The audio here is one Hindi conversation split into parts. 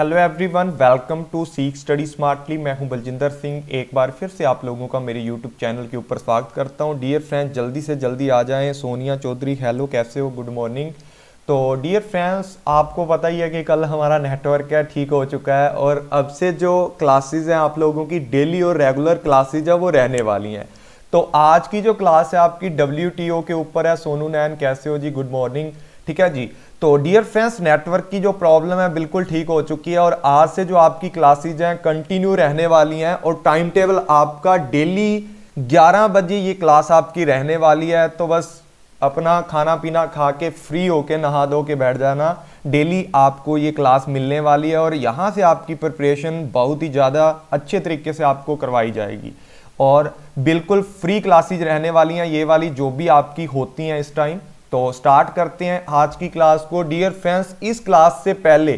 hello everyone welcome to Seekh study smartly मैं हूं बलजिंदर सिंह एक बार फिर से आप लोगों का मेरे यूट्यूब चैनल के ऊपर स्वागत करता हूं डियर फ्रेंड्स जल्दी से जल्दी आ जाएं सोनिया चौधरी हेलो कैसे हो गुड मॉर्निंग तो डियर फ्रेंड्स आपको पता ही है कि कल हमारा नेटवर्क है ठीक हो चुका है और अब से जो क्लासेज हैं आप लोगों की डेली और रेगुलर क्लासेज है वो रहने वाली हैं तो आज की जो क्लास है आपकी डब्ल्यू के ऊपर है सोनू नैन कैसे हो जी गुड मॉर्निंग ठीक है जी तो डियर फ्रेंड्स नेटवर्क की जो प्रॉब्लम है बिल्कुल ठीक हो चुकी है और आज से जो आपकी क्लासेज हैं कंटिन्यू रहने वाली हैं और टाइम टेबल आपका डेली 11 बजे ये क्लास आपकी रहने वाली है तो बस अपना खाना पीना खा के फ्री होके नहा धो के बैठ जाना डेली आपको ये क्लास मिलने वाली है और यहाँ से आपकी प्रिपरेशन बहुत ही ज़्यादा अच्छे तरीके से आपको करवाई जाएगी और बिल्कुल फ्री क्लासेज रहने वाली हैं ये वाली जो भी आपकी होती हैं इस टाइम तो स्टार्ट करते हैं आज की क्लास को डियर फ्रेंड्स इस क्लास से पहले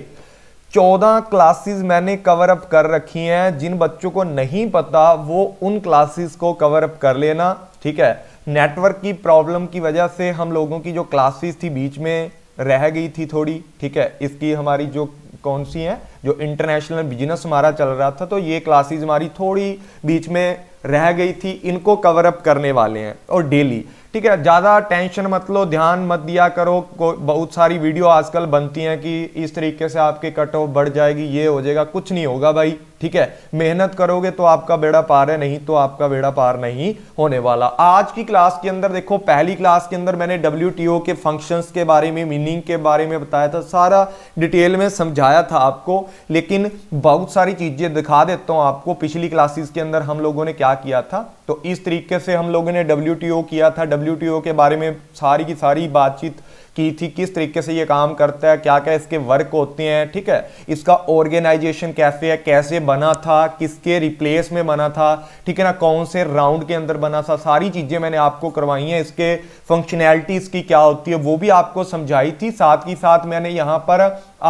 चौदह क्लासेस मैंने कवर अप कर रखी हैं जिन बच्चों को नहीं पता वो उन क्लासेस को कवर अप कर लेना ठीक है नेटवर्क की प्रॉब्लम की वजह से हम लोगों की जो क्लासेस थी बीच में रह गई थी थोड़ी ठीक है इसकी हमारी जो कौन सी हैं जो इंटरनेशनल बिजनेस हमारा चल रहा था तो ये क्लासेस हमारी थोड़ी बीच में रह गई थी इनको कवर अप करने वाले हैं और डेली ठीक है ज़्यादा टेंशन मत लो ध्यान मत दिया करो बहुत सारी वीडियो आजकल बनती हैं कि इस तरीके से आपके कट ऑफ बढ़ जाएगी ये हो जाएगा कुछ नहीं होगा भाई ठीक है मेहनत करोगे तो आपका बेड़ा पार है नहीं तो आपका बेड़ा पार नहीं होने वाला आज की क्लास के अंदर देखो पहली क्लास के अंदर मैंने डब्ल्यू के फंक्शंस के बारे में मीनिंग के बारे में बताया था सारा डिटेल में समझाया था आपको लेकिन बहुत सारी चीजें दिखा देता हूं आपको पिछली क्लासेस के अंदर हम लोगों ने क्या किया था तो इस तरीके से हम लोगों ने डब्ल्यू किया था डब्ल्यू के बारे में सारी की सारी बातचीत की थी किस तरीके से ये काम करता है क्या क्या इसके वर्क होते हैं ठीक है इसका ऑर्गेनाइजेशन कैसे है कैसे बना था किसके रिप्लेस में बना था ठीक है ना कौन से राउंड के अंदर बना था सारी चीज़ें मैंने आपको करवाई हैं इसके फंक्शनैलिटी इसकी क्या होती है वो भी आपको समझाई थी साथ ही साथ मैंने यहाँ पर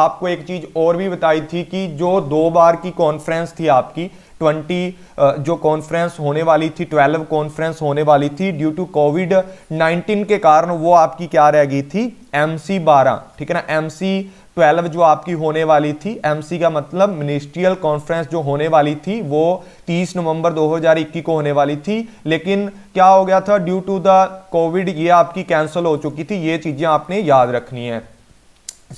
आपको एक चीज़ और भी बताई थी कि जो दो बार की कॉन्फ्रेंस थी आपकी ट्वेंटी जो कॉन्फ्रेंस होने वाली थी ट्वेल्व कॉन्फ्रेंस होने वाली थी ड्यू टू कोविड नाइनटीन के कारण वो आपकी क्या रह गई थी एम सी ठीक है ना एम सी ट्वेल्व जो आपकी होने वाली थी एम सी का मतलब मिनिस्ट्रियल कॉन्फ्रेंस जो होने वाली थी वो तीस नवंबर दो हजार इक्कीस को होने वाली थी लेकिन क्या हो गया था ड्यू टू द कोविड ये आपकी कैंसिल हो चुकी थी ये चीज़ें आपने याद रखनी है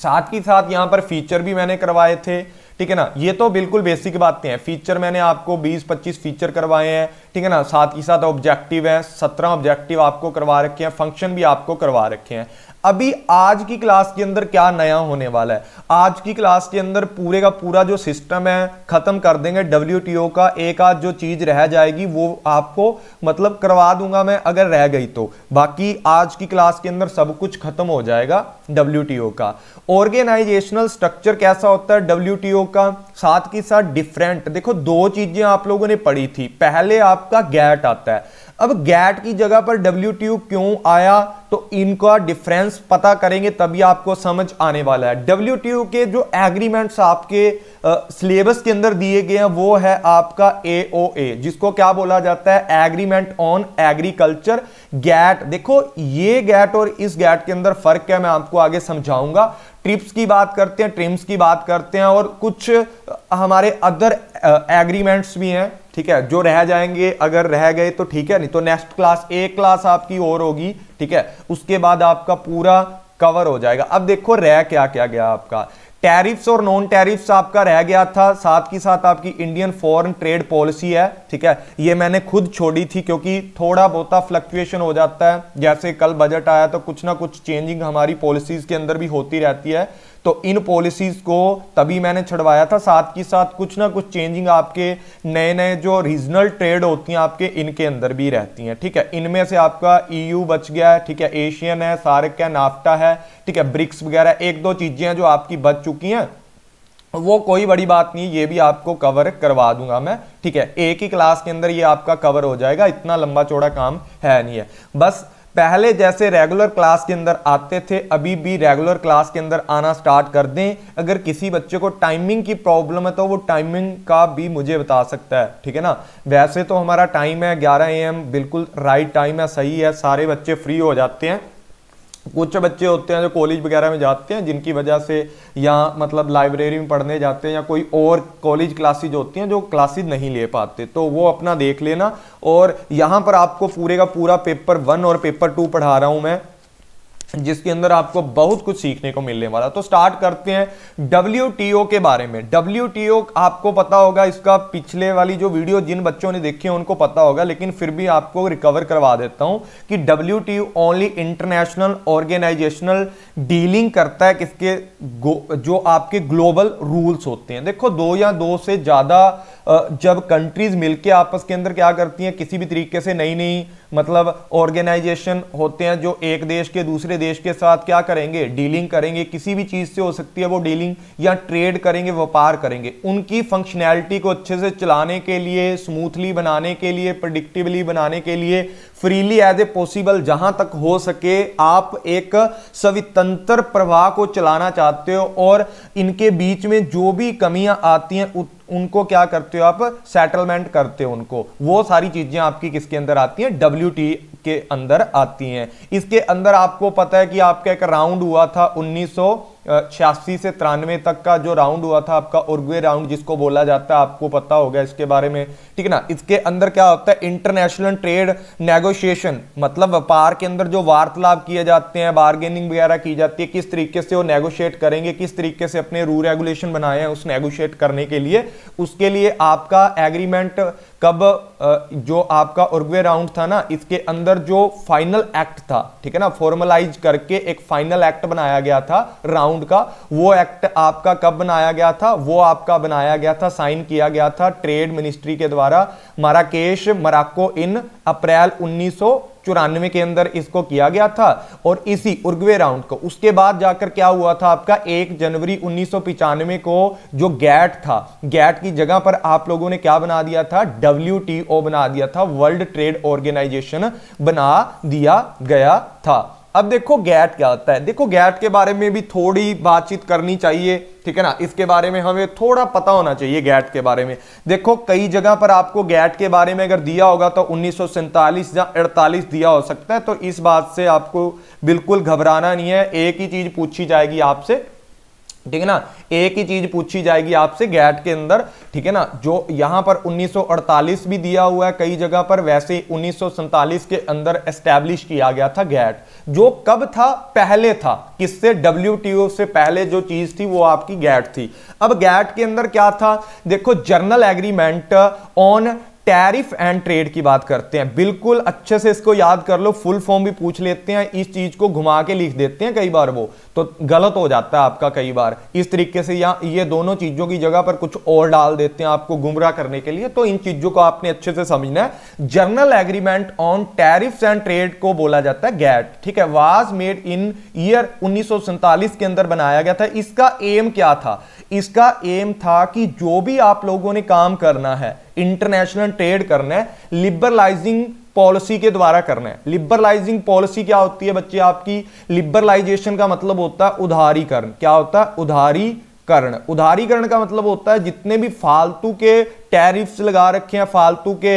साथ ही साथ यहाँ पर फीचर भी मैंने करवाए थे ठीक है ना ये तो बिल्कुल बेसिक बातें हैं फीचर मैंने आपको 20-25 फीचर करवाए हैं ठीक है ना साथ ही साथ ऑब्जेक्टिव है 17 ऑब्जेक्टिव आपको करवा रखे हैं फंक्शन भी आपको करवा रखे हैं अभी आज की क्लास के अंदर क्या नया होने वाला है आज की क्लास के अंदर पूरे का पूरा जो सिस्टम है खत्म कर देंगे डब्ल्यू का एक आध जो चीज रह जाएगी वो आपको मतलब करवा दूंगा मैं अगर रह गई तो बाकी आज की क्लास के अंदर सब कुछ खत्म हो जाएगा डब्ल्यू का ऑर्गेनाइजेशनल स्ट्रक्चर कैसा होता है डब्ल्यू का साथ के साथ डिफरेंट देखो दो चीजें आप लोगों ने पढ़ी थी पहले आपका गैट आता है अब गैट की जगह पर डब्ल्यू क्यों आया तो इनका डिफरेंस पता करेंगे तभी आपको समझ आने वाला है डब्ल्यू के जो एग्रीमेंट्स आपके सिलेबस के अंदर दिए गए हैं वो है आपका ए जिसको क्या बोला जाता है एग्रीमेंट ऑन एग्रीकल्चर गैट देखो ये गैट और इस गैट के अंदर फर्क है मैं आपको आगे समझाऊंगा ट्रिप्स की बात करते हैं ट्रिम्स की बात करते हैं और कुछ हमारे अदर एग्रीमेंट्स भी हैं ठीक है जो रह जाएंगे अगर रह गए तो ठीक है नहीं तो नेक्स्ट क्लास ए क्लास आपकी और होगी ठीक है उसके बाद आपका पूरा कवर हो जाएगा अब देखो रह क्या क्या गया आपका टैरिफ्स और नॉन टैरिफ्स आपका रह गया था साथ ही साथ आपकी इंडियन फॉरेन ट्रेड पॉलिसी है ठीक है ये मैंने खुद छोड़ी थी क्योंकि थोड़ा बहुत फ्लक्चुएशन हो जाता है जैसे कल बजट आया तो कुछ ना कुछ चेंजिंग हमारी पॉलिसीज के अंदर भी होती रहती है तो इन पॉलिसीज को तभी मैंने छड़वाया था साथ के साथ कुछ ना कुछ चेंजिंग आपके नए नए जो रीजनल ट्रेड होती हैं आपके इनके अंदर भी रहती हैं ठीक है इनमें से आपका ईयू e बच गया है ठीक है एशियन है सार्क है नाफ्टा है ठीक है ब्रिक्स वगैरह एक दो चीजें जो आपकी बच चुकी हैं वो कोई बड़ी बात नहीं ये भी आपको कवर करवा दूंगा मैं ठीक है एक ही क्लास के अंदर ये आपका कवर हो जाएगा इतना लंबा चौड़ा काम है नहीं है बस पहले जैसे रेगुलर क्लास के अंदर आते थे अभी भी रेगुलर क्लास के अंदर आना स्टार्ट कर दें अगर किसी बच्चे को टाइमिंग की प्रॉब्लम है तो वो टाइमिंग का भी मुझे बता सकता है ठीक है ना वैसे तो हमारा टाइम है ग्यारह ए बिल्कुल राइट टाइम है सही है सारे बच्चे फ्री हो जाते हैं कुछ बच्चे होते हैं जो कॉलेज वगैरह में जाते हैं जिनकी वजह से या मतलब लाइब्रेरी में पढ़ने जाते हैं या कोई और कॉलेज क्लासेज होती हैं जो क्लासेज नहीं ले पाते तो वो अपना देख लेना और यहाँ पर आपको पूरे का पूरा पेपर वन और पेपर टू पढ़ा रहा हूँ मैं जिसके अंदर आपको बहुत कुछ सीखने को मिलने वाला तो स्टार्ट करते हैं डब्ल्यू के बारे में डब्ल्यू आपको पता होगा इसका पिछले वाली जो वीडियो जिन बच्चों ने देखी है उनको पता होगा लेकिन फिर भी आपको रिकवर करवा देता हूं कि W only international organisational dealing करता है किसके जो आपके ग्लोबल रूल्स होते हैं देखो दो या दो से ज़्यादा जब कंट्रीज मिलकर आपस के अंदर क्या करती हैं किसी भी तरीके से नई नई मतलब ऑर्गेनाइजेशन होते हैं जो एक देश के दूसरे देश के साथ क्या करेंगे डीलिंग करेंगे किसी भी चीज़ से हो सकती है वो डीलिंग या ट्रेड करेंगे व्यापार करेंगे उनकी फंक्शनैलिटी को अच्छे से चलाने के लिए स्मूथली बनाने के लिए प्रडिक्टिवली बनाने के लिए फ्रीली एज ए पॉसिबल जहां तक हो सके आप एक स्वतंत्र प्रवाह को चलाना चाहते हो और इनके बीच में जो भी कमियां आती हैं उनको क्या करते हो आप सेटलमेंट करते हो उनको वो सारी चीजें आपकी किसके अंदर आती हैं डब्ल्यू के अंदर आती हैं इसके अंदर आपको पता है कि आपका एक राउंड हुआ था उन्नीस छियासी से तिरानवे तक का जो राउंड हुआ था आपका उर्गवे राउंड जिसको बोला जाता है आपको पता होगा इसके बारे में ठीक है ना इसके अंदर क्या होता है इंटरनेशनल ट्रेड नेगोशिएशन मतलब व्यापार के अंदर जो वार्तालाप किए जाते हैं बार्गेनिंग वगैरह की जाती है किस तरीके से वो नेगोशिएट करेंगे किस तरीके से अपने रूल रेगुलेशन बनाए हैं उस नेगोशिएट करने के लिए उसके लिए आपका एग्रीमेंट कब जो आपका उर्गवे राउंड था ना इसके अंदर जो फाइनल एक्ट था ठीक है ना फॉर्मलाइज करके एक फाइनल एक्ट बनाया गया था राउंड का वो एक्ट आपका कब बनाया गया था वो आपका बनाया गया था साइन किया गया था ट्रेड मिनिस्ट्री के द्वारा माराकेश मराको इन अप्रैल उन्नीस चौरानवे के अंदर इसको किया गया था और इसी उर्गवे राउंड को उसके बाद जाकर क्या हुआ था आपका एक जनवरी उन्नीस को जो गैट था गैट की जगह पर आप लोगों ने क्या बना दिया था डब्ल्यू बना दिया था वर्ल्ड ट्रेड ऑर्गेनाइजेशन बना दिया गया था अब देखो गैट क्या होता है देखो गैट के बारे में भी थोड़ी बातचीत करनी चाहिए ठीक है ना इसके बारे में हमें थोड़ा पता होना चाहिए गैट के बारे में देखो कई जगह पर आपको गैट के बारे में अगर दिया होगा तो उन्नीस या अड़तालीस दिया हो सकता है तो इस बात से आपको बिल्कुल घबराना नहीं है एक ही चीज पूछी जाएगी आपसे ठीक है ना एक ही चीज पूछी जाएगी आपसे गैट के अंदर ठीक है ना जो यहां पर 1948 भी दिया हुआ है कई जगह पर वैसे उन्नीस के अंदर एस्टेब्लिश किया गया था गैट जो कब था पहले था किससे डब्ल्यू से पहले जो चीज थी वो आपकी गैट थी अब गैट के अंदर क्या था देखो general agreement on tariff and trade की बात करते हैं बिल्कुल अच्छे से इसको याद कर लो फुल फॉर्म भी पूछ लेते हैं इस चीज को घुमा के लिख देते हैं कई बार वो तो गलत हो जाता है आपका कई बार इस तरीके से या ये दोनों चीज़ों की जगह पर कुछ और डाल देते हैं आपको गुमराह करने के लिए तो इन चीज़ों को आपने अच्छे से समझना है general agreement on tariffs and trade को बोला जाता है गैट ठीक है वाज मेड इन ईयर उन्नीस के अंदर बनाया गया था इसका एम क्या था इसका एम था कि जो भी आप लोगों ने काम करना है इंटरनेशनल ट्रेड करना है लिबरलाइजिंग पॉलिसी के द्वारा करना है लिबरलाइजिंग पॉलिसी क्या होती है बच्चे आपकी लिबरलाइजेशन का मतलब होता है उधारीकरण क्या होता है उधारीकरण उधारीकरण का मतलब होता है जितने भी फालतू के टैरिफ्स लगा रखे हैं फालतू के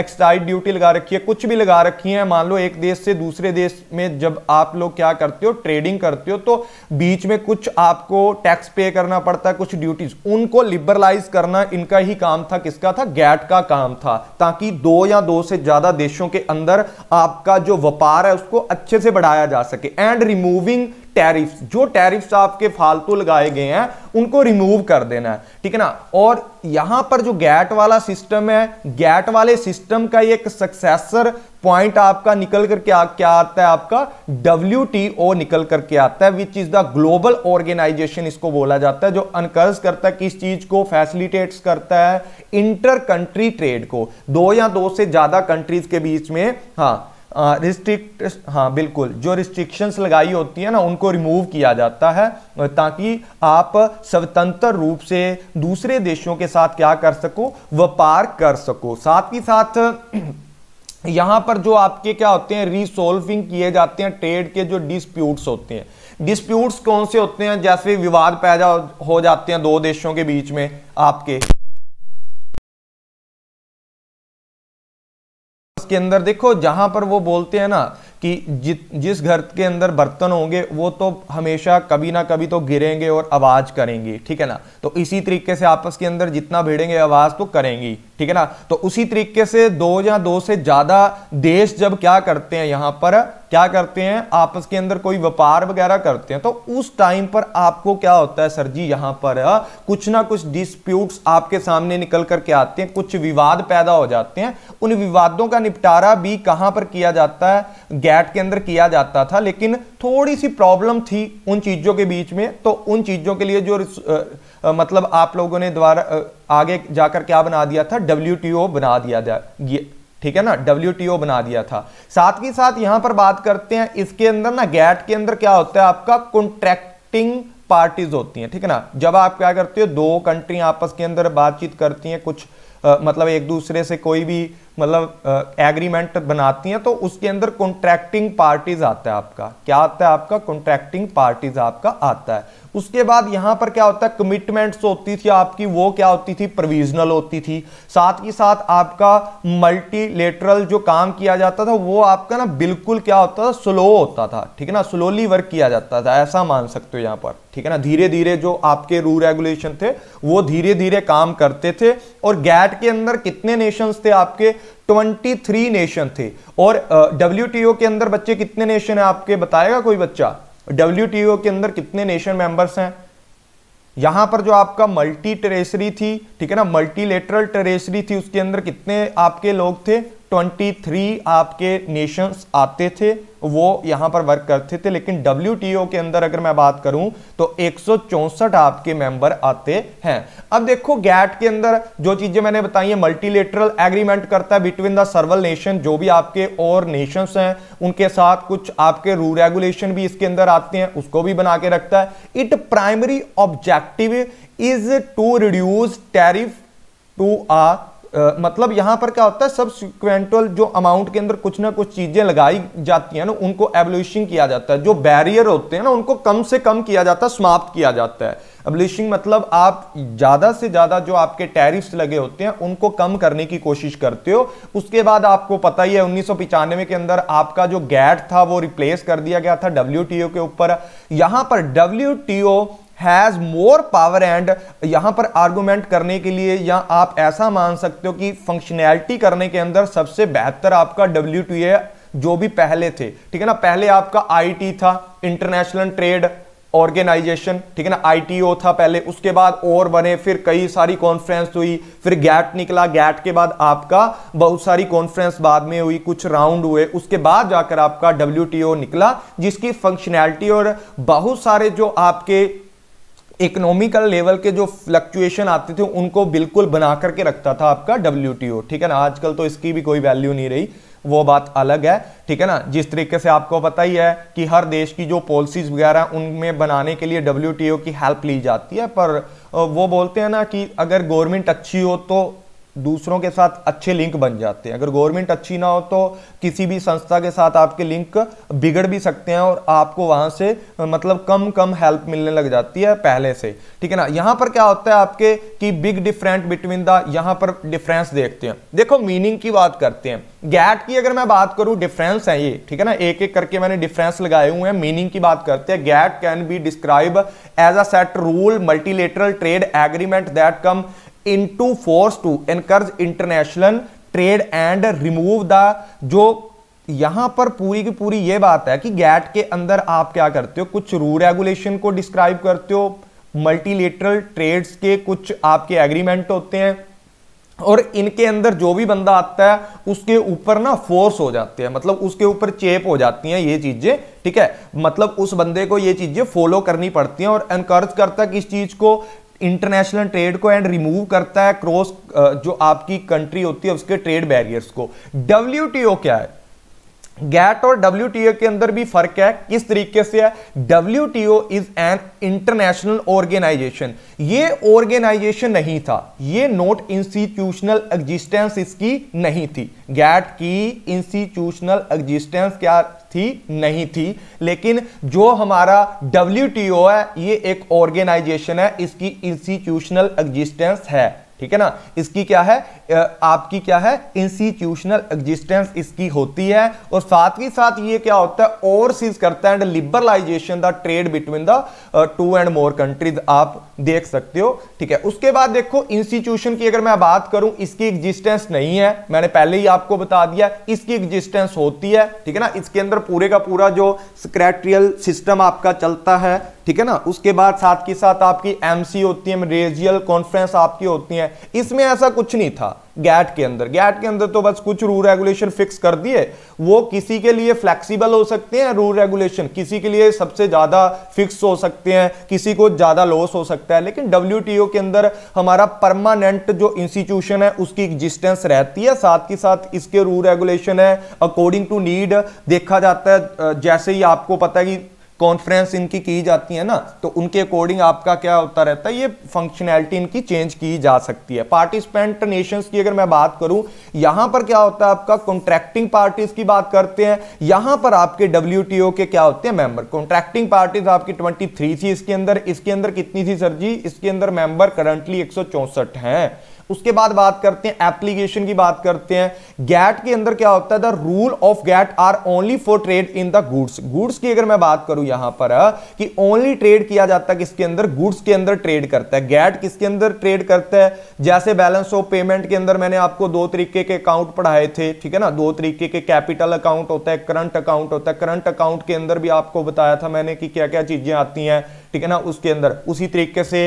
एक्साइज ड्यूटी लगा रखी है कुछ भी लगा रखी है मान लो एक देश से दूसरे देश में जब आप लोग क्या करते हो ट्रेडिंग करते हो तो बीच में कुछ आपको टैक्स पे करना पड़ता है कुछ ड्यूटीज उनको लिबरलाइज करना इनका ही काम था किसका था गैट का काम था ताकि दो या दो से ज्यादा देशों के अंदर आपका जो व्यापार है उसको अच्छे से बढ़ाया जा सके एंड रिमूविंग टैरिफ्स जो टैरिफ्स आपके फालतू लगाए गए हैं उनको रिमूव कर देना है ठीक है ना और यहां पर जो गैट वाला सिस्टम है गैट वाले सिस्टम का एक सक्सेसर पॉइंट आपका निकल करके आ, क्या आता है आपका डब्ल्यू निकल करके आता है which is the global organisation इसको बोला जाता है जो अनकर्ज करता है किस चीज को फैसिलिटेट्स करता है इंटर कंट्री ट्रेड को दो या दो से ज्यादा कंट्रीज के बीच में हाँ रिस्ट्रिक्ट हाँ बिल्कुल जो रिस्ट्रिक्शंस लगाई होती है ना उनको रिमूव किया जाता है ताकि आप स्वतंत्र रूप से दूसरे देशों के साथ क्या कर सको व्यापार कर सको साथ ही साथ यहाँ पर जो आपके क्या होते हैं रिसोल्विंग किए जाते हैं ट्रेड के जो डिस्प्यूट्स होते हैं डिस्प्यूट्स कौन से होते हैं जैसे विवाद पैदा हो जाते हैं दो देशों के बीच में आपके के अंदर देखो जहां पर वो बोलते हैं ना कि जि, जिस घर के अंदर बर्तन होंगे वो तो हमेशा कभी ना कभी तो गिरेंगे और आवाज करेंगे ठीक है ना तो इसी तरीके से आपस के अंदर जितना भिड़ेंगे आवाज तो करेंगी ठीक है ना तो उसी तरीके से दो या दो से ज्यादा देश जब क्या करते हैं यहां पर क्या करते हैं आपस के अंदर कोई व्यापार वगैरह करते हैं तो उस टाइम पर आपको क्या होता है सर जी यहां पर कुछ ना कुछ डिस्प्यूट्स आपके सामने निकल करके आते हैं कुछ विवाद पैदा हो जाते हैं उन विवादों का निपटारा भी कहां पर किया जाता है गैट के अंदर किया जाता था लेकिन थोड़ी सी प्रॉब्लम थी उन चीजों के बीच में तो उन चीजों के लिए जो आ, आ, मतलब आप लोगों ने द्वारा आगे जाकर क्या बना दिया था डब्ल्यू बना दिया ठीक है ना डब्ल्यू बना दिया था साथ ही साथ यहां पर बात करते हैं इसके अंदर ना गैट के अंदर क्या होता है आपका कॉन्ट्रैक्टिंग पार्टीज होती हैं ठीक है ना जब आप क्या करते हो दो कंट्री आपस के अंदर बातचीत करती हैं कुछ आ, मतलब एक दूसरे से कोई भी मतलब एग्रीमेंट बनाती हैं तो उसके अंदर कॉन्ट्रैक्टिंग पार्टीज आता है आपका क्या आता है आपका कॉन्ट्रैक्टिंग पार्टीज आपका आता है उसके बाद यहां पर क्या होता है कमिटमेंट्स होती थी आपकी वो क्या होती थी प्रोविजनल होती थी साथ ही साथ आपका मल्टीलेटरल जो काम किया जाता था वो आपका ना बिल्कुल क्या होता था स्लो होता था ठीक है ना स्लोली वर्क किया जाता था ऐसा मान सकते हो यहाँ पर ठीक है ना धीरे धीरे जो आपके रूल रेगुलेशन थे वो धीरे धीरे काम करते थे और गैट के अंदर कितने नेशन थे आपके 23 नेशन थे और डब्ल्यू uh, के अंदर बच्चे कितने नेशन है आपके बताएगा कोई बच्चा डब्ल्यू के अंदर कितने नेशन मेंबर्स हैं यहां पर जो आपका मल्टी टेरेसरी थी ठीक है ना मल्टीलेटरल टेरेसरी थी उसके अंदर कितने आपके लोग थे 23 आपके नेशंस आते थे वो यहां पर वर्क करते थे लेकिन डब्ल्यू के अंदर अगर मैं बात करूं तो एक आपके मेंबर आते हैं अब देखो गैट के अंदर जो चीजें मैंने बताई है मल्टीलेटरल एग्रीमेंट करता है बिटवीन द सर्वल नेशन जो भी आपके और नेशंस हैं उनके साथ कुछ आपके रूल रेगुलेशन भी इसके अंदर आते हैं उसको भी बना के रखता है it primary objective is to reduce tariff to आ मतलब यहां पर क्या होता है सब सिक्वेंटल जो अमाउंट के अंदर कुछ ना कुछ चीजें लगाई जाती हैं ना उनको एवल्यूशन किया जाता है जो बैरियर होते हैं ना उनको कम से कम किया जाता है समाप्त किया जाता है एवल्यूशन मतलब आप ज़्यादा से ज़्यादा जो आपके टैरिफ्स लगे होते हैं उनको कम करने की कोशिश करते हो उसके बाद आपको पता ही है उन्नीस के अंदर आपका जो गैट था वो रिप्लेस कर दिया गया था डब्ल्यू के ऊपर यहां पर W has more power and यहां पर आर्गूमेंट करने के लिए या आप ऐसा मान सकते हो कि फंक्शनैलिटी करने के अंदर सबसे बेहतर आपका डब्ल्यू टू ए जो भी पहले थे ठीक है ना पहले आपका टी था इंटरनेशनल ट्रेड ऑर्गेनाइजेशन ठीक है ना आईटीओ था पहले उसके बाद और बने फिर कई सारी कॉन्फ्रेंस हुई फिर गैट निकला गैट के बाद आपका बहुत सारी कॉन्फ्रेंस बाद में हुई कुछ राउंड हुए उसके बाद जाकर आपका डब्ल्यू निकला जिसकी फंक्शनैलिटी और बहुत सारे जो आपके इकोनॉमिकल लेवल के जो फ्लक्चुएशन आते थे उनको बिल्कुल बना करके रखता था आपका डब्ल्यू ठीक है ना आजकल तो इसकी भी कोई वैल्यू नहीं रही वो बात अलग है ठीक है ना जिस तरीके से आपको पता ही है कि हर देश की जो पॉलिसीज वगैरह उनमें बनाने के लिए डब्ल्यू की हेल्प ली जाती है पर वो बोलते हैं ना कि अगर गवर्नमेंट अच्छी हो तो दूसरों के साथ अच्छे लिंक बन जाते हैं अगर गवर्नमेंट अच्छी ना हो तो किसी भी संस्था के साथ आपके लिंक बिगड़ भी सकते हैं और आपको वहां से मतलब कम कम हेल्प मिलने लग जाती है पहले से ठीक है ना यहां पर क्या होता है आपके कि बिग डिफरेंट बिटवीन द यहाँ पर डिफरेंस देखते हैं देखो मीनिंग की बात करते हैं गैट की अगर मैं बात करूं डिफरेंस है ये ठीक है ना एक एक करके मैंने डिफरेंस लगाए हुए हैं मीनिंग की बात करते हैं GATT can be describe as a set rule multilateral trade agreement that come into force to encourage international trade and remove the जो यहां पर पूरी की पूरी यह बात है कि गैट के अंदर आप क्या करते हो कुछ रूल रेगुलेशन को डिस्क्राइब करते हो मल्टीलेटरल ट्रेड्स के कुछ आपके एग्रीमेंट होते हैं और इनके अंदर जो भी बंदा आता है उसके ऊपर ना फोर्स हो जाते हैं मतलब उसके ऊपर चेप हो जाती हैं ये चीज़ें ठीक है मतलब उस बंदे को ये चीज़ें फॉलो करनी पड़ती हैं और एनकरेज करता है किस चीज़ को इंटरनेशनल ट्रेड को एंड रिमूव करता है क्रॉस जो आपकी कंट्री होती है उसके ट्रेड बैरियर्स को डब्ल्यू क्या है गैट और डब्ल्यू के अंदर भी फर्क है किस तरीके से है W is an international organisation ये ऑर्गेनाइजेशन नहीं था ये नोट इंस्टीट्यूशनल एग्जिस्टेंस इसकी नहीं थी गैट की इंस्टीट्यूशनल एग्जिस्टेंस क्या थी नहीं थी लेकिन जो हमारा डब्ल्यू है ये एक ऑर्गेनाइजेशन है इसकी इंस्टीट्यूशनल एग्जिस्टेंस है ठीक है ना इसकी क्या है आपकी क्या है इंस्टीट्यूशनल एग्जिस्टेंस इसकी होती है और साथ ही साथ ये क्या होता है ओवरसीज करता है and liberalisation the trade between the two and more countries आप देख सकते हो ठीक है उसके बाद देखो इंस्टीट्यूशन की अगर मैं बात करूं इसकी एग्जिस्टेंस नहीं है मैंने पहले ही आपको बता दिया इसकी एग्जिस्टेंस होती है ठीक है ना इसके अंदर पूरे का पूरा जो सेक्रेटरियल सिस्टम आपका चलता है ठीक है ना उसके बाद साथ के साथ आपकी एमसी होती है रेजियल कॉन्फ्रेंस आपकी होती है इसमें ऐसा कुछ नहीं था गैट के अंदर गैट के अंदर तो बस कुछ रूल रेगुलेशन फिक्स कर दिए वो किसी के लिए फ्लेक्सिबल हो सकते हैं रूल रेगुलेशन किसी के लिए सबसे ज़्यादा फिक्स हो सकते हैं किसी को ज़्यादा लॉस हो सकता है लेकिन डब्ल्यू के अंदर हमारा परमानेंट जो इंस्टीट्यूशन है उसकी एग्जिस्टेंस रहती है साथ ही साथ इसके रूल रेगुलेशन है अकॉर्डिंग टू नीड देखा जाता है जैसे ही आपको पता है कि कॉन्फ्रेंस इनकी की जाती है ना तो उनके अकॉर्डिंग आपका क्या होता रहता है ये फंक्शनैलिटी इनकी चेंज की जा सकती है पार्टिसिपेंट नेशंस की अगर मैं बात करूं यहां पर क्या होता है आपका कॉन्ट्रैक्टिंग पार्टीज की बात करते हैं यहां पर आपके डब्ल्यू के क्या होते हैं मेंबर कॉन्ट्रैक्टिंग पार्टीज आपकी ट्वेंटी थी इसके अंदर इसके अंदर कितनी थी सर जी इसके अंदर मेंबर करंटली एक हैं उसके बाद बात करते हैं एप्लीकेशन की बात करते हैं गैट के अंदर क्या होता है the rule of GATT are only for trade in the goods goods की अगर मैं बात करूं यहां पर कि ओनली ट्रेड किया जाता है किसके अंदर गुड्स के अंदर ट्रेड करता है गैट किसके अंदर ट्रेड करता है जैसे बैलेंस ऑफ पेमेंट के अंदर मैंने आपको दो तरीके के अकाउंट पढ़ाए थे ठीक है ना दो तरीके के कैपिटल अकाउंट होता है करंट अकाउंट होता है करंट अकाउंट के अंदर भी आपको बताया था मैंने कि क्या क्या चीजें आती हैं ठीक है ना उसके अंदर उसी तरीके से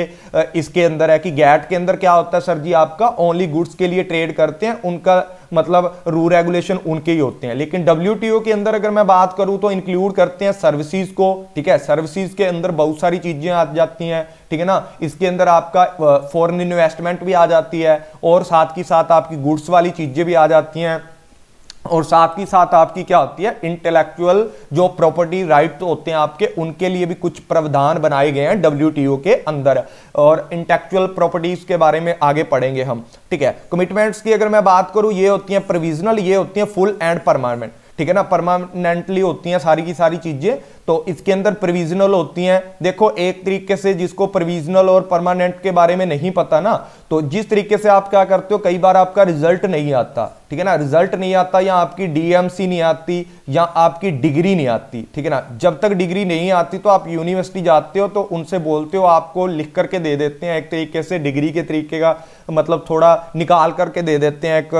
इसके अंदर है कि गैट के अंदर क्या होता है सर जी आपका ओनली गुड्स के लिए ट्रेड करते हैं उनका मतलब रू रेगुलेशन उनके ही होते हैं लेकिन डब्ल्यू के अंदर अगर मैं बात करूं तो इंक्लूड करते हैं सर्विसेज को ठीक है सर्विसेज के अंदर बहुत सारी चीजें आ जाती हैं ठीक है ना इसके अंदर आपका फॉरेन इन्वेस्टमेंट भी आ जाती है और साथ ही साथ आपकी गुड्स वाली चीजें भी आ जाती हैं और साथ ही साथ आपकी क्या होती है इंटेलेक्चुअल जो प्रॉपर्टी राइट होते हैं आपके उनके लिए भी कुछ प्रावधान बनाए गए हैं डब्ल्यू के अंदर और इंटेक्चुअल प्रॉपर्टीज के बारे में आगे पढ़ेंगे हम ठीक है कमिटमेंट्स की अगर मैं बात करूं ये होती है प्रोविजनल ये होती है फुल एंड परमानेंट ठीक है ना परमानेंटली होती हैं सारी की सारी चीजें तो इसके अंदर प्रोविजनल होती हैं देखो एक तरीके से जिसको प्रोविजनल और परमानेंट के बारे में नहीं पता ना तो जिस तरीके से आप क्या करते हो कई बार आपका रिजल्ट नहीं आता ठीक है ना रिजल्ट नहीं आता या आपकी डीएमसी नहीं आती या आपकी डिग्री नहीं आती ठीक है ना जब तक डिग्री नहीं आती तो आप यूनिवर्सिटी जाते हो तो उनसे बोलते हो आपको लिख करके दे देते हैं एक तरीके से डिग्री के तरीके का मतलब थोड़ा निकाल करके दे देते हैं एक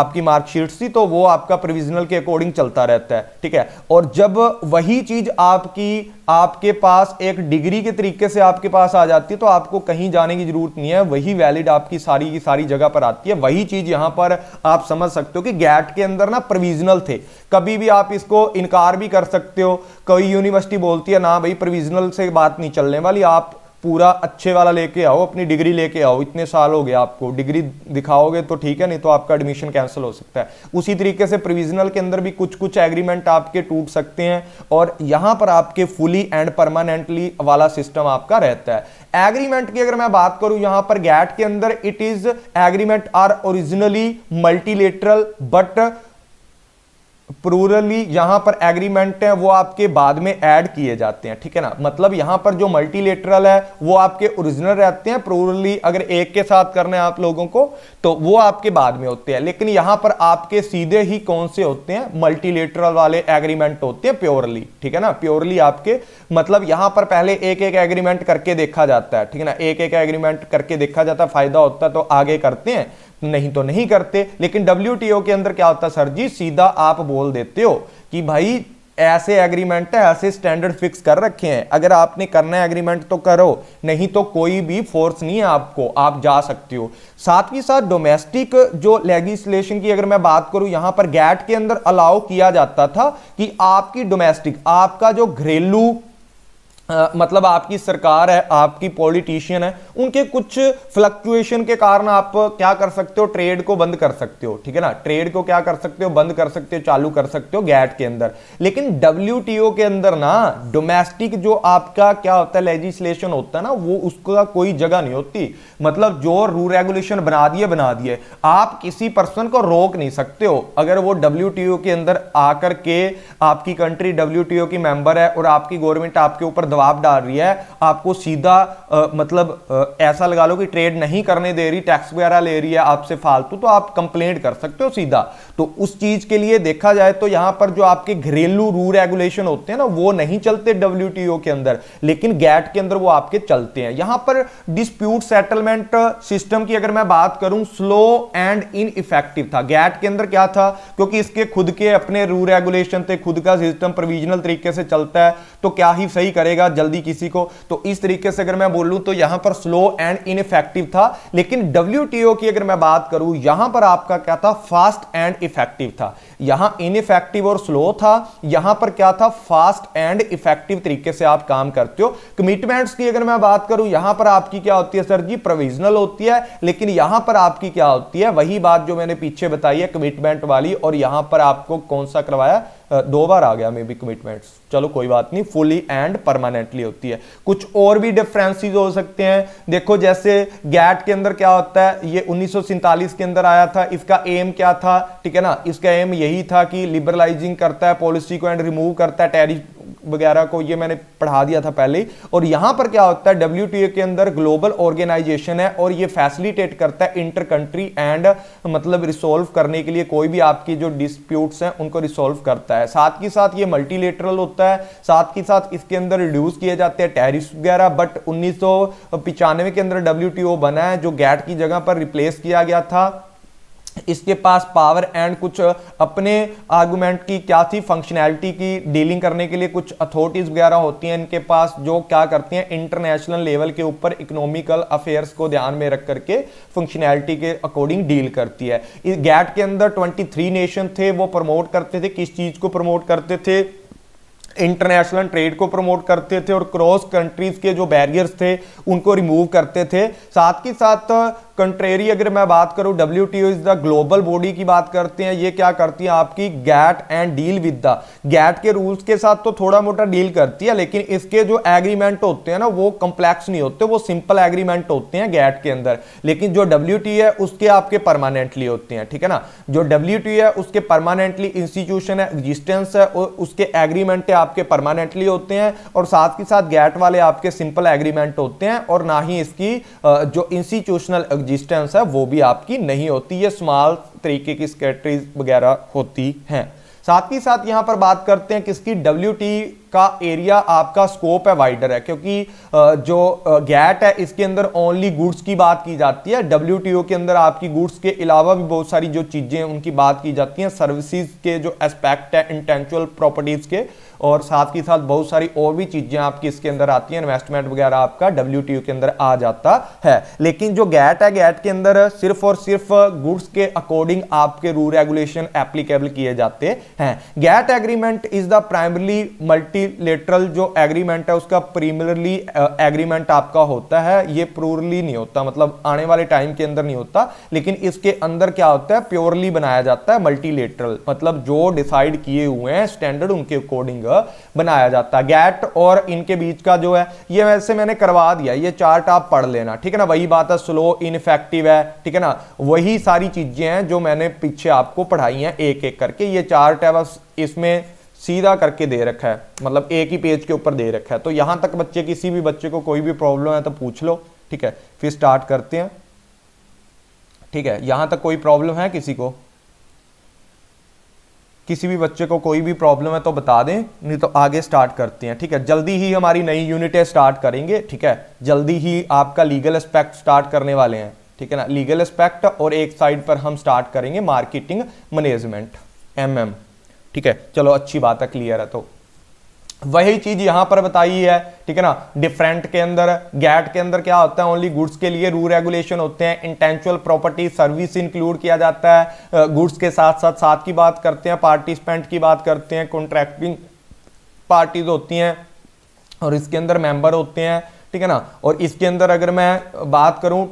आपकी मार्कशीट सी तो वो आपका प्रोविजनल के अकॉर्डिंग चलता रहता है ठीक है और जब वही चीज आप आपकी आपके पास एक डिग्री के तरीके से आपके पास आ जाती है तो आपको कहीं जाने की जरूरत नहीं है वही वैलिड आपकी सारी की सारी जगह पर आती है वही चीज यहां पर आप समझ सकते हो कि गैट के अंदर ना प्रोविजनल थे कभी भी आप इसको इनकार भी कर सकते हो कोई यूनिवर्सिटी बोलती है ना भाई प्रोविजनल से बात नहीं चलने वाली आप पूरा अच्छे वाला लेके आओ अपनी डिग्री लेके आओ इतने साल हो गए आपको डिग्री दिखाओगे तो ठीक है नहीं तो आपका एडमिशन कैंसिल हो सकता है उसी तरीके से प्रोविजनल के अंदर भी कुछ कुछ एग्रीमेंट आपके टूट सकते हैं और यहाँ पर आपके फुली एंड परमानेंटली वाला सिस्टम आपका रहता है एग्रीमेंट की अगर मैं बात करूं यहाँ पर गैट के अंदर it is agreement are originally multilateral but purely यहां पर एग्रीमेंट है वो आपके बाद में ऐड किए जाते हैं ठीक है ना मतलब यहां पर जो मल्टीलेटरल है वो आपके ओरिजिनल रहते हैं प्रूरली अगर एक के साथ करना है आप लोगों को तो वो आपके बाद में होते हैं लेकिन यहां पर आपके सीधे ही कौन से होते हैं मल्टीलेटरल वाले एग्रीमेंट होते हैं प्योरली ठीक है ना प्योरली आपके मतलब यहां पर पहले एक एक एग्रीमेंट करके देखा जाता है ठीक है ना एक एक एग्रीमेंट करके देखा जाता है फायदा होता है तो आगे करते हैं नहीं तो नहीं करते लेकिन डब्ल्यू के अंदर क्या होता है सर जी सीधा आप बोल देते हो कि भाई ऐसे एग्रीमेंट है ऐसे स्टैंडर्ड फिक्स कर रखे हैं अगर आपने करना है एग्रीमेंट तो करो नहीं तो कोई भी फोर्स नहीं है आपको आप जा सकते हो साथ ही साथ डोमेस्टिक जो लेगिस्लेशन की अगर मैं बात करूं यहां पर गैट के अंदर अलाउ किया जाता था कि आपकी डोमेस्टिक आपका जो घरेलू आ, मतलब आपकी सरकार है आपकी पॉलिटिशियन है उनके कुछ फ्लक्चुएशन के कारण आप क्या कर सकते हो ट्रेड को बंद कर सकते हो ठीक है ना ट्रेड को क्या कर सकते हो बंद कर सकते हो चालू कर सकते हो गैट के अंदर लेकिन डब्ल्यू के अंदर ना डोमेस्टिक जो आपका क्या होता है लेजिस्लेशन होता है ना वो उसका कोई जगह नहीं होती मतलब जो रूल रेगुलेशन बना दिए बना दिए आप किसी पर्सन को रोक नहीं सकते हो अगर वो डब्ल्यू के अंदर आकर के आपकी कंट्री डब्ल्यू की मेंबर है और आपकी गवर्नमेंट आपके ऊपर दबाव डाल रही है आपको सीधा आ, मतलब आ, ऐसा लगा लो कि ट्रेड नहीं करने दे रही टैक्स वगैरह ले रही है आपसे फालतू तो आप कंप्लेंट कर सकते हो सीधा तो उस चीज के लिए देखा जाए तो यहां पर जो आपके घरेलू रू रेगुलेशन होते हैं ना वो नहीं चलते डब्ल्यू के अंदर लेकिन गैट के अंदर वो आपके चलते हैं यहां पर डिस्प्यूट सेटलमेंट सिस्टम की अगर मैं बात करूं स्लो एंड इन इफेक्टिव था गैट के अंदर क्या था क्योंकि इसके खुद के अपने रू रेगुलेशन थे खुद का सिस्टम प्रोविजनल तरीके से चलता है तो क्या ही सही करेगा जल्दी किसी को तो इस तरीके से अगर मैं बोलूं तो यहां पर स्लो एंड इन था लेकिन डब्ल्यू की अगर मैं बात करूं यहां पर आपका क्या था फास्ट एंड इफेक्टिव था यहां इफेक्टिव और स्लो था यहां पर क्या था फास्ट एंड इफेक्टिव तरीके से आप काम करते हो कमिटमेंट्स की अगर मैं बात करूं यहां पर आपकी क्या होती है सर जी प्रोविजनल होती है लेकिन यहां पर आपकी क्या होती है वही बात जो मैंने पीछे बताई है कमिटमेंट वाली और यहां पर आपको कौन सा करवाया दो बार आ गया मे बी कमिटमेंट्स चलो कोई बात नहीं फुली एंड परमानेंटली होती है कुछ और भी डिफरेंसेस हो सकते हैं देखो जैसे गैट के अंदर क्या होता है ये उन्नीस के अंदर आया था इसका एम क्या था ठीक है ना इसका एम यही यही था कि लिबरलाइजिंग करता है पॉलिसी को एंड रिमूव करता है टैरिफ वगैरह को ये मैंने पढ़ा दिया था पहले और यहां पर क्या होता है डब्ल्यू के अंदर ग्लोबल ऑर्गेनाइजेशन है और ये फैसिलिटेट करता है इंटर कंट्री एंड मतलब रिसोल्व करने के लिए कोई भी आपकी जो डिस्प्यूट्स हैं उनको रिसोल्व करता है साथ के साथ ये मल्टीलेटरल होता है साथ के साथ इसके अंदर रिड्यूस किए जाते हैं टेरिस वगैरह बट उन्नीस के अंदर डब्ल्यू बना है जो गैट की जगह पर रिप्लेस किया गया था इसके पास पावर एंड कुछ अपने आर्गूमेंट की क्या थी फंक्शनैलिटी की डीलिंग करने के लिए कुछ अथॉरिटीज़ वगैरह होती हैं इनके पास जो क्या करती हैं इंटरनेशनल लेवल के ऊपर इकोनॉमिकल अफेयर्स को ध्यान में रख करके फंक्शनैलिटी के अकॉर्डिंग डील करती है इस गैट के अंदर 23 नेशन थे वो प्रमोट करते थे किस चीज़ को प्रमोट करते थे इंटरनेशनल ट्रेड को प्रमोट करते थे और क्रॉस कंट्रीज के जो बैरियर्स थे उनको रिमूव करते थे साथ ही साथ कंट्रेरी अगर मैं बात करूं W T is the global body की बात करते हैं ये क्या करती है आपकी GATT and deal with the GATT के रूल्स के साथ तो थोड़ा मोटा डील करती है लेकिन इसके जो एग्रीमेंट होते हैं ना वो कंप्लेक्स नहीं होते वो सिंपल एग्रीमेंट होते हैं गैट के अंदर लेकिन जो डब्ल्यू है उसके आपके परमानेंटली होते हैं ठीक है ना जो डब्ल्यू है उसके परमानेंटली इंस्टीट्यूशन है एग्जिस्टेंस है उसके एग्रीमेंट है आपके परमानेंटली होते हैं और साथ ही साथ गैट वाले आपके सिंपल एग्रीमेंट होते हैं और ना ही इसकी जो इंस्टीट्यूशनल एग्जिस्टेंस है वो भी आपकी नहीं होती ये स्मॉल तरीके की सेक्रेटरीज वगैरह होती हैं साथ ही साथ यहां पर बात करते हैं किसकी डब्ल्यू का एरिया आपका स्कोप है वाइडर है क्योंकि जो गैट है इसके अंदर ओनली गुड्स की बात की जाती है डब्ल्यू के अंदर आपकी गुड्स के अलावा भी बहुत सारी जो चीज़ें उनकी बात की जाती हैं सर्विसेज के जो एस्पेक्ट है इंटेंचुअल प्रॉपर्टीज़ के और साथ ही साथ बहुत सारी और भी चीज़ें आपकी इसके अंदर आती हैं इन्वेस्टमेंट वगैरह आपका डब्ल्यू के अंदर आ जाता है लेकिन जो गैट है गैट के अंदर सिर्फ और सिर्फ गुड्स के अकॉर्डिंग आपके रूल रेगुलेशन एप्लीकेबल किए जाते हैं GATT agreement is the primarily multi unilateral जो एग्रीमेंट है उसका प्रीमियरली एग्रीमेंट आपका होता है ये प्योरली नहीं होता मतलब आने वाले टाइम के अंदर नहीं होता लेकिन इसके अंदर क्या होता है प्योरली बनाया जाता है मल्टीलेटरल मतलब जो डिसाइड किए हुए हैं स्टैंडर्ड उनके अकॉर्डिंग बनाया जाता है गैट और इनके बीच का जो है ये वैसे मैंने करवा दिया ये चार्ट आप पढ़ लेना ठीक है ना वही बात है स्लो इनफेक्टिव है ठीक है ना वही सारी चीजें हैं जो मैंने पीछे आपको पढ़ाई हैं एक एक करके ये चार्ट है बस इसमें सीधा करके दे रखा है मतलब एक ही पेज के ऊपर दे रखा है तो यहाँ तक बच्चे किसी भी बच्चे को कोई भी प्रॉब्लम है तो पूछ लो ठीक है फिर स्टार्ट करते हैं ठीक है यहाँ तक कोई प्रॉब्लम है किसी को किसी भी बच्चे को कोई भी प्रॉब्लम है तो बता दें नहीं तो आगे स्टार्ट करते हैं ठीक है जल्दी ही हमारी नई यूनिटें स्टार्ट करेंगे ठीक है जल्दी ही आपका लीगल एस्पेक्ट स्टार्ट करने वाले हैं ठीक है ना लीगल एस्पेक्ट और एक साइड पर हम स्टार्ट करेंगे मार्केटिंग मैनेजमेंट एमएम ठीक है चलो अच्छी बात है क्लियर है तो वही चीज यहां पर बताई है ठीक है ना डिफरेंट के अंदर गैट के अंदर क्या होता है ओनली गुड्स के लिए रूल रेगुलेशन होते हैं इंटेंचुअल प्रॉपर्टी सर्विस इंक्लूड किया जाता है गुड्स के साथ साथ साथ की बात करते हैं पार्टिसिपेंट की बात करते हैं कॉन्ट्रैक्टिंग पार्टीज होती हैं और इसके अंदर मेंबर होते हैं ठीक है ना और इसके अंदर अगर मैं बात करूं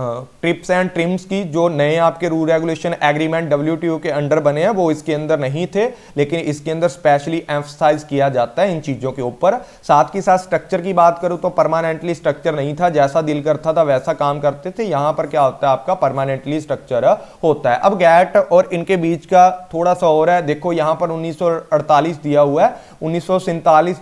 ट्रिप्स एंड ट्रिम्स की जो नए आपके रूल रेगुलेशन एग्रीमेंट डब्ल्यू के अंडर बने हैं वो इसके अंदर नहीं थे लेकिन इसके अंदर स्पेशली एम्फसाइज किया जाता है इन चीज़ों के ऊपर साथ के साथ स्ट्रक्चर की बात करूँ तो परमानेंटली स्ट्रक्चर नहीं था जैसा दिल करता था वैसा काम करते थे यहाँ पर क्या होता है आपका परमानेंटली स्ट्रक्चर होता है अब गैट और इनके बीच का थोड़ा सा और है देखो यहाँ पर उन्नीस दिया हुआ है उन्नीस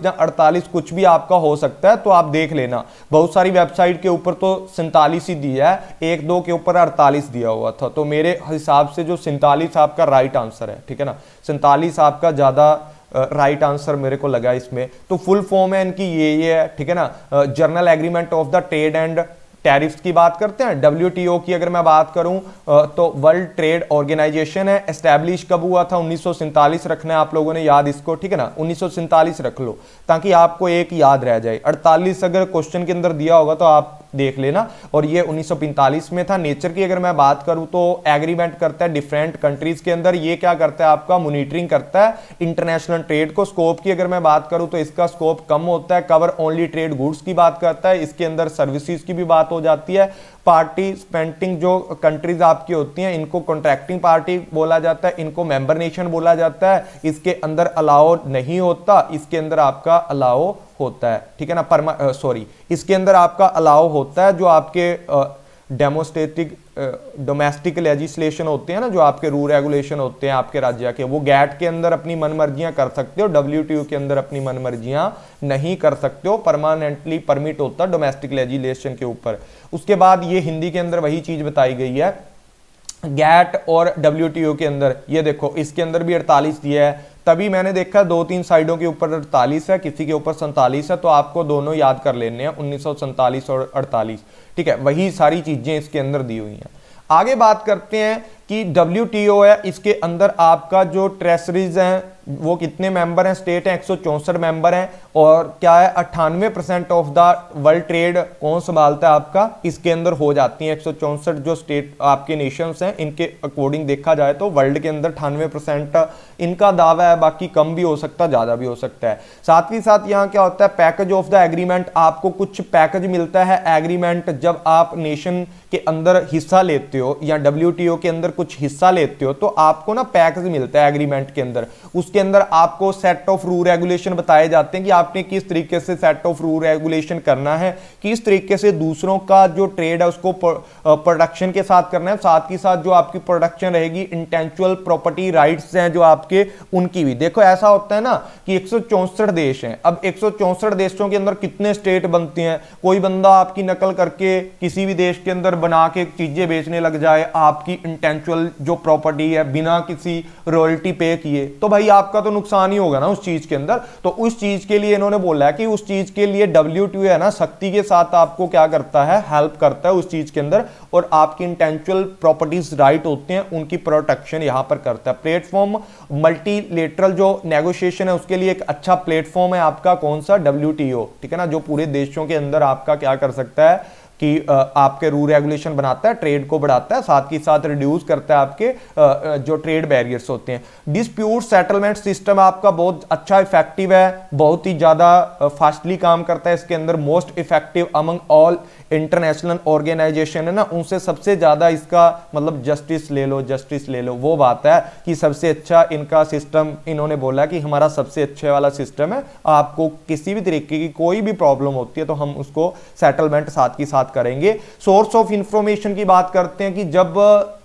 या अड़तालीस कुछ भी आपका हो सकता है तो आप देख लेना बहुत सारी वेबसाइट के ऊपर तो सैंतालीस ही दिया है एक दो के ऊपर अड़तालीस दिया हुआ था तो मेरे हिसाब से जो सैंतालीस आपका राइट आंसर है ठीक है ना सैंतालीस आपका ज़्यादा राइट uh, आंसर right मेरे को लगा इसमें तो फुल फॉर्म है इनकी ये ये है ठीक है ना general agreement of the trade and tariff की बात करते हैं डब्ल्यू की अगर मैं बात करूं uh, तो वर्ल्ड ट्रेड ऑर्गेनाइजेशन है एस्टैब्लिश कब हुआ था उन्नीस रखना है आप लोगों ने याद इसको ठीक है ना उन्नीस रख लो ताकि आपको एक याद रह जाए अड़तालीस अगर क्वेश्चन के अंदर दिया होगा तो आप देख लेना और ये 1945 में था नेचर की अगर मैं बात करूं तो एग्रीमेंट करता है डिफरेंट कंट्रीज के अंदर ये क्या करता है आपका मोनिटरिंग करता है इंटरनेशनल ट्रेड को स्कोप की अगर मैं बात करूं तो इसका स्कोप कम होता है कवर ओनली ट्रेड गुड्स की बात करता है इसके अंदर सर्विसेज की भी बात हो जाती है पार्टी स्पेंटिंग जो कंट्रीज आपकी होती हैं इनको कॉन्ट्रैक्टिंग पार्टी बोला जाता है इनको मेंबर नेशन बोला जाता है इसके अंदर अलाउ नहीं होता इसके अंदर आपका अलाउ होता है ठीक है ना परमा सॉरी इसके अंदर आपका अलाव होता है जो आपके डेमोस्टेटिक डोमेस्टिक लेजिस्लेशन होते हैं ना जो आपके रूल रेगुलेशन होते हैं आपके राज्य के वो गैट के अंदर अपनी मनमर्जियां कर सकते हो डब्ल्यू के अंदर अपनी मनमर्जियां नहीं कर सकते हो परमानेंटली परमिट होता है डोमेस्टिक लेजिस्लेशन के ऊपर उसके बाद ये हिंदी के अंदर वही चीज बताई गई है गैट और डब्ल्यू के अंदर ये देखो इसके अंदर भी अड़तालीस दिया है तभी मैंने देखा दो तीन साइडों के ऊपर अड़तालीस है किसी के ऊपर सैंतालीस है तो आपको दोनों याद कर लेने हैं उन्नीस और अड़तालीस ठीक है वही सारी चीज़ें इसके अंदर दी हुई हैं आगे बात करते हैं कि डब्ल्यू टी ओ है इसके अंदर आपका जो ट्रेसरीज हैं वो कितने मेंबर हैं स्टेट हैं एक मेंबर हैं और क्या है अट्ठानवे percent of the world trade कौन संभालता है आपका इसके अंदर हो जाती है एक जो स्टेट आपके नेशंस हैं इनके अकॉर्डिंग देखा जाए तो वर्ल्ड के अंदर अठानवे परसेंट इनका दावा है बाकी कम भी हो सकता है ज़्यादा भी हो सकता है साथ ही साथ यहाँ क्या होता है पैकेज ऑफ द एग्रीमेंट आपको कुछ पैकेज मिलता है एग्रीमेंट जब आप नेशन के अंदर हिस्सा लेते हो या डब्ल्यू के अंदर कुछ हिस्सा लेते हो तो आपको ना पैकेज मिलता है एग्रीमेंट के अंदर उसके अंदर आपको सेट ऑफ रूल रेगुलेशन बताए जाते हैं कि आपने किस तरीके से सेट ऑफ रूल रेगुलेशन करना है किस तरीके से दूसरों का जो ट्रेड है उसको प्रोडक्शन के साथ करना है साथ ही साथ जो आपकी प्रोडक्शन रहेगी इंटेंचुअल प्रॉपर्टी राइट्स हैं जो आपके उनकी भी देखो ऐसा होता है ना कि एक देश हैं अब एक देशों के अंदर कितने स्टेट बनते हैं कोई बंदा आपकी नकल करके किसी भी देश के अंदर बना के चीजें बेचने लग जाए आपकी इंटेंचुअल एक्चुअल जो प्रॉपर्टी है बिना किसी रॉयल्टी पे किए तो भाई आपका तो नुकसान ही होगा ना उस चीज के अंदर तो उस चीज के लिए इन्होंने बोला है कि उस चीज के लिए डब्ल्यू है ना शक्ति के साथ आपको क्या करता है हेल्प करता है उस चीज के अंदर और आपकी इंटेंचुअल प्रॉपर्टीज राइट होती हैं उनकी प्रोटेक्शन यहाँ पर करता है प्लेटफॉर्म मल्टीलेटरल जो नेगोशिएशन है उसके लिए एक अच्छा प्लेटफॉर्म है आपका कौन सा डब्ल्यू ठीक है ना जो पूरे देशों के अंदर आपका क्या कर सकता है कि आपके रूल रेगुलेशन बनाता है ट्रेड को बढ़ाता है साथ ही साथ रिड्यूस करता है आपके जो ट्रेड बैरियर्स होते हैं डिस्प्यूट सेटलमेंट सिस्टम आपका बहुत अच्छा इफेक्टिव है बहुत ही ज़्यादा फास्टली काम करता है इसके अंदर most effective among all international organisation है ना उनसे सबसे ज़्यादा इसका मतलब जस्टिस ले लो जस्टिस ले लो वो बात है कि सबसे अच्छा इनका सिस्टम इन्होंने बोला कि हमारा सबसे अच्छे वाला सिस्टम है आपको किसी भी तरीके की कोई भी प्रॉब्लम होती है तो हम उसको सेटलमेंट साथ ही साथ बात करेंगे सोर्स ऑफ इंफॉर्मेशन की बात करते हैं कि जब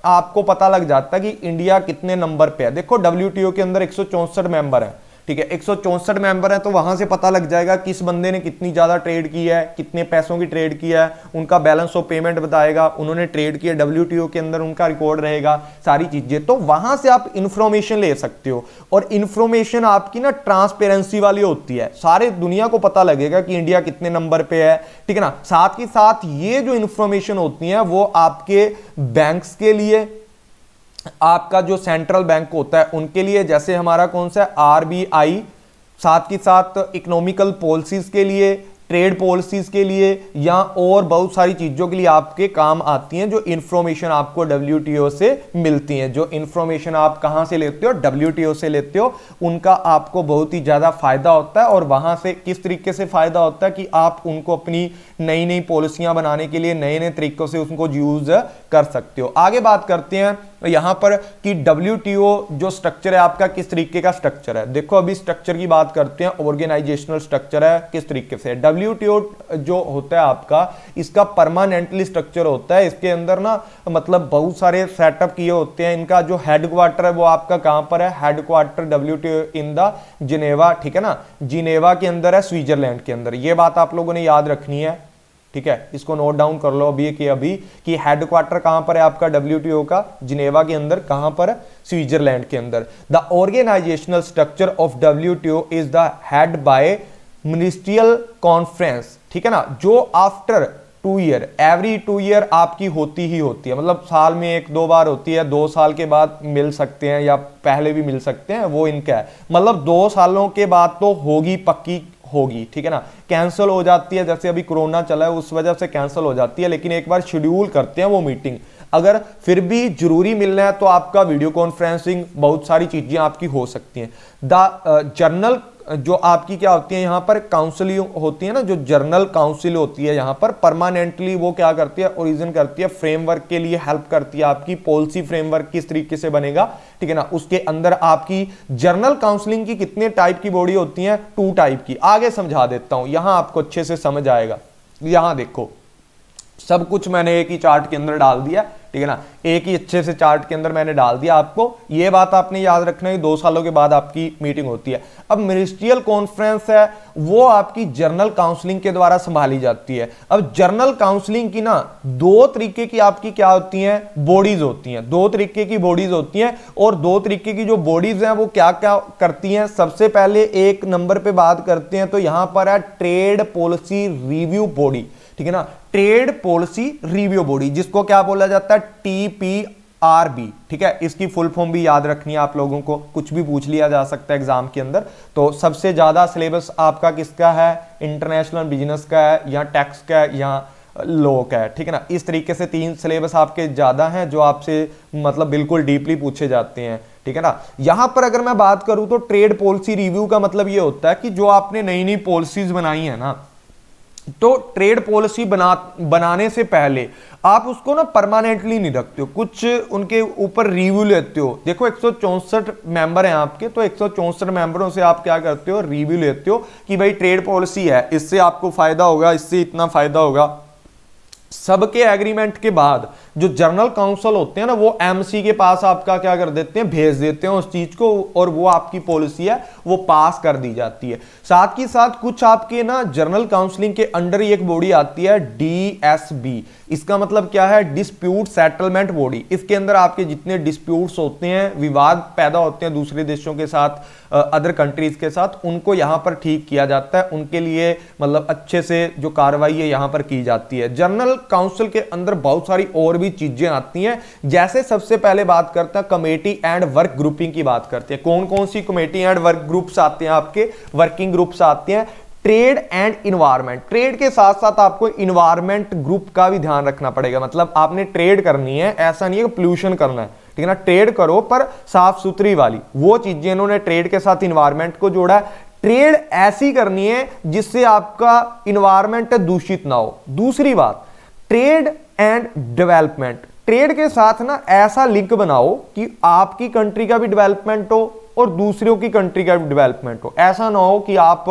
आपको पता लग जाता है कि इंडिया कितने नंबर पे है देखो डब्ल्यूटीओ के अंदर एक मेंबर है ठीक है एक मेंबर है तो वहां से पता लग जाएगा किस बंदे ने कितनी ज्यादा ट्रेड की है कितने पैसों की ट्रेड किया है उनका बैलेंस ऑफ पेमेंट बताएगा उन्होंने ट्रेड किया डब्ल्यू के अंदर उनका रिकॉर्ड रहेगा सारी चीजें तो वहां से आप इंफॉर्मेशन ले सकते हो और इंफॉर्मेशन आपकी ना ट्रांसपेरेंसी वाली होती है सारे दुनिया को पता लगेगा कि इंडिया कितने नंबर पे है ठीक है ना साथ ही साथ ये जो इंफॉर्मेशन होती है वो आपके बैंक्स के लिए आपका जो सेंट्रल बैंक होता है उनके लिए जैसे हमारा कौन सा बी आरबीआई साथ ही साथ इकोनॉमिकल पॉलिसीज के लिए ट्रेड पॉलिसीज के लिए या और बहुत सारी चीज़ों के लिए आपके काम आती हैं जो इन्फॉर्मेशन आपको डब्ल्यू से मिलती हैं जो इन्फॉर्मेशन आप कहाँ से लेते हो डब्ल्यू से लेते हो उनका आपको बहुत ही ज़्यादा फायदा होता है और वहाँ से किस तरीके से फायदा होता है कि आप उनको अपनी नई नई पॉलिसियां बनाने के लिए नए नए तरीकों से उसको यूज कर सकते हो आगे बात करते हैं यहां पर कि डब्ल्यू जो स्ट्रक्चर है आपका किस तरीके का स्ट्रक्चर है देखो अभी स्ट्रक्चर की बात करते हैं ऑर्गेनाइजेशनल स्ट्रक्चर है किस तरीके से डब्ल्यू जो होता है आपका इसका परमानेंटली स्ट्रक्चर होता है इसके अंदर ना मतलब बहुत सारे सेटअप किए होते हैं इनका जो हेडक्वार्टर है वो आपका कहां पर है headquarter W in the Geneva ठीक है ना जिनेवा के अंदर है स्विट्जरलैंड के अंदर यह बात आप लोगों ने याद रखनी है ठीक है इसको नोट डाउन कर लो अभी कि अभी कि हेडक्वार्टर कहां पर है आपका डब्ल्यू का जिनेवा के अंदर कहां पर है स्विट्जरलैंड के अंदर the organisational structure of W is the head by ministerial conference ठीक है ना जो after two year every two year आपकी होती ही होती है मतलब साल में एक दो बार होती है दो साल के बाद मिल सकते हैं या पहले भी मिल सकते हैं वो इनका है मतलब दो सालों के बाद तो होगी पक्की होगी ठीक है ना कैंसिल हो जाती है जैसे अभी कोरोना चला है उस वजह से कैंसिल हो जाती है लेकिन एक बार शेड्यूल करते हैं वो मीटिंग अगर फिर भी जरूरी मिलना है तो आपका वीडियो कॉन्फ्रेंसिंग बहुत सारी चीजें आपकी हो सकती हैं द जर्नल जो आपकी क्या होती है यहाँ पर काउंसिल होती है ना जो जर्नल काउंसिल होती है यहाँ पर परमानेंटली वो क्या करती है ओरिजिन करती है फ्रेमवर्क के लिए हेल्प करती है आपकी पॉलिसी फ्रेमवर्क किस तरीके से बनेगा ठीक है ना उसके अंदर आपकी जर्नल काउंसिलिंग की कितने टाइप की बॉडी होती है टू टाइप की आगे समझा देता हूं यहां आपको अच्छे से समझ आएगा यहां देखो सब कुछ मैंने एक ही चार्ट के अंदर डाल दिया ठीक है ना एक ही अच्छे से चार्ट के अंदर मैंने डाल दिया आपको ये बात आपने याद रखना है दो सालों के बाद आपकी मीटिंग होती है अब मिनिस्ट्रियल कॉन्फ्रेंस है वो आपकी जर्नल काउंसलिंग के द्वारा संभाली जाती है अब जर्नल काउंसलिंग की ना दो तरीके की आपकी क्या होती हैं बॉडीज होती हैं दो तरीके की बॉडीज होती हैं और दो तरीके की जो बॉडीज हैं वो क्या क्या करती हैं सबसे पहले एक नंबर पर बात करते हैं तो यहां पर है ट्रेड पॉलिसी रिव्यू बॉडी ठीक है ना ट्रेड पॉलिसी रिव्यू बॉडी जिसको क्या बोला जाता है टीपी आर बी ठीक है इसकी फुल फॉर्म भी याद रखनी है आप लोगों को कुछ भी पूछ लिया जा सकता है एग्जाम के अंदर तो सबसे ज्यादा सिलेबस आपका किसका है इंटरनेशनल बिजनेस का है या टैक्स का है या लॉ का है ठीक है ना इस तरीके से तीन सिलेबस आपके ज्यादा हैं जो आपसे मतलब बिल्कुल डीपली पूछे जाते हैं ठीक है ना यहां पर अगर मैं बात करूं तो ट्रेड पॉलिसी रिव्यू का मतलब ये होता है कि जो आपने नई नई पॉलिसीज बनाई है ना तो ट्रेड पॉलिसी बना बनाने से पहले आप उसको ना परमानेंटली नहीं रखते हो कुछ उनके ऊपर रिव्यू लेते हो देखो एक मेंबर हैं आपके तो एक मेंबरों से आप क्या करते हो रिव्यू लेते हो कि भाई ट्रेड पॉलिसी है इससे आपको फायदा होगा इससे इतना फायदा होगा सबके एग्रीमेंट के बाद जो जर्नल काउंसिल होते हैं ना वो एमसी के पास आपका क्या कर देते हैं भेज देते हैं उस चीज को और वो आपकी पॉलिसी है वो पास कर दी जाती है साथ ही साथ कुछ आपके ना जर्नल काउंसलिंग के अंडर ही एक बॉडी आती है डीएसबी इसका मतलब क्या है डिस्प्यूट सेटलमेंट बॉडी इसके अंदर आपके जितने डिस्प्यूट्स होते हैं विवाद पैदा होते हैं दूसरे देशों के साथ अदर कंट्रीज के साथ उनको यहां पर ठीक किया जाता है उनके लिए मतलब अच्छे से जो कार्रवाई है यहां पर की जाती है जर्नल काउंसिल के अंदर बहुत सारी और सभी चीजें आती हैं जैसे सबसे पहले बात करते हैं कमेटी एंड वर्क ग्रुपिंग की बात करते हैं कौन कौन सी कमेटी एंड वर्क ग्रुप्स आते हैं आपके वर्किंग ग्रुप्स आते हैं ट्रेड एंड इन्वायरमेंट ट्रेड के साथ साथ आपको इन्वायरमेंट ग्रुप का भी ध्यान रखना पड़ेगा मतलब आपने ट्रेड करनी है ऐसा नहीं है कि पोल्यूशन करना है ठीक है ना ट्रेड करो पर साफ सुथरी वाली वो चीजें इन्होंने ट्रेड के साथ इन्वायरमेंट को जोड़ा है ट्रेड ऐसी करनी है जिससे आपका इन्वायरमेंट दूषित ना हो दूसरी बात ट्रेड एंड डेवलपमेंट ट्रेड के साथ ना ऐसा लिंक बनाओ कि आपकी कंट्री का भी डेवलपमेंट हो और दूसरों की कंट्री का डेवलपमेंट हो ऐसा ना हो कि आप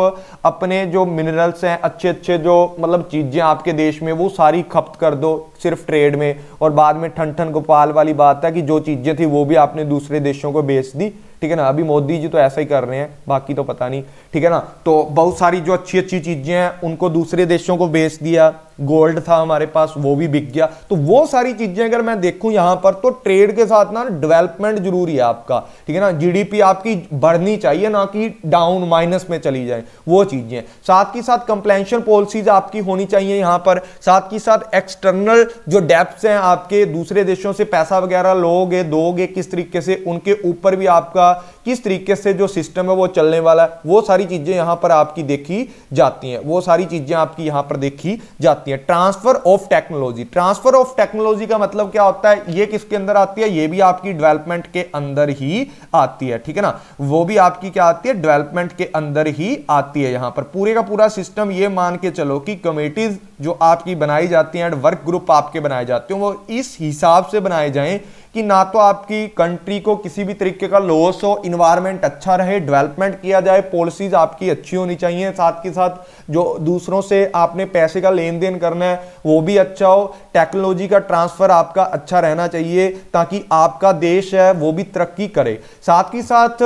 अपने जो मिनरल्स हैं अच्छे अच्छे जो मतलब चीज़ें आपके देश में वो सारी खपत कर दो सिर्फ ट्रेड में और बाद में ठन ठन गोपाल वाली बात है कि जो चीज़ें थी वो भी आपने दूसरे देशों को बेच दी ठीक है ना अभी मोदी जी तो ऐसा ही कर रहे हैं बाकी तो पता नहीं ठीक है ना तो बहुत सारी जो अच्छी अच्छी चीज़ें हैं उनको दूसरे देशों को बेच दिया गोल्ड था हमारे पास वो भी बिक गया तो वो सारी चीज़ें अगर मैं देखूं यहाँ पर तो ट्रेड के साथ ना डेवलपमेंट जरूरी है आपका ठीक है ना जीडीपी आपकी बढ़नी चाहिए ना कि डाउन माइनस में चली जाए वो चीज़ें साथ ही साथ कंप्लेंशन पॉलिसीज आपकी होनी चाहिए यहाँ पर साथ ही साथ एक्सटर्नल जो डेप्स हैं आपके दूसरे देशों से पैसा वगैरह लोगे दोगे किस तरीके से उनके ऊपर भी आपका होगा किस तरीके से जो सिस्टम है वो चलने वाला है वो सारी चीज़ें यहां पर आपकी देखी जाती हैं वो सारी चीज़ें आपकी यहां पर देखी जाती हैं transfer of technology transfer of technology का मतलब क्या होता है ये किसके अंदर आती है ये भी आपकी डेवलपमेंट के अंदर ही आती है ठीक है ना वो भी आपकी क्या आती है डेवलपमेंट के अंदर ही आती है यहां पर पूरे का पूरा सिस्टम ये मान के चलो कि कमेटीज जो आपकी बनाई जाती है एंड वर्क ग्रुप आपके बनाए जाते हैं वो इस हिसाब से बनाए जाएं कि ना तो आपकी कंट्री को किसी भी तरीके का लॉस हो इन्वायरमेंट अच्छा रहे डेवलपमेंट किया जाए पॉलिसीज आपकी अच्छी होनी चाहिए साथ के साथ जो दूसरों से आपने पैसे का लेन देन करना है वो भी अच्छा हो टेक्नोलॉजी का ट्रांसफर आपका अच्छा रहना चाहिए ताकि आपका देश है वो भी तरक्की करे साथ ही साथ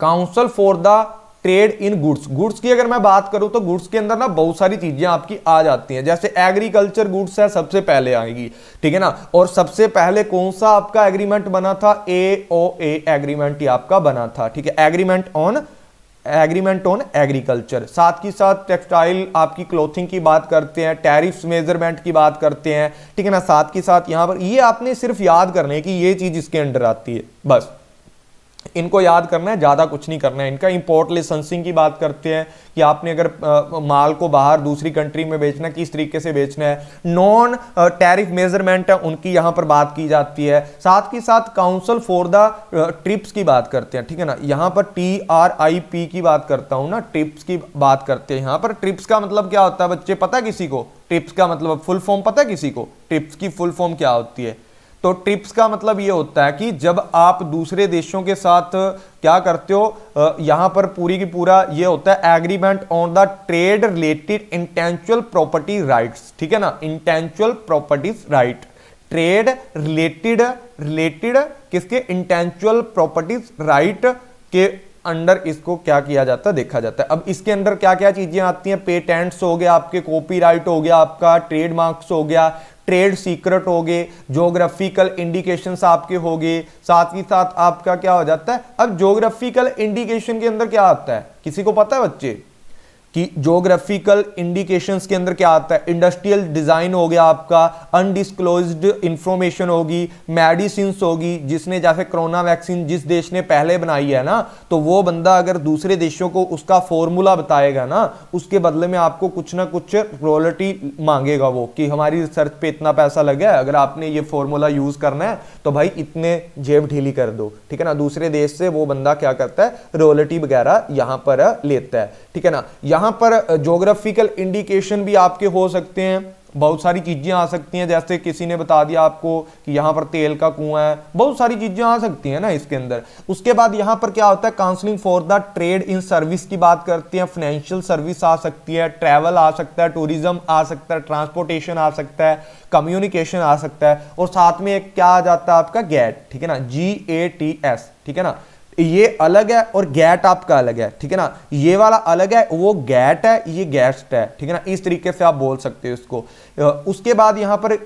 council for the trade in goods goods की अगर मैं बात करूं तो गुड्स के अंदर ना बहुत सारी चीजें आपकी आ जाती हैं जैसे एग्रीकल्चर गुड्स है सबसे पहले आएगी ठीक है ना और सबसे पहले कौन सा आपका एग्रीमेंट बना था ए ओ ए एग्रीमेंट ही आपका बना था ठीक है agreement on agreement on agriculture साथ ही साथ टेक्सटाइल आपकी क्लोथिंग की बात करते हैं टैरिफ्स मेजरमेंट की बात करते हैं ठीक है ना साथ के साथ यहां पर ये आपने सिर्फ याद करने की ये चीज इसके अंडर आती है बस इनको याद करना है ज़्यादा कुछ नहीं करना है इनका इम्पोर्ट लाइसेंसिंग की बात करते हैं कि आपने अगर आ, माल को बाहर दूसरी कंट्री में बेचना किस तरीके से बेचना है नॉन टैरिफ मेजरमेंट है उनकी यहाँ पर बात की जाती है साथ ही साथ काउंसिल फॉर द ट्रिप्स की बात करते हैं ठीक है ना यहाँ पर टी आर आई पी की बात करता हूँ ना ट्रिप्स की बात करते हैं यहाँ पर ट्रिप्स का मतलब क्या होता है बच्चे पता है किसी को ट्रिप्स का मतलब फुल फॉर्म पता है किसी को ट्रिप्स की फुल फॉर्म क्या होती है तो ट्रिप्स का मतलब ये होता है कि जब आप दूसरे देशों के साथ क्या करते हो यहाँ पर पूरी की पूरा ये होता है agreement on the trade related intellectual property rights ठीक है ना intellectual properties right trade related related किसके इंटेंचुअल प्रॉपर्टीज राइट के अंडर इसको क्या किया जाता है देखा जाता है अब इसके अंदर क्या क्या चीजें आती हैं पेटेंट्स हो गया आपके कॉपीराइट हो गया आपका ट्रेडमार्क्स हो गया ट्रेड सीक्रेट हो गए जोग्राफिकल इंडिकेशंस आपके हो गए साथ ही साथ आपका क्या हो जाता है अब जोग्राफिकल इंडिकेशन के अंदर क्या आता है किसी को पता है बच्चे कि जोग्राफिकल इंडिकेशंस के अंदर क्या आता है इंडस्ट्रियल डिज़ाइन हो गया आपका अनडिस्क्लोज्ड इंफॉर्मेशन होगी मेडिसिन होगी जिसने जैसे कोरोना वैक्सीन जिस देश ने पहले बनाई है ना तो वो बंदा अगर दूसरे देशों को उसका फॉर्मूला बताएगा ना उसके बदले में आपको कुछ ना कुछ रॉयल्टी मांगेगा वो कि हमारी रिसर्च पे इतना पैसा लगा है अगर आपने ये फॉर्मूला यूज़ करना है तो भाई इतने जेब ढीली कर दो ठीक है ना दूसरे देश से वो बंदा क्या करता है रोलिटी वगैरह यहाँ पर लेता है ठीक है ना यहाँ यहां पर जोग्राफिकल इंडिकेशन भी आपके हो सकते हैं बहुत सारी चीज़ें आ सकती हैं जैसे किसी ने बता दिया आपको कि यहां पर तेल का कुआं है बहुत सारी चीज़ें आ सकती हैं ना इसके अंदर उसके बाद यहां पर क्या होता है counselling for the trade in service की बात करते हैं फाइनेंशियल सर्विस आ सकती है ट्रैवल आ सकता है टूरिज्म आ सकता है ट्रांसपोर्टेशन आ सकता है कम्युनिकेशन आ सकता है और साथ में एक क्या आ जाता है आपका गैट ठीक है ना जी ए टी एस ठीक है ना ये अलग है और गैट आपका अलग है ठीक है ना ये वाला अलग है वो गैट है ये गैस्ट है ठीक है ना इस तरीके से आप बोल सकते हो इसको उसके बाद यहां पर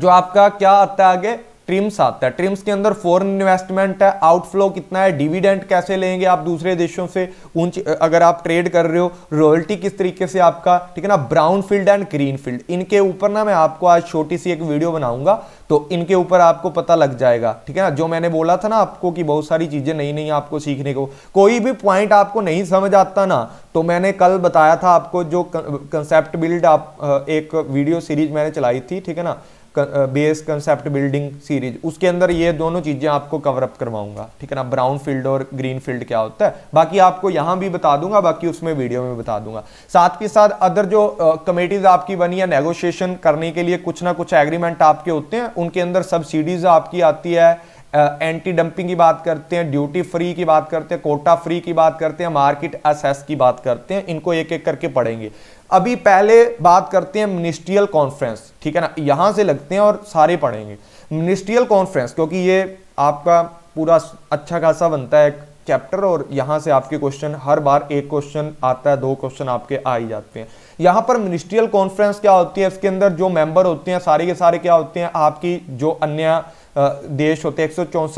जो आपका क्या आता है आगे ट्रिम्स आता है ट्रिम्स के अंदर फॉरेन इन्वेस्टमेंट है आउटफ्लो कितना है डिविडेंड कैसे लेंगे आप दूसरे देशों से उन अगर आप ट्रेड कर रहे हो रॉयल्टी किस तरीके से आपका ठीक है ना brown field and green field इनके ऊपर ना मैं आपको आज छोटी सी एक वीडियो बनाऊंगा तो इनके ऊपर आपको पता लग जाएगा ठीक है ना जो मैंने बोला था ना आपको कि बहुत सारी चीजें नई नई आपको सीखने को कोई भी पॉइंट आपको नहीं समझ आता ना तो मैंने कल बताया था आपको जो कंसेप्ट बिल्ड आप एक वीडियो सीरीज मैंने चलाई थी ठीक है ना बेस कंसेप्ट बिल्डिंग सीरीज उसके अंदर ये दोनों चीज़ें आपको कवर अप करवाऊंगा ठीक है ना ब्राउन फील्ड और ग्रीन फील्ड क्या होता है बाकी आपको यहाँ भी बता दूंगा बाकी उसमें वीडियो में बता दूंगा साथ के साथ अदर जो कमेटीज uh, आपकी बनी है नेगोशिएशन करने के लिए कुछ ना कुछ एग्रीमेंट आपके होते हैं उनके अंदर सब्सिडीज आपकी आती है एंटी uh, डंपिंग की बात करते हैं ड्यूटी फ्री की बात करते हैं कोटा फ्री की बात करते हैं मार्केट एसेस की बात करते हैं इनको एक एक करके पढ़ेंगे अभी पहले बात करते हैं मिनिस्ट्रियल कॉन्फ्रेंस ठीक है ना यहाँ से लगते हैं और सारे पढ़ेंगे मिनिस्ट्रियल कॉन्फ्रेंस क्योंकि ये आपका पूरा अच्छा खासा बनता है चैप्टर और यहाँ से आपके क्वेश्चन हर बार एक क्वेश्चन आता है दो क्वेश्चन आपके आ ही जाते हैं यहाँ पर मिनिस्ट्रियल कॉन्फ्रेंस क्या होती है इसके अंदर जो मेंबर होते हैं सारे के सारे क्या होते हैं आपकी जो अन्य देश होते हैं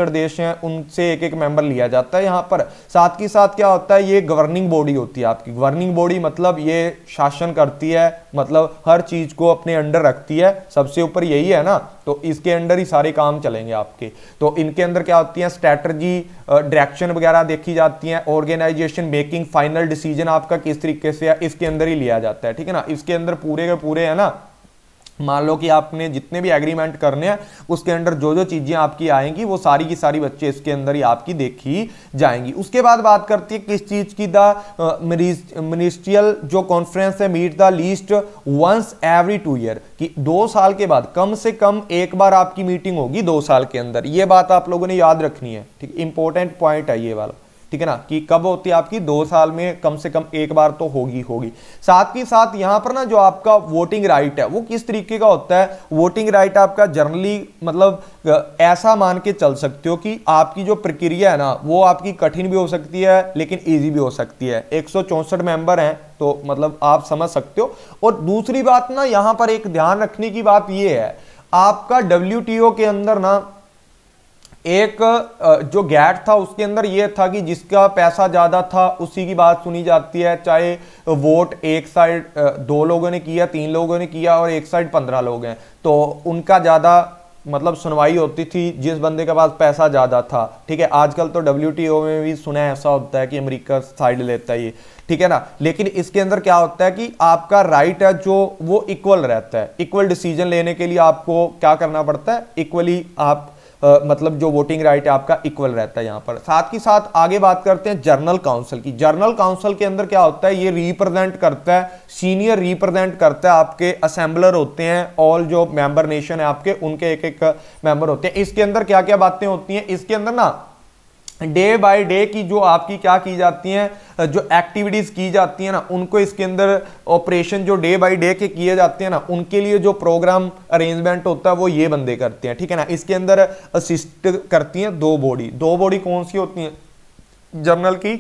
एक देश हैं उनसे एक एक मेंबर लिया जाता है यहाँ पर साथ ही साथ क्या होता है ये गवर्निंग बॉडी होती है आपकी गवर्निंग बॉडी मतलब ये शासन करती है मतलब हर चीज़ को अपने अंडर रखती है सबसे ऊपर यही है ना तो इसके अंडर ही सारे काम चलेंगे आपके तो इनके अंदर क्या होती है स्ट्रैटर्जी डायरेक्शन वगैरह देखी जाती है ऑर्गेनाइजेशन मेकिंग फाइनल डिसीजन आपका किस तरीके से है इसके अंदर ही लिया जाता है ठीक है ना इसके अंदर पूरे के पूरे है ना मान लो कि आपने जितने भी एग्रीमेंट करने हैं उसके अंदर जो जो चीज़ें आपकी आएंगी वो सारी की सारी बच्चे इसके अंदर ही आपकी देखी जाएंगी उसके बाद बात करती है किस चीज़ की द मिनिस्ट्रियल जो कॉन्फ्रेंस है meet the least once every two year कि दो साल के बाद कम से कम एक बार आपकी मीटिंग होगी दो साल के अंदर ये बात आप लोगों ने याद रखनी है ठीक इंपॉर्टेंट पॉइंट है ये वाला ठीक है ना कि कब होती है आपकी दो साल में कम से कम एक बार तो होगी होगी साथ ही साथ यहां पर ना जो आपका वोटिंग राइट है वो किस तरीके का होता है वोटिंग राइट आपका जनरली मतलब ऐसा मान के चल सकते हो कि आपकी जो प्रक्रिया है ना वो आपकी कठिन भी हो सकती है लेकिन ईजी भी हो सकती है एक मेंबर हैं तो मतलब आप समझ सकते हो और दूसरी बात ना यहां पर एक ध्यान रखने की बात यह है आपका डब्ल्यू के अंदर ना एक जो गैट था उसके अंदर ये था कि जिसका पैसा ज़्यादा था उसी की बात सुनी जाती है चाहे वोट एक साइड दो लोगों ने किया तीन लोगों ने किया और एक साइड पंद्रह लोग हैं तो उनका ज़्यादा मतलब सुनवाई होती थी जिस बंदे के पास पैसा ज़्यादा था ठीक है आजकल तो डब्ल्यू में भी सुना ऐसा होता है कि अमरीका साइड लेता है ये ठीक है ना लेकिन इसके अंदर क्या होता है कि आपका राइट है जो वो इक्वल रहता है इक्वल डिसीजन लेने के लिए आपको क्या करना पड़ता है इक्वली आप आ, मतलब जो वोटिंग राइट है आपका इक्वल रहता है यहाँ पर साथ ही साथ आगे बात करते हैं जर्नल काउंसिल की जर्नल काउंसिल के अंदर क्या होता है ये रिप्रेजेंट करता है सीनियर रिप्रेजेंट करता है आपके असेंबलर होते हैं ऑल जो मेंबर नेशन है आपके उनके एक एक मेंबर होते हैं इसके अंदर क्या क्या बातें होती हैं इसके अंदर ना डे बाय डे की जो आपकी क्या की जाती हैं जो एक्टिविटीज़ की जाती हैं ना उनको इसके अंदर ऑपरेशन जो डे बाय डे के किए जाते हैं ना उनके लिए जो प्रोग्राम अरेंजमेंट होता है वो ये बंदे करते हैं ठीक है ना इसके अंदर असिस्ट करती हैं दो बॉडी दो बॉडी कौन सी होती हैं जर्नल की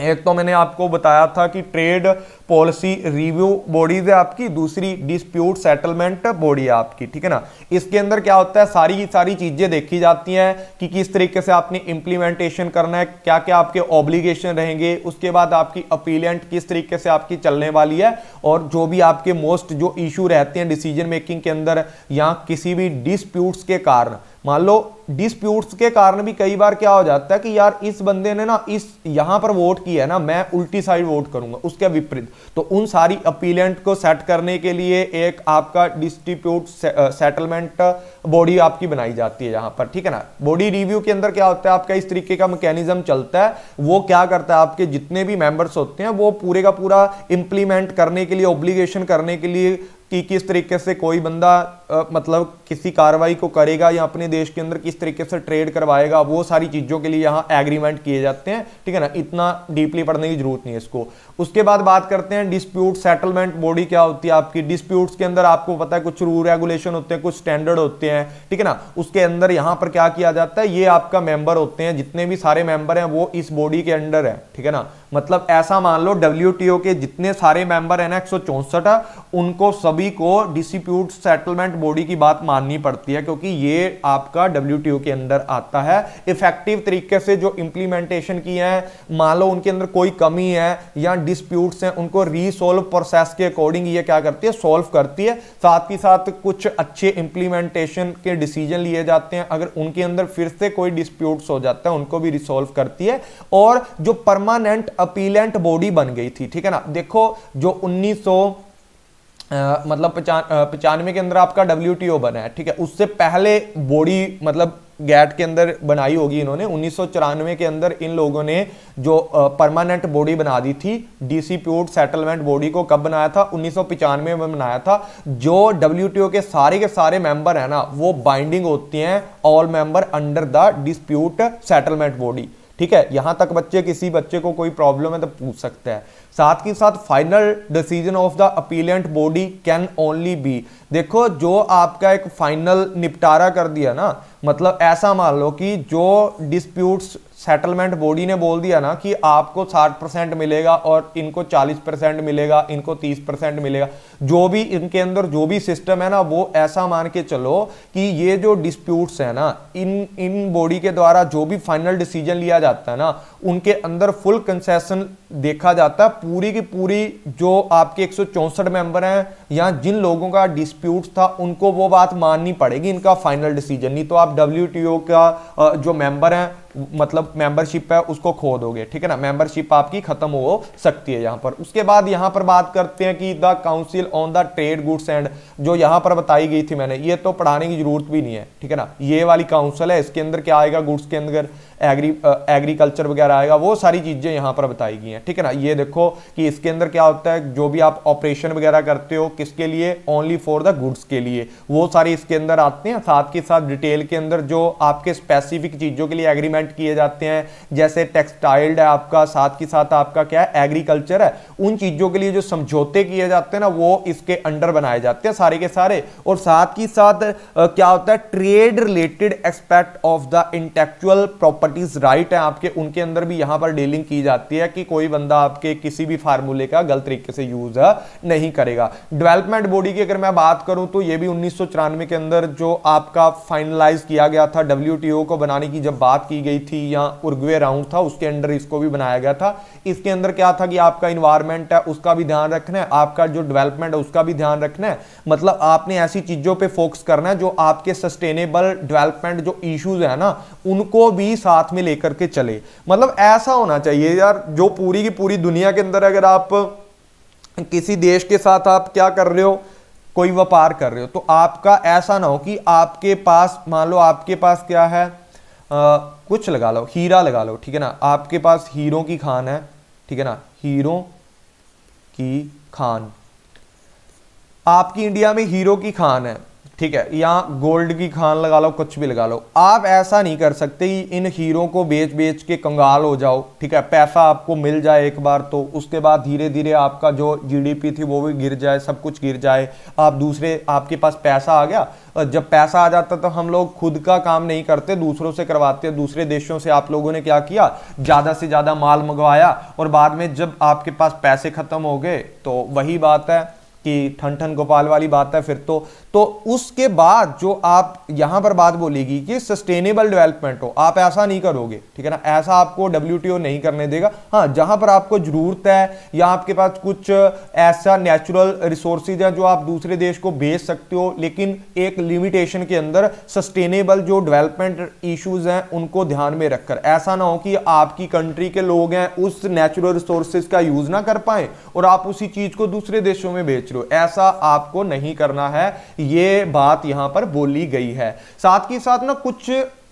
एक तो मैंने आपको बताया था कि ट्रेड पॉलिसी रिव्यू बॉडीज है आपकी दूसरी डिस्प्यूट सेटलमेंट बॉडी है आपकी ठीक है ना इसके अंदर क्या होता है सारी की सारी चीजें देखी जाती हैं कि किस तरीके से आपने इंप्लीमेंटेशन करना है क्या क्या आपके ऑब्लिगेशन रहेंगे उसके बाद आपकी अपीलेंट किस तरीके से आपकी चलने वाली है और जो भी आपके मोस्ट जो इशू रहते हैं डिसीजन मेकिंग के अंदर या किसी भी डिस्प्यूट्स के कारण मान लो डिस्प्यूट्स के कारण भी कई बार क्या हो जाता है कि यार इस बंदे ने ना इस यहां पर वोट किया है ना मैं उल्टी साइड वोट करूंगा उसके विपरीत तो उन सारी अपीलेंट को सेट करने के लिए एक आपका डिस्ट्रीब्यूट से, सेटलमेंट बॉडी आपकी बनाई जाती है यहां पर ठीक है ना बॉडी रिव्यू के अंदर क्या होता है आपका इस तरीके का मैकेनिज्म चलता है वो क्या करता है आपके जितने भी मेंबर्स होते हैं वो पूरे का पूरा इंप्लीमेंट करने के लिए ऑब्लीगेशन करने के लिए कि किस तरीके से कोई बंदा मतलब किसी कार्रवाई को करेगा या अपने देश के अंदर किस तरीके से ट्रेड करवाएगा वो सारी चीज़ों के लिए यहाँ एग्रीमेंट किए जाते हैं ठीक है ना इतना डीपली पढ़ने की जरूरत नहीं है इसको उसके बाद बात करते हैं डिस्प्यूट सेटलमेंट बॉडी क्या होती है आपकी डिस्प्यूट्स के अंदर आपको पता है कुछ रूल रेगुलेशन होते हैं कुछ स्टैंडर्ड होते हैं ठीक है ना उसके अंदर यहाँ पर क्या किया जाता है ये आपका मेंबर होते हैं जितने भी सारे मेंबर हैं वो इस बॉडी के अंडर है ठीक है ना मतलब ऐसा मान लो डब्ल्यू के जितने सारे मेंबर हैं ना एक उनको सभी को डिस्प्यूट सेटलमेंट बॉडी की बात माननी पड़ती है क्योंकि ये आपका डब्ल्यू के अंदर आता है इफेक्टिव तरीके से जो इंप्लीमेंटेशन की है मान लो उनके अंदर कोई कमी है या डिस्प्यूट्स हैं उनको रीसोल्व प्रोसेस के अकॉर्डिंग ये क्या करती है सॉल्व करती है साथ ही साथ कुछ अच्छे इंप्लीमेंटेशन के डिसीजन लिए जाते हैं अगर उनके अंदर फिर से कोई डिस्प्यूट्स हो जाता है उनको भी रिसोल्व करती है और जो परमानेंट अपीलेंट बॉडी बन गई थी ठीक है ना देखो जो उन्नीस आ, मतलब पचानवे के अंदर आपका डब्ल्यू टी ओ बना है ठीक है उससे पहले बॉडी मतलब गैट के अंदर बनाई होगी इन्होंने उन्नीस के अंदर इन लोगों ने जो परमानेंट बॉडी बना दी थी डिसप्यूट सेटलमेंट बॉडी को कब बनाया था उन्नीस में बनाया था जो डब्ल्यू के सारे के सारे मेंबर हैं ना वो बाइंडिंग होती हैं all member under the dispute settlement body ठीक है यहां तक बच्चे किसी बच्चे को कोई प्रॉब्लम है तो पूछ सकते हैं साथ ही साथ final decision of the appellate body can only be देखो जो आपका एक फाइनल निपटारा कर दिया ना मतलब ऐसा मान लो कि जो डिस्प्यूट्स सेटलमेंट बॉडी ने बोल दिया ना कि आपको 60 परसेंट मिलेगा और इनको 40 परसेंट मिलेगा इनको 30 परसेंट मिलेगा जो भी इनके अंदर जो भी सिस्टम है ना वो ऐसा मान के चलो कि ये जो डिस्प्यूट्स है ना इन इन बॉडी के द्वारा जो भी फाइनल डिसीजन लिया जाता है ना उनके अंदर फुल कंसेशन देखा जाता है पूरी की पूरी जो आपके एक मेंबर हैं या जिन लोगों का डिस्प्यूट था उनको वो बात माननी पड़ेगी इनका फाइनल डिसीजन नहीं तो आप डब्ल्यू का जो मेंबर हैं मतलब मेंबरशिप है उसको खो दोगे ठीक है ना मेंबरशिप आपकी खत्म हो सकती है यहाँ पर उसके बाद यहाँ पर बात करते हैं कि the council on the trade goods and जो यहाँ पर बताई गई थी मैंने ये तो पढ़ाने की जरूरत भी नहीं है ठीक है ना ये वाली काउंसिल है इसके अंदर क्या आएगा गुड्स के अंदर एग्री एग्रीकल्चर वगैरह आएगा वो सारी चीज़ें यहाँ पर बताई गई हैं ठीक है ना ये देखो कि इसके अंदर क्या होता है जो भी आप ऑपरेशन वगैरह करते हो किसके लिए ओनली फॉर द गुड्स के लिए वो सारे इसके अंदर आते हैं साथ के साथ डिटेल के अंदर जो आपके स्पेसिफिक चीज़ों के लिए एग्रीमेंट किए जाते हैं जैसे टेक्सटाइल्ड है आपका साथ के साथ आपका क्या है एग्रीकल्चर है उन चीज़ों के लिए जो समझौते किए जाते हैं ना वो इसके अंडर बनाए जाते हैं सारे के सारे और साथ ही साथ क्या होता है trade related expect of the intellectual property properties right हैं आपके उनके अंदर भी यहां पर डीलिंग की जाती है कि कोई बंदा आपके किसी भी फार्मूले का गलत तरीके से यूज नहीं करेगा डेवलपमेंट बॉडी की अगर मैं बात करूं तो ये भी उन्नीस के अंदर जो आपका फाइनलाइज किया गया था डब्ल्यू को बनाने की जब बात की गई थी या उर्गवे राउंड था उसके अंदर इसको भी बनाया गया था इसके अंदर क्या था कि आपका इन्वायरमेंट है उसका भी ध्यान रखना है आपका जो डेवलपमेंट है उसका भी ध्यान रखना है मतलब आपने ऐसी चीजों पर फोकस करना है जो आपके सस्टेनेबल डेवलपमेंट जो इश्यूज है ना उनको भी साथ साथ में लेकर के चले मतलब ऐसा होना चाहिए यार जो पूरी की पूरी दुनिया के अंदर अगर आप किसी देश के साथ आप क्या कर रहे हो कोई व्यापार कर रहे हो तो आपका ऐसा ना हो कि आपके पास मान लो आपके पास क्या है आ, कुछ लगा लो हीरा लगा लो ठीक है ना आपके पास हीरो की खान है ठीक है ना हीरो की खान आपकी इंडिया में हीरो की खान है ठीक है या गोल्ड की खान लगा लो कुछ भी लगा लो आप ऐसा नहीं कर सकते कि इन हीरों को बेच बेच के कंगाल हो जाओ ठीक है पैसा आपको मिल जाए एक बार तो उसके बाद धीरे धीरे आपका जो जीडीपी थी वो भी गिर जाए सब कुछ गिर जाए आप दूसरे आपके पास पैसा आ गया जब पैसा आ जाता तो हम लोग खुद का काम नहीं करते दूसरों से करवाते दूसरे देशों से आप लोगों ने क्या किया ज़्यादा से ज़्यादा माल मंगवाया और बाद में जब आपके पास पैसे ख़त्म हो गए तो वही बात है कि ठन ठन गोपाल वाली बात है फिर तो तो उसके बाद जो आप यहां पर बात बोलेगी कि सस्टेनेबल डेवलपमेंट हो आप ऐसा नहीं करोगे ठीक है ना ऐसा आपको डब्ल्यू नहीं करने देगा हाँ जहां पर आपको जरूरत है या आपके पास कुछ ऐसा नेचुरल रिसोर्सेज है जो आप दूसरे देश को भेज सकते हो लेकिन एक लिमिटेशन के अंदर सस्टेनेबल जो डेवलपमेंट इश्यूज हैं उनको ध्यान में रखकर ऐसा ना हो कि आपकी कंट्री के लोग हैं उस नेचुरल रिसोर्सेज का यूज ना कर पाए और आप उसी चीज को दूसरे देशों में बेच रहे हो ऐसा आपको नहीं करना है ये बात यहां पर बोली गई है साथ ही साथ ना कुछ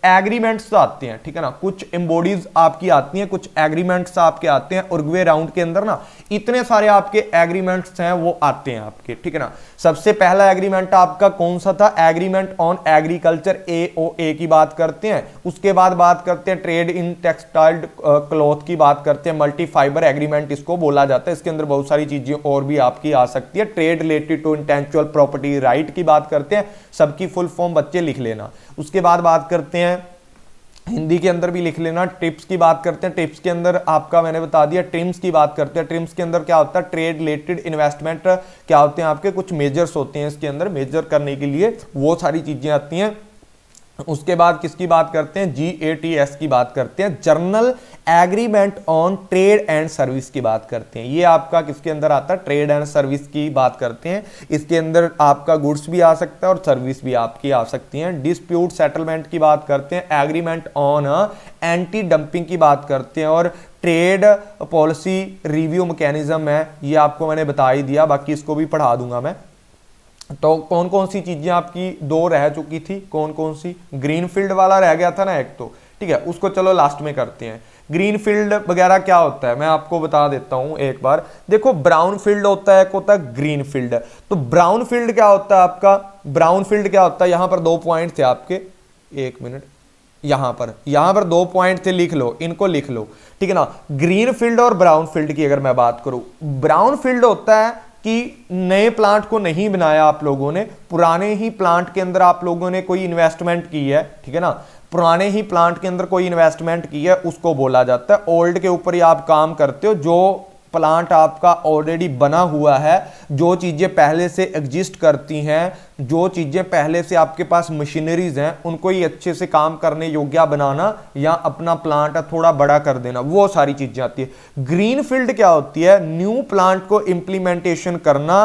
एग्रीमेंट्स तो आते हैं ठीक है ना कुछ एम्बोडीज आपकी आती हैं कुछ एग्रीमेंट्स आपके आते हैं उर्गवे राउंड के अंदर ना इतने सारे आपके एग्रीमेंट्स हैं वो आते हैं आपके ठीक है ना सबसे पहला एग्रीमेंट आपका कौन सा था agreement on agriculture A O A की बात करते हैं उसके बाद बात करते हैं ट्रेड इन टेक्सटाइल क्लॉथ की बात करते हैं मल्टीफाइबर एग्रीमेंट इसको बोला जाता है इसके अंदर बहुत सारी चीजें और भी आपकी आ सकती है trade related to intellectual property right की बात करते हैं सबकी फुल फॉर्म बच्चे लिख लेना उसके बाद बात करते हैं हिंदी के अंदर भी लिख लेना टिप्स की बात करते हैं टिप्स के अंदर आपका मैंने बता दिया ट्रिम्स की बात करते हैं ट्रिम्स के अंदर क्या होता है ट्रेड रिलेटेड इन्वेस्टमेंट क्या होते हैं आपके कुछ मेजर्स होते हैं इसके अंदर मेजर करने के लिए वो सारी चीज़ें आती हैं उसके बाद किसकी बात करते हैं जी ए टी एस की बात करते हैं general agreement on trade and service की बात करते हैं ये आपका किसके अंदर आता है ट्रेड एंड सर्विस की बात करते हैं इसके अंदर आपका गुड्स भी आ सकता है और सर्विस भी आपकी आ सकती हैं डिस्प्यूट सेटलमेंट की बात करते हैं एग्रीमेंट ऑन एंटी डंपिंग की बात करते हैं और ट्रेड पॉलिसी रिव्यू मैकेनिज्म है ये आपको मैंने बता ही दिया बाकी इसको भी पढ़ा दूंगा मैं तो कौन कौन सी चीज़ें आपकी दो रह चुकी थी कौन कौन सी ग्रीन फील्ड वाला रह गया था ना एक तो ठीक है उसको चलो लास्ट में करते हैं ग्रीन फील्ड वगैरह क्या होता है मैं आपको बता देता हूं एक बार देखो ब्राउन फील्ड होता है एक होता है ग्रीन फील्ड तो ब्राउन फील्ड क्या होता है आपका ब्राउन फील्ड क्या होता है यहां पर दो पॉइंट थे आपके एक मिनट यहां पर यहां पर दो पॉइंट थे लिख लो इनको लिख लो ठीक है ना ग्रीन फील्ड और ब्राउन फील्ड की अगर मैं बात करूं ब्राउन फील्ड होता है कि नए प्लांट को नहीं बनाया आप लोगों ने पुराने ही प्लांट के अंदर आप लोगों ने कोई इन्वेस्टमेंट की है ठीक है ना पुराने ही प्लांट के अंदर कोई इन्वेस्टमेंट की है उसको बोला जाता है ओल्ड के ऊपर ही आप काम करते हो जो प्लांट आपका ऑलरेडी बना हुआ है जो चीज़ें पहले से एग्जिस्ट करती हैं जो चीज़ें पहले से आपके पास मशीनरीज हैं उनको ही अच्छे से काम करने योग्य बनाना या अपना प्लांट थोड़ा बड़ा कर देना वो सारी चीज़ें आती है ग्रीन फील्ड क्या होती है न्यू प्लांट को इम्प्लीमेंटेशन करना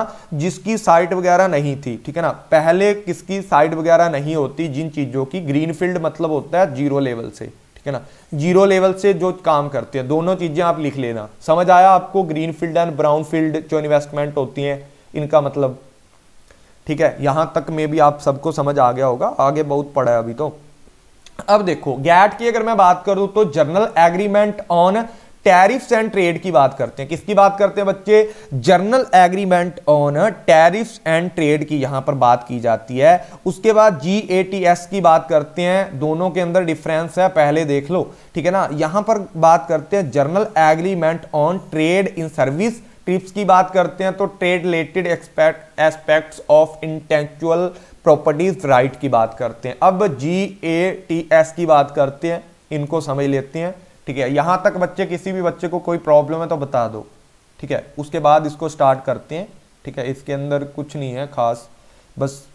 जिसकी साइट वगैरह नहीं थी ठीक है ना पहले किसकी साइट वगैरह नहीं होती जिन चीज़ों की ग्रीन फील्ड मतलब होता है जीरो लेवल से है ना जीरो लेवल से जो काम करते हैं दोनों चीज़ें आप लिख लेना समझ आया आपको green field and brown field जो इन्वेस्टमेंट होती हैं इनका मतलब ठीक है यहां तक में भी आप सबको समझ आ गया होगा आगे बहुत पढ़ा है अभी तो अब देखो गैट की अगर मैं बात करूं तो general agreement on tariffs and trade की बात करते हैं किसकी बात करते हैं बच्चे general agreement on tariffs and trade की यहां पर बात की जाती है उसके बाद जीएटीएस की बात करते हैं दोनों के अंदर डिफरेंस है पहले देख लो ठीक है ना यहां पर बात करते हैं general agreement on trade in service TRIPS की बात करते हैं तो trade related aspect of intellectual properties right की बात करते हैं अब जी ए टी एस की बात करते हैं इनको समझ लेते हैं ठीक है यहां तक बच्चे किसी भी बच्चे को कोई प्रॉब्लम है तो बता दो ठीक है उसके बाद इसको स्टार्ट करते हैं ठीक है इसके अंदर कुछ नहीं है खास बस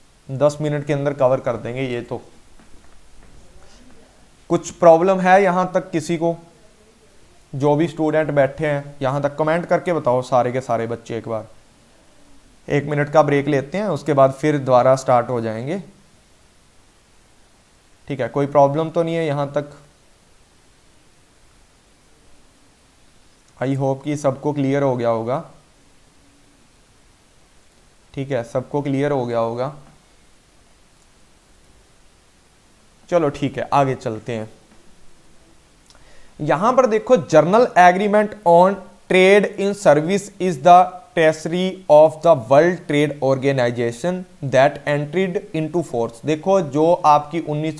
दस मिनट के अंदर कवर कर देंगे ये तो कुछ प्रॉब्लम है यहाँ तक किसी को जो भी स्टूडेंट बैठे हैं यहाँ तक कमेंट करके बताओ सारे के सारे बच्चे एक बार एक मिनट का ब्रेक लेते हैं उसके बाद फिर दोबारा स्टार्ट हो जाएंगे ठीक है कोई प्रॉब्लम तो नहीं है यहाँ तक आई होप कि सबको क्लियर हो गया होगा ठीक है सबको क्लियर हो गया होगा चलो ठीक है आगे चलते हैं यहां पर देखो general agreement on trade in service is the टेसरी of the world trade organization that entered into force देखो जो आपकी उन्नीस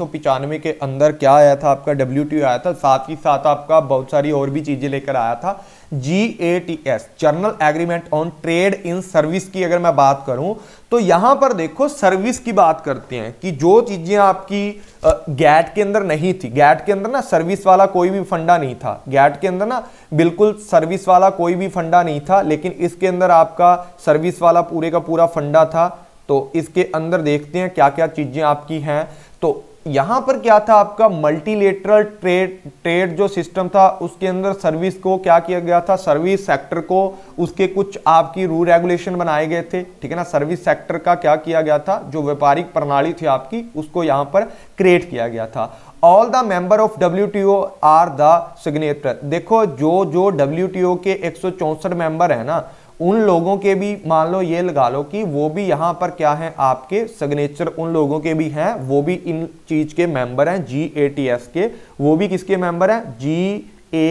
के अंदर क्या आया था आपका डब्ल्यू आया था साथ ही साथ आपका बहुत सारी और भी चीज़ें लेकर आया था G A T S general agreement on trade in service की अगर मैं बात करूं तो यहां पर देखो सर्विस की बात करते हैं कि जो चीजें आपकी गैट के अंदर नहीं थी गैट के अंदर ना सर्विस वाला कोई भी फंडा नहीं था गैट के अंदर ना बिल्कुल सर्विस वाला कोई भी फंडा नहीं था लेकिन इसके अंदर आपका सर्विस वाला पूरे का पूरा फंडा था तो इसके अंदर देखते हैं क्या क्या चीजें आपकी हैं तो यहां पर क्या था आपका मल्टीलेटरल ट्रेड ट्रेड जो सिस्टम था उसके अंदर सर्विस को क्या किया गया था सर्विस सेक्टर को उसके कुछ आपकी रूल रेगुलेशन बनाए गए थे ठीक है ना सर्विस सेक्टर का क्या किया गया था जो व्यापारिक प्रणाली थी आपकी उसको यहां पर क्रिएट किया गया था all the member of W T O are the signatory देखो जो जो डब्ल्यू टी ओ के एक सौ मेंबर है ना उन लोगों के भी मान लो ये लगा लो कि वो भी यहाँ पर क्या है आपके सिग्नेचर उन लोगों के भी हैं वो भी इन चीज के मेंबर हैं जी ए टी एस के वो भी किसके मेंबर हैं जी ए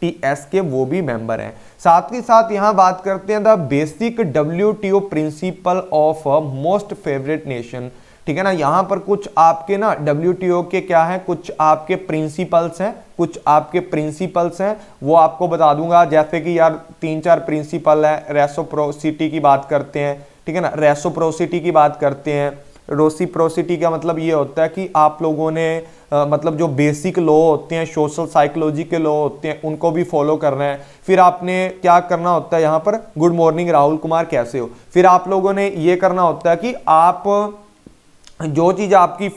टी एस के वो भी मेंबर हैं साथ ही साथ यहाँ बात करते हैं the basic W T O principle of most favourite nation ठीक है ना यहाँ पर कुछ आपके ना डब्ल्यू के क्या है कुछ आपके प्रिंसिपल्स हैं कुछ आपके प्रिंसिपल्स हैं वो आपको बता दूंगा जैसे कि यार तीन चार प्रिंसिपल हैं रेसोप्रोसिटी की बात करते हैं ठीक है ना रेसोप्रोसिटी की बात करते हैं रोसीप्रोसिटी का मतलब ये होता है कि आप लोगों ने आ, मतलब जो बेसिक लॉ होते हैं सोशल साइकोलॉजी के लॉ होते हैं उनको भी फॉलो करना है फिर आपने क्या करना होता है यहाँ पर गुड मॉर्निंग राहुल कुमार कैसे हो फिर आप लोगों ने ये करना होता है कि आप जो चीज़ आपकी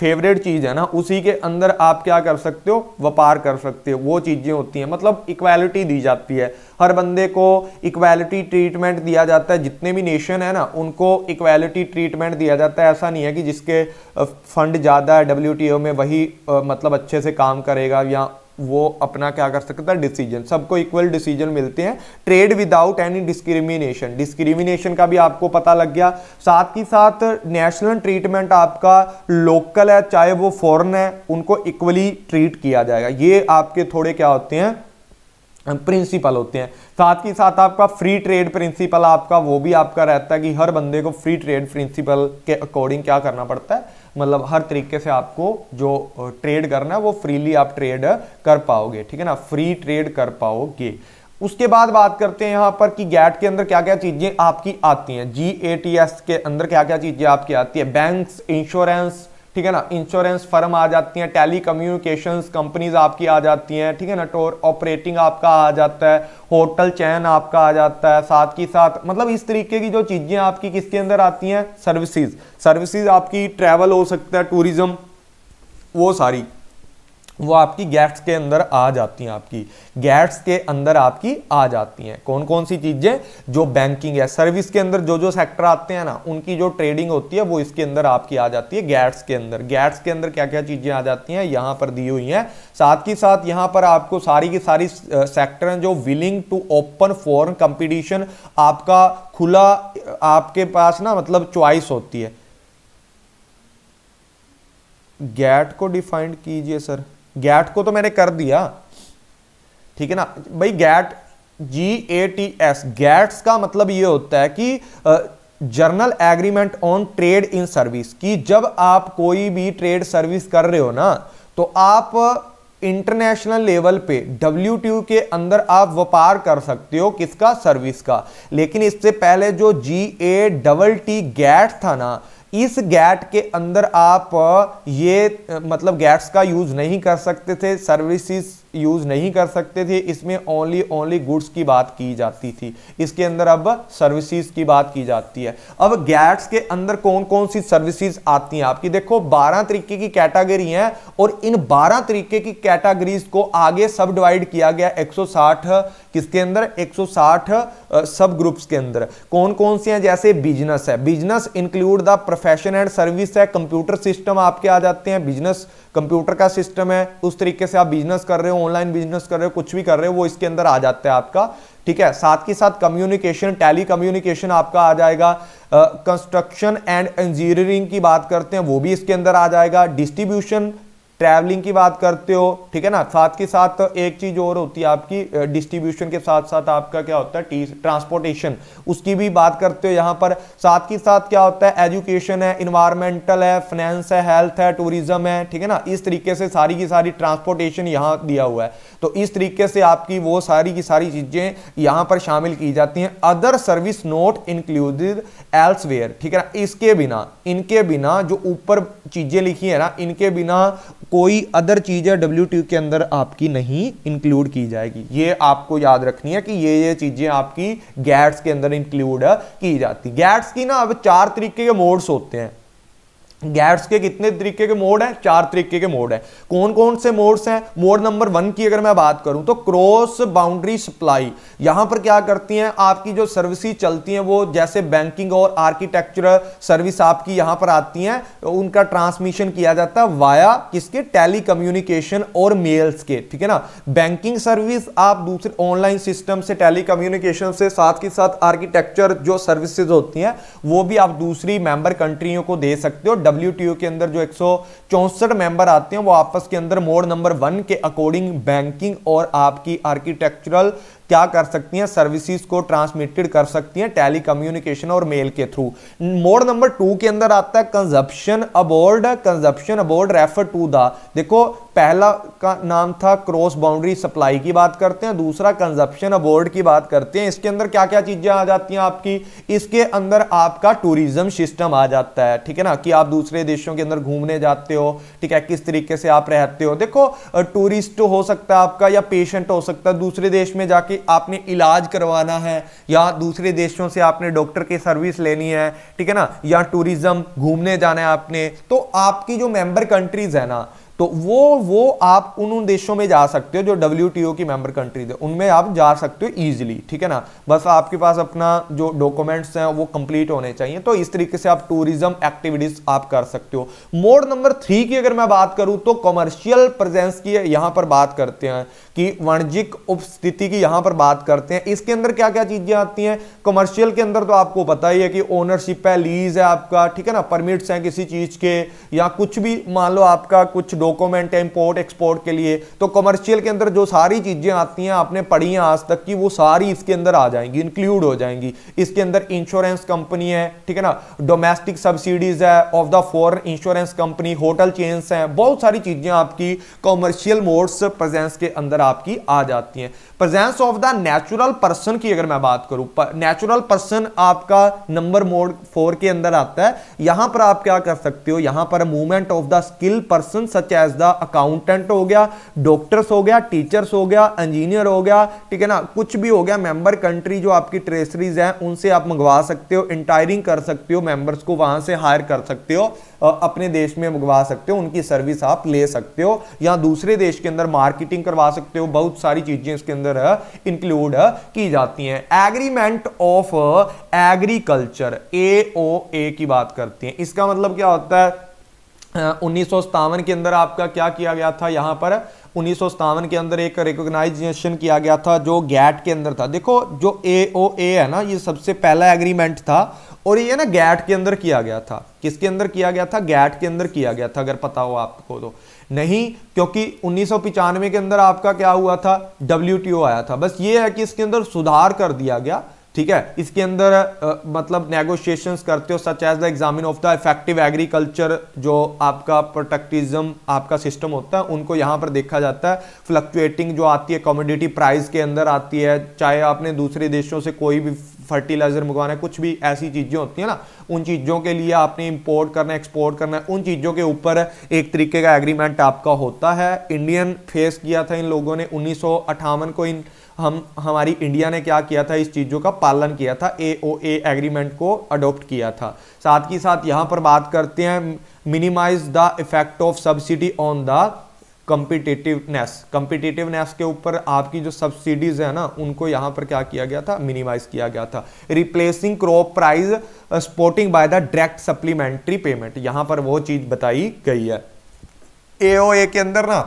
फेवरेट चीज़ है ना उसी के अंदर आप क्या कर सकते हो व्यापार कर सकते हो वो चीज़ें होती हैं मतलब इक्वालिटी दी जाती है हर बंदे को इक्वालिटी ट्रीटमेंट दिया जाता है जितने भी नेशन है ना उनको इक्वालिटी ट्रीटमेंट दिया जाता है ऐसा नहीं है कि जिसके फंड ज़्यादा है डब्ल्यू में वही मतलब अच्छे से काम करेगा या वो अपना क्या कर सकता है डिसीजन सबको इक्वल डिसीजन मिलते हैं trade without any discrimination discrimination का भी आपको पता लग गया साथ ही साथ नेशनल ट्रीटमेंट आपका लोकल है चाहे वो फॉरन है उनको इक्वली ट्रीट किया जाएगा ये आपके थोड़े क्या होते हैं प्रिंसिपल होते हैं साथ ही साथ आपका फ्री ट्रेड प्रिंसिपल आपका वो भी आपका रहता है कि हर बंदे को फ्री ट्रेड प्रिंसिपल के अकॉर्डिंग क्या करना पड़ता है मतलब हर तरीके से आपको जो ट्रेड करना है वो फ्रीली आप ट्रेड कर पाओगे ठीक है ना फ्री ट्रेड कर पाओगे उसके बाद बात करते हैं यहाँ पर कि गैट के अंदर क्या क्या चीज़ें आपकी आती हैं जी के अंदर क्या क्या चीज़ें आपकी आती है बैंक्स इंश्योरेंस ठीक है ना इंश्योरेंस फर्म आ जाती हैं टेली कम्युनिकेशन कंपनीज आपकी आ जाती हैं ठीक है ना टोर ऑपरेटिंग आपका आ जाता है होटल चैन आपका आ जाता है साथ ही साथ मतलब इस तरीके की जो चीज़ें आपकी किसके अंदर आती हैं सर्विसेज सर्विसेज आपकी ट्रैवल हो सकता है टूरिज्म वो सारी वो आपकी गैट्स के अंदर आ जाती हैं आपकी गैट्स के अंदर आपकी आ जाती हैं कौन कौन सी चीज़ें जो बैंकिंग है सर्विस के अंदर जो जो सेक्टर आते हैं ना उनकी जो ट्रेडिंग होती है वो इसके अंदर आपकी आ जाती है गैट्स के अंदर गैट्स के अंदर क्या क्या चीज़ें आ जाती हैं यहां पर दी हुई हैं साथ ही साथ यहां पर आपको सारी की सारी सेक्टर हैं जो willing to open foreign competition आपका खुला आपके पास ना मतलब चॉइस होती है गैट को डिफाइंड कीजिए सर गैट को तो मैंने कर दिया ठीक है ना भाई GATT G A T S GATS का मतलब ये होता है कि general agreement on trade in service कि जब आप कोई भी ट्रेड सर्विस कर रहे हो ना तो आप इंटरनेशनल लेवल पे डब्ल्यू के अंदर आप व्यापार कर सकते हो किसका सर्विस का लेकिन इससे पहले जो G A double T GATT था ना इस गैट के अंदर आप ये मतलब गैट्स का यूज नहीं कर सकते थे सर्विसेज यूज़ नहीं कर सकते थे इसमें ओनली ओनली गुड्स की बात की जाती थी इसके अंदर अब सर्विसेज की बात की जाती है अब गैट्स के अंदर कौन कौन सी सर्विसेज आती हैं आपकी देखो 12 तरीके की कैटेगरी हैं और इन 12 तरीके की कैटेगरीज को आगे सब डिवाइड किया गया 160 किसके अंदर 160 सब ग्रुप्स के अंदर कौन कौन सी हैं जैसे बिजनेस है business include the profession and service है कंप्यूटर सिस्टम आपके आ जाते हैं बिजनेस कंप्यूटर का सिस्टम है उस तरीके से आप बिजनेस कर रहे हो ऑनलाइन बिजनेस कर रहे हो कुछ भी कर रहे हो वो इसके अंदर आ जाता है आपका ठीक है साथ ही साथ कम्युनिकेशन टेली कम्युनिकेशन आपका आ जाएगा कंस्ट्रक्शन एंड इंजीनियरिंग की बात करते हैं वो भी इसके अंदर आ जाएगा डिस्ट्रीब्यूशन ट्रैवलिंग की बात करते हो ठीक है ना साथ के साथ एक चीज और होती है आपकी डिस्ट्रीब्यूशन के साथ साथ आपका क्या होता है ट्रांसपोर्टेशन उसकी भी बात करते हो यहाँ पर साथ के साथ क्या होता है एजुकेशन है इन्वायरमेंटल है फाइनेंस है हेल्थ है टूरिज्म है ठीक है ना इस तरीके से सारी की सारी ट्रांसपोर्टेशन यहाँ दिया हुआ है तो इस तरीके से आपकी वो सारी की सारी चीजें यहाँ पर शामिल की जाती हैं other service not included elsewhere ठीक है ना इसके बिना इनके बिना जो ऊपर चीजें लिखी है ना इनके बिना कोई अदर चीज़ है डब्ल्यू के अंदर आपकी नहीं इंक्लूड की जाएगी ये आपको याद रखनी है कि ये ये चीज़ें आपकी गैट्स के अंदर इंक्लूड की जाती गैट्स की ना अब चार तरीके के मोड्स होते हैं गैट्स के कितने तरीके के मोड हैं चार तरीके के मोड हैं कौन कौन से मोड्स हैं मोड नंबर वन की अगर मैं बात करूं तो क्रॉस बाउंड्री सप्लाई यहां पर क्या करती हैं आपकी जो सर्विस चलती हैं वो जैसे बैंकिंग और आर्किटेक्चर सर्विस आपकी यहां पर आती हैं उनका ट्रांसमिशन किया जाता है वाया किसके टेली और मेल्स के ठीक है ना बैंकिंग सर्विस आप दूसरे ऑनलाइन सिस्टम से टेली से साथ के साथ आर्किटेक्चर जो सर्विसेज होती हैं वो भी आप दूसरी मेंबर कंट्रियों को दे सकते हो डब्ल्यू के अंदर जो एक मेंबर आते हैं वो आपस के अंदर मोड नंबर वन के अकॉर्डिंग बैंकिंग और आपकी आर्किटेक्चरल क्या कर सकती हैं सर्विसेज को ट्रांसमिटेड कर सकती हैं टेली कम्युनिकेशन और मेल के थ्रू मोड नंबर टू के अंदर आता है consumption abroad consumption abroad refer to the देखो पहला का नाम था क्रॉस बाउंड्री सप्लाई की बात करते हैं दूसरा कंजप्शन अबोर्ड की बात करते हैं इसके अंदर क्या क्या चीजें आ जाती हैं आपकी इसके अंदर आपका टूरिज्म सिस्टम आ जाता है ठीक है ना कि आप दूसरे देशों के अंदर घूमने जाते हो ठीक है किस तरीके से आप रहते हो देखो टूरिस्ट हो सकता है आपका या पेशेंट हो सकता है दूसरे देश में जाके कि आपने इलाज करवाना है या दूसरे देशों से आपने डॉक्टर की सर्विस लेनी है ठीक है ना या टूरिज्म घूमने जाना है आपने तो आपकी जो मेंबर कंट्रीज है ना तो वो वो आप उन उन देशों में जा सकते हो जो डब्ल्यू की मेंबर कंट्रीज है उनमें आप जा सकते हो ईजिली ठीक है ना बस आपके पास अपना जो डॉक्यूमेंट्स हैं वो कंप्लीट होने चाहिए तो इस तरीके से आप टूरिज्म एक्टिविटीज आप कर सकते हो मोड नंबर थ्री की अगर मैं बात करूं तो कॉमर्शियल प्रेजेंस की यहां पर बात करते हैं कि वाणिज्यिक उपस्थिति की यहां पर बात करते हैं इसके अंदर क्या क्या चीज़ें आती हैं कमर्शियल के अंदर तो आपको पता ही है कि ओनरशिप है लीज है आपका ठीक है ना परमिट्स हैं किसी चीज़ के या कुछ भी मान लो आपका कुछ डॉक्यूमेंट है इंपोर्ट एक्सपोर्ट के लिए तो कमर्शियल के अंदर जो सारी चीज़ें आती हैं आपने पढ़ी हैं आज तक की वो सारी इसके अंदर आ जाएंगी इंक्लूड हो जाएंगी इसके अंदर इंश्योरेंस कंपनी है ठीक है ना डोमेस्टिक सब्सिडीज है of the foreign insurance company hotel chains हैं बहुत सारी चीज़ें आपकी कॉमर्शियल मोड्स प्रेजेंस के अंदर आपकी आ जाती हैं presence of the natural person की अगर मैं बात करूं नेचुरल पर्सन आपका नंबर मोड फोर के अंदर आता है यहां पर आप क्या कर सकते हो यहां पर movement of the skill person such as the accountant हो गया डॉक्टर्स हो गया टीचर्स हो गया इंजीनियर हो गया ठीक है ना कुछ भी हो गया मेंबर कंट्री जो आपकी ट्रेसरीज हैं उनसे आप मंगवा सकते हो इंटायरिंग कर सकते हो मेंबर्स को वहां से हायर कर सकते हो अपने देश में मंगवा सकते हो उनकी सर्विस आप ले सकते हो या दूसरे देश के अंदर मार्केटिंग करवा सकते हो बहुत सारी चीजें इसके अंदर इंक्लूड की जाती हैं agreement of agriculture A O A की बात करती हैं इसका मतलब क्या होता है उन्नीस के अंदर आपका क्या किया गया था यहाँ पर उन्नीस के अंदर एक रिकोगनाइजेशन किया गया था जो गैट के अंदर था देखो जो ए है ना ये सबसे पहला एग्रीमेंट था और ये ना गैट के अंदर किया गया था किसके अंदर किया गया था गैट के अंदर किया गया था अगर पता हो आपको तो नहीं क्योंकि उन्नीस के अंदर आपका क्या हुआ था डब्ल्यू आया था बस ये है कि इसके अंदर सुधार कर दिया गया ठीक है इसके अंदर आ, मतलब नेगोशिएशंस करते हो such as the examine of the effective agriculture जो आपका प्रोटेक्टिज्म आपका सिस्टम होता है उनको यहाँ पर देखा जाता है फ्लक्चुएटिंग जो आती है कॉमोडिटी प्राइस के अंदर आती है चाहे आपने दूसरे देशों से कोई भी फर्टिलाइजर मंगवाना है कुछ भी ऐसी चीज़ें होती हैं ना उन चीज़ों के लिए आपने इंपोर्ट करना है एक्सपोर्ट करना है उन चीज़ों के ऊपर एक तरीके का एग्रीमेंट आपका होता है इंडियन फेस किया था इन लोगों ने उन्नीस को इन हम हमारी इंडिया ने क्या किया था इस चीज़ों का पालन किया था ए ओ ए एग्रीमेंट को अडोप्ट किया था साथ ही साथ यहाँ पर बात करते हैं minimise the effect of subsidy on the competitiveness competitiveness के ऊपर आपकी जो सब्सिडीज है ना उनको यहाँ पर क्या किया गया था मिनिमाइज किया गया था replacing crop price supporting by the direct supplementary payment यहाँ पर वो चीज़ बताई गई है एओए के अंदर ना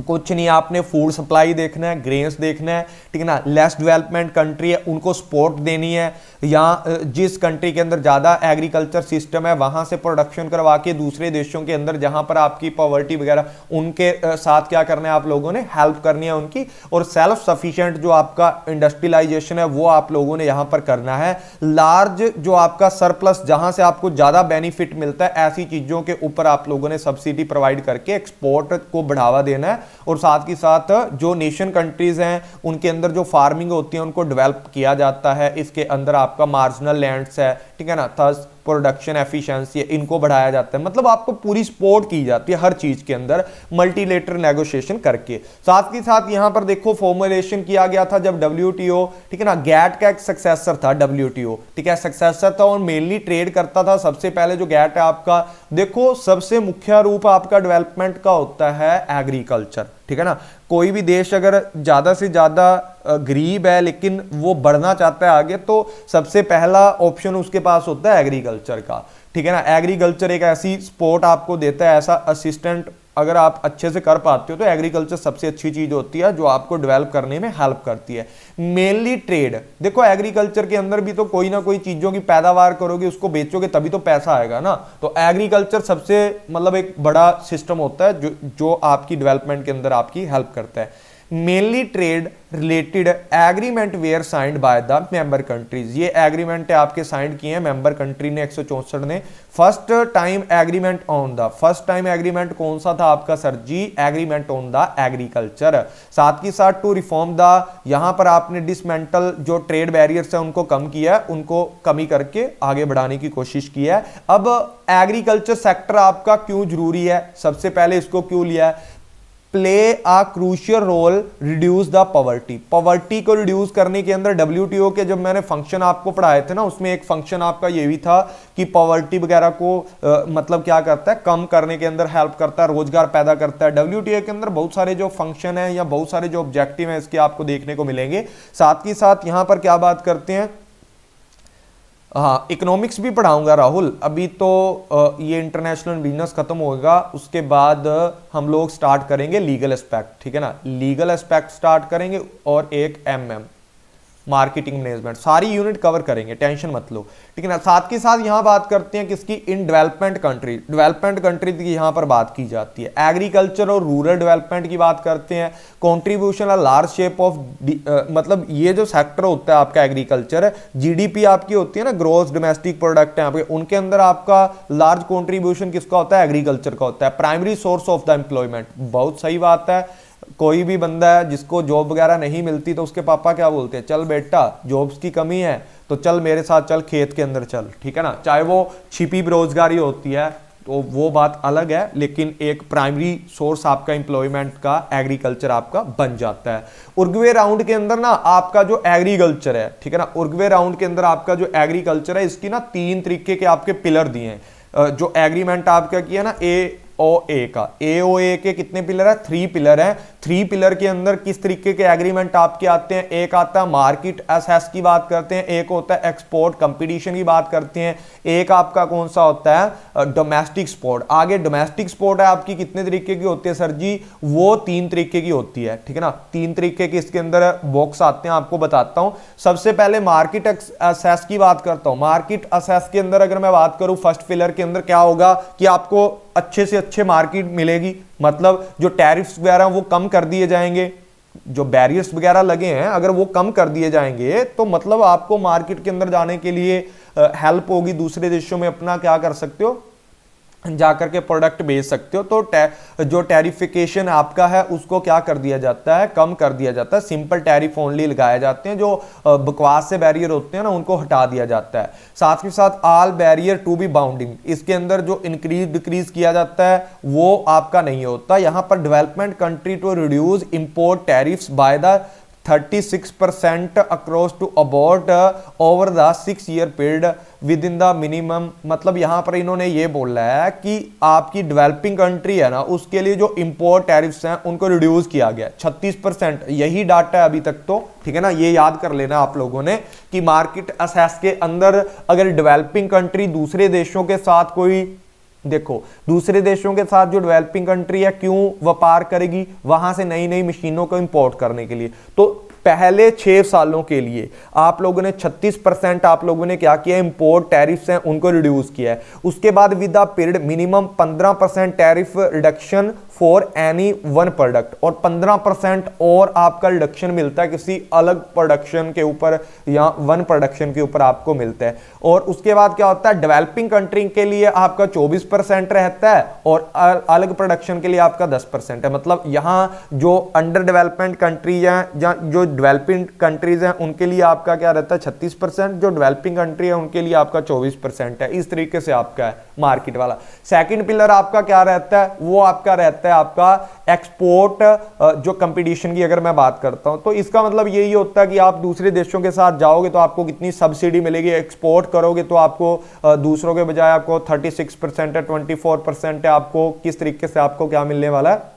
कुछ नहीं आपने फूड सप्लाई देखना है ग्रेन्स देखना है ठीक है ना लेस डेवलपमेंट कंट्री है उनको सपोर्ट देनी है या जिस कंट्री के अंदर ज़्यादा एग्रीकल्चर सिस्टम है वहाँ से प्रोडक्शन करवा के दूसरे देशों के अंदर जहाँ पर आपकी पॉवर्टी वगैरह उनके साथ क्या करना है आप लोगों ने हेल्प करनी है उनकी और सेल्फ सफिशियंट जो आपका इंडस्ट्रियलाइजेशन है वो आप लोगों ने यहाँ पर करना है लार्ज जो आपका सरप्लस जहाँ से आपको ज़्यादा बेनिफिट मिलता है ऐसी चीज़ों के ऊपर आप लोगों ने सब्सिडी प्रोवाइड करके एक्सपोर्ट को बढ़ावा देना है और साथ ही साथ जो नेशन कंट्रीज हैं उनके अंदर जो फार्मिंग होती है उनको डेवलप किया जाता है इसके अंदर आप आपका मार्जिनल लैंड्स है ठीक है ना थर्स प्रोडक्शन एफिशिएंसी इनको बढ़ाया जाता है मतलब आपको पूरी सपोर्ट की जाती है हर चीज़ के अंदर मल्टीलेटर नेगोशिएशन करके साथ ही साथ यहाँ पर देखो फॉर्मुलेशन किया गया था जब डब्ल्यू ठीक है ना गैट का एक सक्सेसर था डब्ल्यू ठीक है सक्सेसर था और मेनली ट्रेड करता था सबसे पहले जो गैट है आपका देखो सबसे मुख्य रूप आपका डेवलपमेंट का होता है एग्रीकल्चर ठीक है ना कोई भी देश अगर ज़्यादा से ज़्यादा गरीब है लेकिन वो बढ़ना चाहता है आगे तो सबसे पहला ऑप्शन उसके पास होता है एग्रीकल्चर एग्रीकल्चर का ठीक है ना एग्रीकल्चर एक ऐसी स्पोर्ट आपको देता है ऐसा असिस्टेंट अगर आप अच्छे से कर पाते हो तो एग्रीकल्चर सबसे अच्छी चीज होती है जो आपको डेवलप करने में हेल्प करती है मेनली ट्रेड देखो एग्रीकल्चर के अंदर भी तो कोई ना कोई चीजों की पैदावार करोगे उसको बेचोगे तभी तो पैसा आएगा ना तो एग्रीकल्चर सबसे मतलब एक बड़ा सिस्टम होता है जो जो आपकी डेवलपमेंट के अंदर आपकी हेल्प करता है mainly trade related agreement were signed by the member countries ये एग्रीमेंट आपके साइंड किए हैं मेंबर कंट्री ने एक ने first time agreement on the first time agreement कौन सा था आपका sir ji agreement on the agriculture साथ ही साथ टू रिफॉर्म द यहां पर आपने डिसमेंटल जो ट्रेड बैरियर्स है उनको कम किया है उनको कमी करके आगे बढ़ाने की कोशिश की है अब एग्रीकल्चर सेक्टर आपका क्यों जरूरी है सबसे पहले इसको क्यों लिया है play a crucial role reduce the poverty poverty को रिड्यूस करने के अंदर डब्ल्यू के जब मैंने फंक्शन आपको पढ़ाए थे ना उसमें एक फंक्शन आपका ये भी था कि पॉवर्टी वगैरह को आ, मतलब क्या करता है कम करने के अंदर हेल्प करता है रोजगार पैदा करता है डब्ल्यू के अंदर बहुत सारे जो फंक्शन है या बहुत सारे जो ऑब्जेक्टिव है इसके आपको देखने को मिलेंगे साथ ही साथ यहाँ पर क्या बात करते हैं हाँ इकोनॉमिक्स भी पढ़ाऊंगा राहुल अभी तो ये इंटरनेशनल बिजनेस खत्म होगा उसके बाद हम लोग स्टार्ट करेंगे लीगल एस्पेक्ट ठीक है ना लीगल एस्पेक्ट स्टार्ट करेंगे और एक एम एम मार्केटिंग मैनेजमेंट सारी यूनिट कवर करेंगे टेंशन मत लो ठीक है ना साथ के साथ यहाँ बात करते हैं किसकी in development country development country की यहाँ पर बात की जाती है एग्रीकल्चर और रूरल डेवलपमेंट की बात करते हैं कॉन्ट्रीब्यूशन और लार्ज शेप ऑफ मतलब ये जो सेक्टर होता है आपका एग्रीकल्चर है आपकी होती है ना ग्रोस डोमेस्टिक प्रोडक्ट है आपके उनके अंदर आपका लार्ज कॉन्ट्रीब्यूशन किसका होता है एग्रीकल्चर का होता है primary source of the employment बहुत सही बात है कोई भी बंदा है जिसको जॉब वगैरह नहीं मिलती तो उसके पापा क्या बोलते हैं चल बेटा जॉब्स की कमी है तो चल मेरे साथ चल खेत के अंदर चल ठीक है ना चाहे वो छिपी बेरोजगारी होती है तो वो बात अलग है लेकिन एक प्राइमरी सोर्स आपका एम्प्लॉयमेंट का एग्रीकल्चर आपका बन जाता है उर्गवे राउंड के अंदर ना आपका जो एग्रीकल्चर है ठीक है ना उर्गवे राउंड के अंदर आपका जो एग्रीकल्चर है इसकी ना तीन तरीके के आपके पिलर दिए हैं जो एग्रीमेंट आपका किया ना ए ओ ए का ए ओ ए के कितने पिलर है थ्री पिलर है थ्री पिलर के अंदर किस तरीके के एग्रीमेंट आपके आते हैं एक आता है मार्केट एसेस की बात करते हैं एक होता है एक्सपोर्ट कंपटीशन की बात करते हैं एक आपका कौन सा होता है डोमेस्टिक स्पोर्ट आगे डोमेस्टिक स्पोर्ट है आपकी कितने तरीके की होती है सर जी वो तीन तरीके की होती है ठीक है ना तीन तरीके की इसके अंदर बॉक्स आते हैं आपको बताता हूँ सबसे पहले मार्केट असेस की बात करता हूँ मार्केट असेस के अंदर अगर मैं बात करूँ फर्स्ट पिलर के अंदर क्या होगा कि आपको अच्छे से अच्छे मार्केट मिलेगी मतलब जो टैरिफ्स वगैरह वो कम कर दिए जाएंगे जो बैरियर्स वगैरह लगे हैं अगर वो कम कर दिए जाएंगे तो मतलब आपको मार्केट के अंदर जाने के लिए हेल्प होगी दूसरे देशों में अपना क्या कर सकते हो जा करके प्रोडक्ट बेच सकते हो तो टै, जो टैरिफिकेशन आपका है उसको क्या कर दिया जाता है कम कर दिया जाता है सिंपल टैरिफ ओनली लगाए जाते हैं जो बकवास से बैरियर होते हैं ना उनको हटा दिया जाता है साथ के साथ all barrier to be bounding इसके अंदर जो इंक्रीज डिक्रीज किया जाता है वो आपका नहीं होता यहाँ पर development country to reduce import tariffs by the 36% to about over the six year period within the minimum मतलब यहाँ पर इन्होंने ये बोला है कि आपकी डेवलपिंग कंट्री है ना उसके लिए जो इम्पोर्ट टैरिफ्स हैं उनको रिड्यूस किया गया छत्तीस परसेंट यही डाटा है अभी तक तो ठीक है ना ये याद कर लेना आप लोगों ने कि मार्केट असेस के अंदर अगर डेवलपिंग कंट्री दूसरे देशों के साथ कोई देखो दूसरे देशों के साथ जो डेवलपिंग कंट्री है क्यों व्यापार करेगी वहां से नई नई मशीनों को इंपोर्ट करने के लिए तो पहले छह सालों के लिए आप लोगों ने 36 परसेंट आप लोगों ने क्या किया इंपोर्ट टैरिफ्स हैं उनको रिड्यूस किया है उसके बाद with the period minimum 15 percent tariff reduction for any one product और 15 परसेंट और आपका रिडक्शन मिलता है किसी अलग प्रोडक्शन के ऊपर या वन प्रोडक्शन के ऊपर आपको मिलता है और उसके बाद क्या होता है डेवलपिंग कंट्री के लिए आपका 24 परसेंट रहता है और अलग प्रोडक्शन के लिए आपका 10 परसेंट है मतलब यहाँ जो अंडर डेवलपमेंट कंट्रीज हैं या जो डेवलपिंग कंट्रीज हैं उनके लिए आपका क्या रहता है छत्तीस जो डेवलपिंग कंट्री है उनके लिए आपका चौबीस है इस तरीके से आपका है मार्केट वाला सेकंड पिलर आपका क्या रहता है वो आपका रहता है आपका एक्सपोर्ट जो कंपटीशन की अगर मैं बात करता हूं तो इसका मतलब यही होता है कि आप दूसरे देशों के साथ जाओगे तो आपको कितनी सब्सिडी मिलेगी एक्सपोर्ट करोगे तो आपको दूसरों के बजाय आपको थर्टी सिक्स परसेंट है ट्वेंटी फोर परसेंट है आपको किस तरीके से आपको क्या मिलने वाला है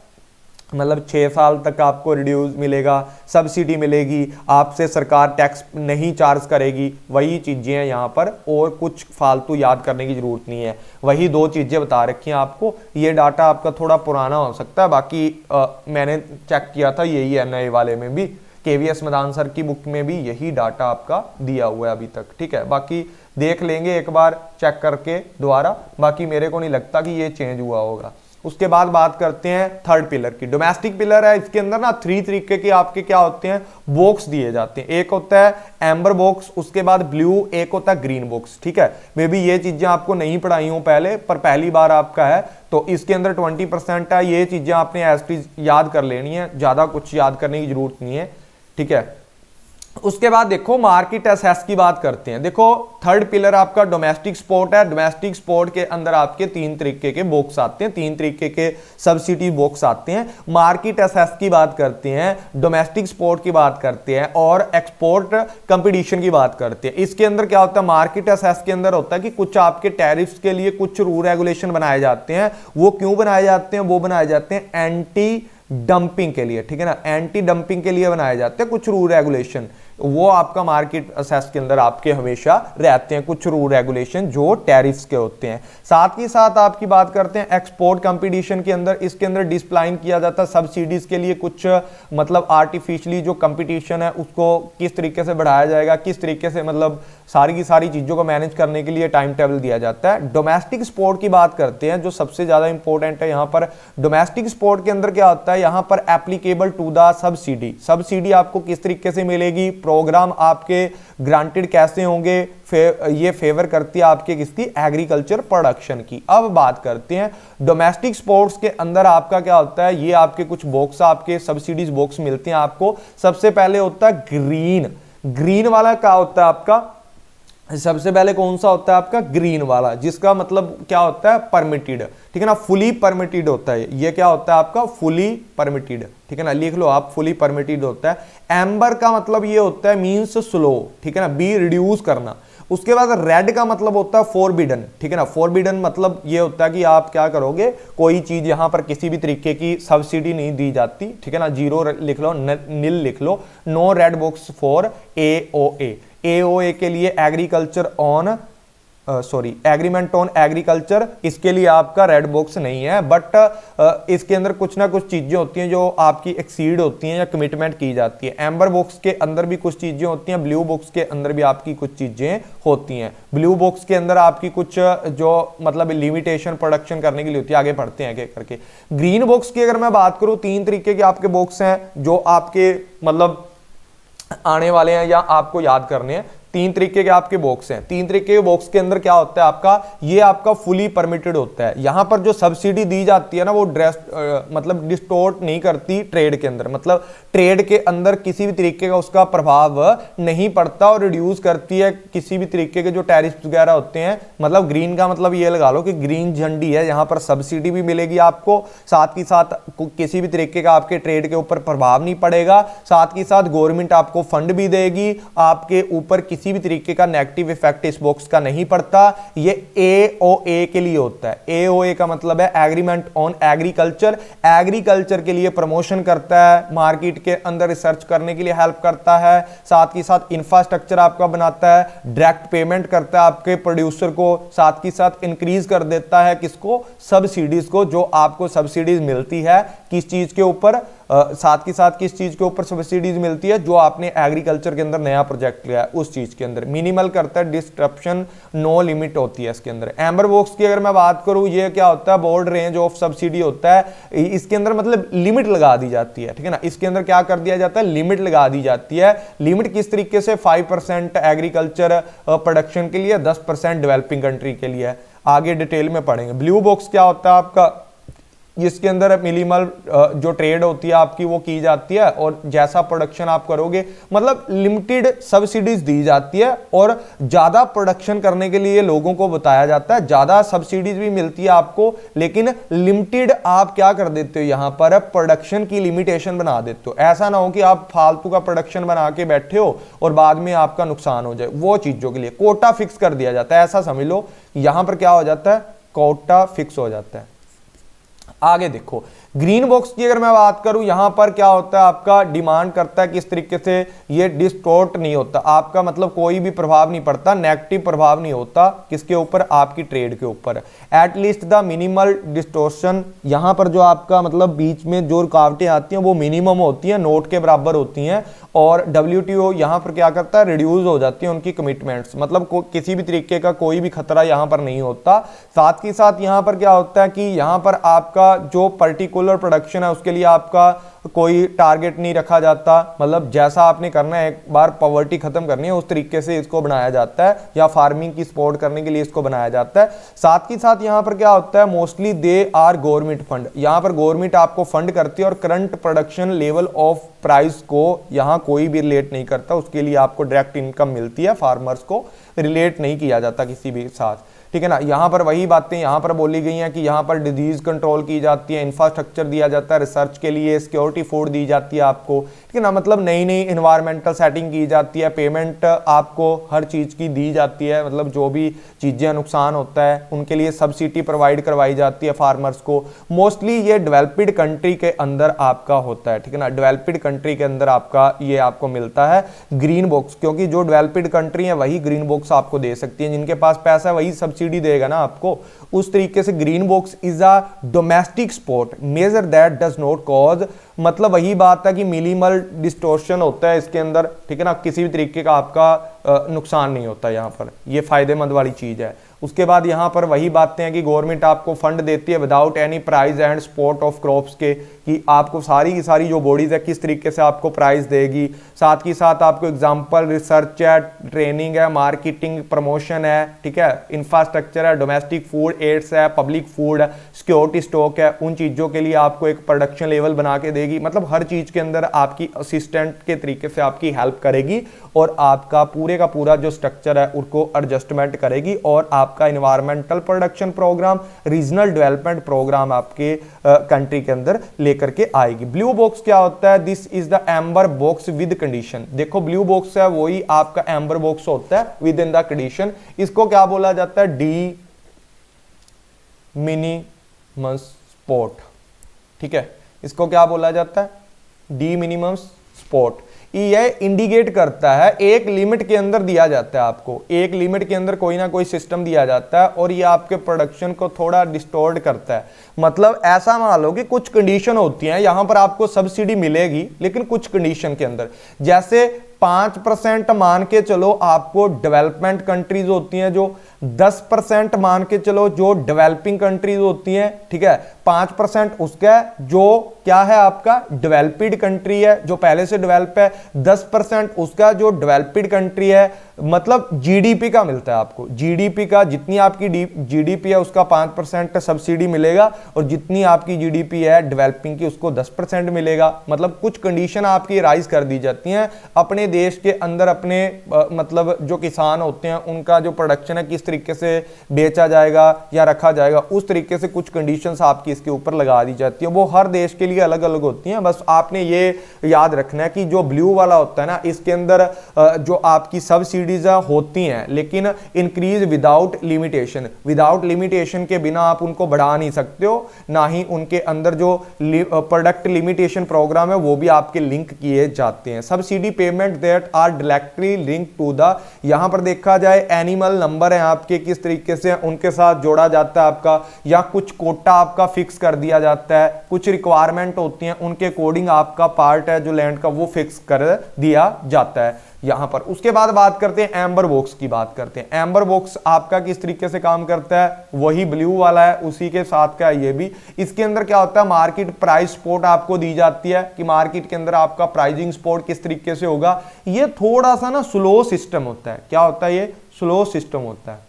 मतलब छः साल तक आपको रिड्यूस मिलेगा सब्सिडी मिलेगी आपसे सरकार टैक्स नहीं चार्ज करेगी वही चीज़ें हैं यहाँ पर और कुछ फालतू याद करने की ज़रूरत नहीं है वही दो चीज़ें बता रखी हैं आपको ये डाटा आपका थोड़ा पुराना हो सकता है बाकी आ, मैंने चेक किया था यही एन नए वाले में भी K V S Madan sir की बुक में भी यही डाटा आपका दिया हुआ है अभी तक ठीक है बाकी देख लेंगे एक बार चेक करके दोबारा बाकी मेरे को नहीं लगता कि ये चेंज हुआ होगा उसके बाद बात करते हैं थर्ड पिलर की डोमेस्टिक पिलर है इसके अंदर ना थ्री तरीके के आपके क्या होते हैं बॉक्स दिए जाते हैं एक होता है एम्बर बॉक्स उसके बाद ब्लू एक होता है ग्रीन बॉक्स ठीक है मे बी ये चीजें आपको नहीं पढ़ाई हूं पहले पर पहली बार आपका है तो इसके अंदर ट्वेंटी परसेंट है ये चीजें आपने एस याद कर लेनी है ज्यादा कुछ याद करने की जरूरत नहीं है ठीक है उसके बाद देखो मार्केट एसेस की बात करते हैं देखो थर्ड पिलर आपका डोमेस्टिक स्पोर्ट है डोमेस्टिक स्पोर्ट के अंदर आपके तीन तरीके के बॉक्स आते हैं तीन तरीके के सब्सिडी बॉक्स आते हैं मार्केट एसेस की बात करते हैं डोमेस्टिक स्पोर्ट की बात करते हैं और एक्सपोर्ट कंपटीशन की बात करते हैं इसके अंदर क्या होता है मार्केट एसेस के अंदर होता है कि कुछ आपके टैरिफ के लिए कुछ रूल रेगुलेशन बनाए जाते हैं वो क्यों बनाए जाते हैं वो बनाए जाते हैं एंटी डंपिंग के लिए ठीक है ना एंटी डंपिंग के लिए बनाए जाते हैं कुछ रूल रेगुलेशन वो आपका मार्केट असेस के अंदर आपके हमेशा रहते हैं कुछ रूल रेगुलेशन जो टैरिफ्स के होते हैं साथ ही साथ आपकी बात करते हैं एक्सपोर्ट कंपटीशन के अंदर इसके अंदर डिस्प्लाइन किया जाता है सब्सिडीज के लिए कुछ मतलब आर्टिफिशली जो कंपटीशन है उसको किस तरीके से बढ़ाया जाएगा किस तरीके से मतलब सारी की सारी चीज़ों को मैनेज करने के लिए टाइम टेबल दिया जाता है डोमेस्टिक स्पोर्ट की बात करते हैं जो सबसे ज़्यादा इंपॉर्टेंट है यहाँ पर डोमेस्टिक स्पोर्ट के अंदर क्या होता है यहाँ पर applicable to the subsidy subsidy आपको किस तरीके से मिलेगी प्रोग्राम आपके ग्रांटेड कैसे होंगे फे, ये फेवर करती है आपके किसकी एग्रीकल्चर प्रोडक्शन की अब बात करते हैं डोमेस्टिक स्पोर्ट्स के अंदर आपका क्या होता है ये आपके कुछ बॉक्स आपके सब्सिडीज बॉक्स मिलते हैं आपको सबसे पहले होता है ग्रीन ग्रीन वाला क्या होता है आपका सबसे पहले कौन सा होता है आपका ग्रीन वाला जिसका मतलब क्या होता है परमिटेड ठीक है ना फुली परमिटेड होता है ये क्या होता है आपका फुली परमिटेड ठीक है ना लिख लो आप फुली परमिटेड होता है एम्बर का मतलब ये होता है मींस स्लो ठीक है ना बी रिड्यूस करना उसके बाद रेड का मतलब होता है फोरबिडन ठीक है ना फोरबिडन मतलब ये होता है कि आप क्या करोगे कोई चीज़ यहाँ पर किसी भी तरीके की सब्सिडी नहीं दी जाती ठीक है ना जीरो लिख लो न, निल लिख लो no red box for A O A AOA के लिए agriculture on sorry agreement on agriculture इसके लिए आपका रेड बॉक्स नहीं है बट uh, इसके अंदर कुछ ना कुछ चीज़ें होती हैं जो आपकी एक्सीड होती हैं या कमिटमेंट की जाती है एम्बर बॉक्स के अंदर भी कुछ चीज़ें होती हैं ब्लू बॉक्स के अंदर भी आपकी कुछ चीज़ें होती हैं ब्लू बॉक्स के अंदर आपकी कुछ uh, जो मतलब लिमिटेशन प्रोडक्शन करने के लिए होती है आगे पढ़ते हैं आगे करके ग्रीन बॉक्स की अगर मैं बात करूँ तीन तरीके के आपके बॉक्स हैं जो आपके मतलब आने वाले हैं या आपको याद करने हैं तीन तरीके के आपके बॉक्स हैं तीन तरीके के बॉक्स के अंदर क्या होता है आपका ये आपका फुली परमिटेड होता है यहां पर जो सब्सिडी दी जाती है ना वो ड्रेस मतलब डिस्टोर्ट नहीं करती ट्रेड के अंदर मतलब ट्रेड के अंदर किसी भी तरीके का उसका प्रभाव नहीं पड़ता और रिड्यूस करती है किसी भी तरीके के जो टैरिफ वगैरह होते हैं मतलब ग्रीन का मतलब ये लगा लो कि ग्रीन झंडी है यहाँ पर सब्सिडी भी मिलेगी आपको साथ ही साथ किसी भी तरीके का आपके ट्रेड के ऊपर प्रभाव नहीं पड़ेगा साथ ही साथ गवर्नमेंट आपको फंड भी देगी आपके ऊपर किसी किसी भी तरीके का नेगेटिव इफेक्ट इस बॉक्स का नहीं पड़ता ये ए ओ ए के लिए होता है ए ओ ए का मतलब है एग्रीमेंट ऑन एग्रीकल्चर एग्रीकल्चर के लिए प्रमोशन करता है मार्केट के अंदर रिसर्च करने के लिए हेल्प करता है साथ ही साथ इंफ्रास्ट्रक्चर आपका बनाता है डायरेक्ट पेमेंट करता है आपके प्रोड्यूसर को साथ ही साथ इंक्रीज कर देता है किसको सब्सिडीज को जो आपको सब्सिडीज मिलती है किस चीज के ऊपर साथ ही साथ किस चीज़ के ऊपर सब्सिडीज मिलती है जो आपने एग्रीकल्चर के अंदर नया प्रोजेक्ट लिया है उस चीज़ के अंदर मिनिमल करता है डिस्ट्रप्शन नो लिमिट होती है इसके अंदर एम्बर बॉक्स की अगर मैं बात करूँ ये क्या होता है बोर्ड रेंज ऑफ सब्सिडी होता है इसके अंदर मतलब लिमिट लगा दी जाती है ठीक है ना इसके अंदर क्या कर दिया जाता है लिमिट लगा दी जाती है लिमिट किस तरीके से फाइव एग्रीकल्चर प्रोडक्शन के लिए दस डेवलपिंग कंट्री के लिए आगे डिटेल में पढ़ेंगे ब्लू बॉक्स क्या होता है आपका जिसके अंदर मिलीमल जो ट्रेड होती है आपकी वो की जाती है और जैसा प्रोडक्शन आप करोगे मतलब लिमिटेड सब्सिडीज दी जाती है और ज़्यादा प्रोडक्शन करने के लिए लोगों को बताया जाता है ज़्यादा सब्सिडीज भी मिलती है आपको लेकिन लिमिटेड आप क्या कर देते हो यहाँ पर प्रोडक्शन की लिमिटेशन बना देते हो ऐसा ना हो कि आप फालतू का प्रोडक्शन बना के बैठे हो और बाद में आपका नुकसान हो जाए वो चीज़ों के लिए कोटा फिक्स कर दिया जाता है ऐसा समझ लो यहाँ पर क्या हो जाता है कोटा फिक्स हो जाता है आगे देखो ग्रीन बॉक्स की अगर मैं बात करूं यहां पर क्या होता है आपका डिमांड करता है किस तरीके से ये डिस्टोर्ट नहीं होता आपका मतलब कोई भी प्रभाव नहीं पड़ता नेगेटिव प्रभाव नहीं होता किसके ऊपर आपकी ट्रेड के ऊपर एटलीस्ट द मिनिमल डिस्टोर्शन यहां पर जो आपका मतलब बीच में जो रुकावटें आती हैं वो मिनिमम होती हैं नोट के बराबर होती हैं और डब्ल्यू टी ओ यहाँ पर क्या करता है रिड्यूज हो जाती है उनकी कमिटमेंट्स मतलब किसी भी तरीके का कोई भी खतरा यहाँ पर नहीं होता साथ ही साथ यहाँ पर क्या होता है कि यहाँ पर आपका जो पर्टिकुलर सोलर प्रोडक्शन है उसके लिए आपका कोई टारगेट नहीं रखा जाता मतलब जैसा आपने करना है एक बार पॉवर्टी खत्म करनी है उस तरीके से इसको बनाया जाता है या फार्मिंग की सपोर्ट करने के लिए इसको बनाया जाता है साथ ही साथ यहाँ पर क्या होता है mostly they are government fund यहाँ पर गवर्नमेंट आपको फंड करती है और current production level of price को यहाँ कोई भी रिलेट नहीं करता उसके लिए आपको डायरेक्ट इनकम मिलती है फार्मर्स को रिलेट नहीं किया जाता किसी भी साथ ठीक है ना यहाँ पर वही बातें यहाँ पर बोली गई हैं कि यहाँ पर डिजीज कंट्रोल की जाती है इंफ्रास्ट्रक्चर दिया जाता है रिसर्च के लिए सिक्योरिटी फोर्ड दी जाती है आपको कि ना मतलब नई नई इन्वायरमेंटल सेटिंग की जाती है पेमेंट आपको हर चीज़ की दी जाती है मतलब जो भी चीज़ें नुकसान होता है उनके लिए सब्सिडी प्रोवाइड करवाई जाती है फार्मर्स को मोस्टली ये डेवलप्ड कंट्री के अंदर आपका होता है ठीक है ना डेवलप्ड कंट्री के अंदर आपका ये आपको मिलता है ग्रीन बॉक्स क्योंकि जो डेवलप्ड कंट्री है वही ग्रीन बॉक्स आपको दे सकती है जिनके पास पैसा है वही सब्सिडी देगा ना आपको उस तरीके से green box is a domestic support measure that does not cause मतलब वही बात है कि मिलीमल डिस्टोर्शन होता है इसके अंदर ठीक है ना किसी भी तरीके का आपका नुकसान नहीं होता यहाँ पर ये फायदेमंद वाली चीज़ है उसके बाद यहाँ पर वही बातें हैं कि गवर्नमेंट आपको फंड देती है without any price and support of crops के कि आपको सारी की सारी जो बॉडीज़ है किस तरीके से आपको प्राइस देगी साथ ही साथ आपको एग्जांपल रिसर्च है ट्रेनिंग है मार्केटिंग प्रमोशन है ठीक है इंफ्रास्ट्रक्चर है डोमेस्टिक फूड एड्स है पब्लिक फूड है सिक्योरिटी स्टॉक है उन चीज़ों के लिए आपको एक प्रोडक्शन लेवल बना के देगी मतलब हर चीज़ के अंदर आपकी असिस्टेंट के तरीके से आपकी हेल्प करेगी और आपका पूरे का पूरा जो स्ट्रक्चर है उसको एडजस्टमेंट करेगी और आपका environmental production programme regional development programme आपके कंट्री के अंदर ले लेकर के आएगी ब्लू बॉक्स क्या होता है this is the amber box with condition देखो ब्लू बॉक्स है वही आपका एम्बर बॉक्स होता है विद इन द कंडीशन इसको क्या बोला जाता है डी मिनिमम स्पोर्ट ठीक है इसको क्या बोला जाता है डी मिनिमम स्पोर्ट यह इंडिकेट करता है एक लिमिट के अंदर दिया जाता है आपको एक लिमिट के अंदर कोई ना कोई सिस्टम दिया जाता है और ये आपके प्रोडक्शन को थोड़ा डिस्टोर्ड करता है मतलब ऐसा मान लो कि कुछ कंडीशन होती हैं यहाँ पर आपको सब्सिडी मिलेगी लेकिन कुछ कंडीशन के अंदर जैसे पांच परसेंट मान के चलो आपको डेवलपमेंट कंट्रीज होती हैं जो दस परसेंट मान के चलो जो डेवलपिंग कंट्रीज होती हैं ठीक है पांच परसेंट उसका जो क्या है आपका डेवलप्ड कंट्री है जो पहले से डेवलप है दस परसेंट उसका जो डेवलप्ड कंट्री है मतलब जीडीपी का मिलता है आपको जीडीपी का जितनी आपकी जीडीपी है उसका पाँच परसेंट सब्सिडी मिलेगा और जितनी आपकी जीडीपी है डेवलपिंग की उसको दस परसेंट मिलेगा मतलब कुछ कंडीशन आपकी राइज कर दी जाती हैं अपने देश के अंदर अपने आ, मतलब जो किसान होते हैं उनका जो प्रोडक्शन है किस तरीके से बेचा जाएगा या रखा जाएगा उस तरीके से कुछ कंडीशन आपकी इसके ऊपर लगा दी जाती है वो हर देश के लिए अलग अलग होती हैं बस आपने ये याद रखना है कि जो ब्लू वाला होता है ना इसके अंदर जो आपकी सब्सिडी सब्सिडीज होती हैं लेकिन increase without limitation without limitation के बिना आप उनको बढ़ा नहीं सकते हो ना ही उनके अंदर जो प्रोडक्ट लिमिटेशन प्रोग्राम है वो भी आपके लिंक किए जाते हैं subsidy payment that are directly link to the यहाँ पर देखा जाए एनिमल नंबर है आपके किस तरीके से उनके साथ जोड़ा जाता है आपका या कुछ कोटा आपका फिक्स कर दिया जाता है कुछ रिक्वायरमेंट होती हैं उनके अकॉर्डिंग आपका पार्ट है जो लैंड का वो फिक्स कर दिया जाता है यहां पर उसके बाद बात करते हैं एम्बर बॉक्स की बात करते हैं एम्बर बॉक्स आपका किस तरीके से काम करता है वही ब्लू वाला है उसी के साथ का ये भी इसके अंदर क्या होता है मार्केट प्राइस स्पोर्ट आपको दी जाती है कि मार्केट के अंदर आपका प्राइजिंग स्पोर्ट किस तरीके से होगा ये थोड़ा सा ना स्लो सिस्टम होता है क्या होता है ये स्लो सिस्टम होता है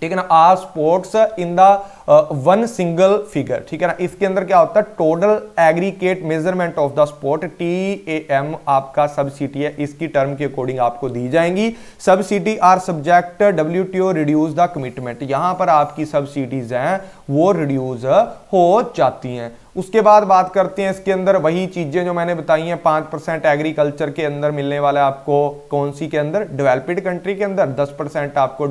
ठीक है ना are supports in the one single figure ठीक है ना इसके अंदर क्या होता है total aggregate measurement of the support T A M आपका सबसिडी है इसकी टर्म के अकॉर्डिंग आपको दी जाएंगी subsidy are subject W T O reduce the commitment यहां पर आपकी सब्सिडीज हैं वो रिड्यूज हो जाती हैं उसके बाद बात करते हैं इसके अंदर वही चीज़ें जो मैंने बताई हैं पांच परसेंट एग्रीकल्चर के अंदर मिलने वाला आपको कौन सी के अंदर डेवलप्ड कंट्री के अंदर दस परसेंट आपको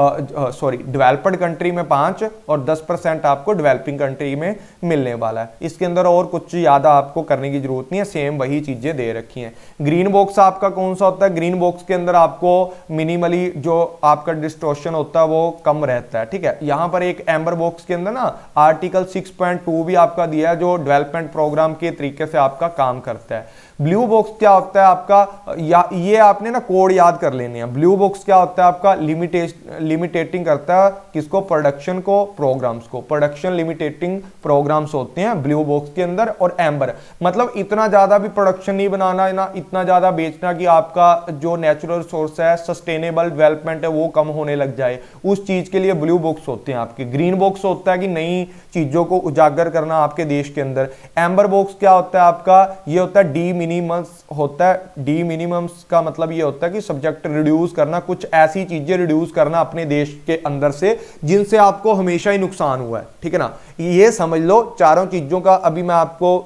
सॉरी डेवलप्ड कंट्री में पाँच और दस परसेंट आपको डेवलपिंग कंट्री में मिलने वाला है इसके अंदर और कुछ ज़्यादा आपको करने की जरूरत नहीं है सेम वही चीज़ें दे रखी हैं ग्रीन बॉक्स आपका कौन सा होता है ग्रीन बॉक्स के अंदर आपको मिनिमली जो आपका डिस्ट्रोशन होता है वो कम रहता है ठीक है यहाँ पर एक एम्बर बॉक्स के अंदर ना आर्टिकल सिक्स भी आपका दिया है जो डेवलपमेंट प्रोग्राम के तरीके से आपका काम करता है ब्लू बॉक्स क्या होता है आपका या ये आपने ना कोड याद कर लेने हैं ब्लू बॉक्स क्या होता है आपका लिमिटेशन लिमिटेटिंग करता है किसको प्रोडक्शन को प्रोग्राम्स को प्रोडक्शन लिमिटेटिंग प्रोग्राम्स होते हैं ब्लू बॉक्स के अंदर और एम्बर मतलब इतना ज़्यादा भी प्रोडक्शन नहीं बनाना ना इतना ज़्यादा बेचना कि आपका जो नेचुरल सोर्स है सस्टेनेबल डेवलपमेंट है वो कम होने लग जाए उस चीज़ के लिए ब्लू बॉक्स होते हैं आपके ग्रीन बॉक्स होता है कि नई चीज़ों को उजागर करना आपके देश के अंदर एम्बर बॉक्स क्या होता है आपका ये होता है डी मिनिमम्स होता है डी मिनिमम्स का मतलब ये होता है कि सब्जेक्ट रिड्यूस करना कुछ ऐसी चीजें रिड्यूस करना अपने देश के अंदर से जिनसे आपको हमेशा ही नुकसान हुआ है ठीक है ना ये समझ लो चारों चीजों का अभी मैं आपको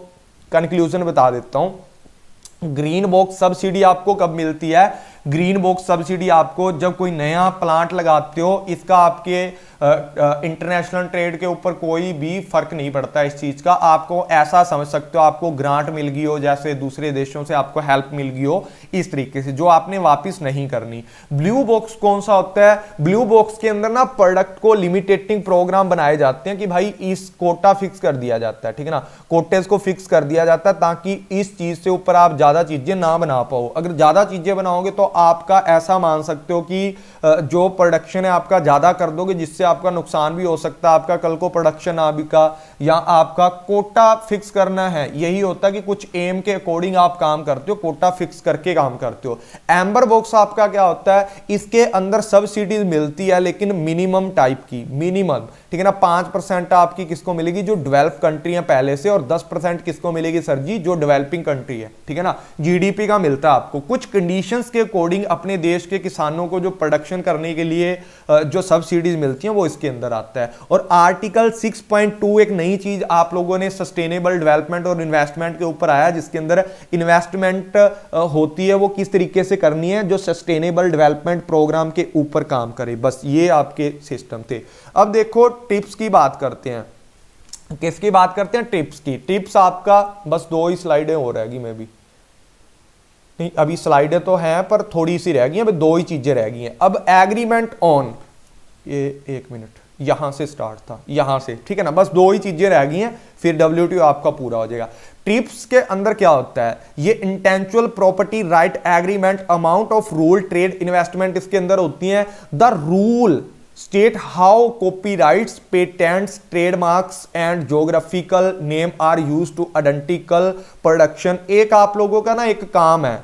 कंक्लूजन बता देता हूं ग्रीन बॉक्स सब्सिडी आपको कब मिलती है ग्रीन बॉक्स सब्सिडी आपको जब कोई नया प्लांट लगाते हो इसका आपके इंटरनेशनल ट्रेड के ऊपर कोई भी फर्क नहीं पड़ता इस चीज़ का आपको ऐसा समझ सकते हो आपको ग्रांट मिल गई हो जैसे दूसरे देशों से आपको हेल्प मिल गई हो इस तरीके से जो आपने वापस नहीं करनी ब्लू बॉक्स कौन सा होता है ब्लू बॉक्स के अंदर ना प्रोडक्ट को लिमिटेटिंग प्रोग्राम बनाए जाते हैं कि भाई इस कोटा फिक्स कर दिया जाता है ठीक है ना कोटेज को फिक्स कर दिया जाता है ताकि इस चीज़ से ऊपर आप ज़्यादा चीज़ें ना बना पाओ अगर ज़्यादा चीज़ें बनाओगे तो आपका ऐसा मान सकते हो कि जो प्रोडक्शन है आपका ज़्यादा कर दोगे जिससे आपका नुकसान भी हो सकता है आपका कल को प्रोडक्शन आपका या आपका कोटा फिक्स करना है यही होता है कि कुछ एम के अकॉर्डिंग आप काम करते हो कोटा फिक्स करके काम करते हो एम्बर बॉक्स आपका क्या होता है इसके अंदर सब्सिडीज मिलती है लेकिन मिनिमम टाइप की मिनिमम ठीक है ना पांच परसेंट आपकी किसको मिलेगी जो डिवेल्प कंट्री है पहले से और दस परसेंट किसको मिलेगी सर जी जो डिवेलपिंग कंट्री है ठीक है ना जी का मिलता है आपको कुछ कंडीशन के अकॉर्डिंग अपने देश के किसानों को जो प्रोडक्शन कलेक्शन करने के लिए जो सब्सिडीज मिलती हैं वो इसके अंदर आता है और आर्टिकल 6.2 एक नई चीज आप लोगों ने सस्टेनेबल डेवलपमेंट और इन्वेस्टमेंट के ऊपर आया जिसके अंदर इन्वेस्टमेंट होती है वो किस तरीके से करनी है जो सस्टेनेबल डेवलपमेंट प्रोग्राम के ऊपर काम करे बस ये आपके सिस्टम थे अब देखो टिप्स की बात करते हैं किसकी बात करते हैं टिप्स की टिप्स आपका बस दो ही स्लाइडें हो रहेगी मैं भी अभी स्लाइडें तो हैं पर थोड़ी सी रह गई हैं दो ही चीज़ें रह गई हैं अब एग्रीमेंट ऑन ये एक मिनट यहां से स्टार्ट था यहां से ठीक है ना बस दो ही चीज़ें रह गई हैं फिर डब्ल्यू आपका पूरा हो जाएगा ट्रिप्स के अंदर क्या होता है ये intellectual property right agreement amount of rule trade investment इसके अंदर होती है the rule state how copyright patents trademarks and geographical name are use to identical production एक आप लोगों का ना एक काम है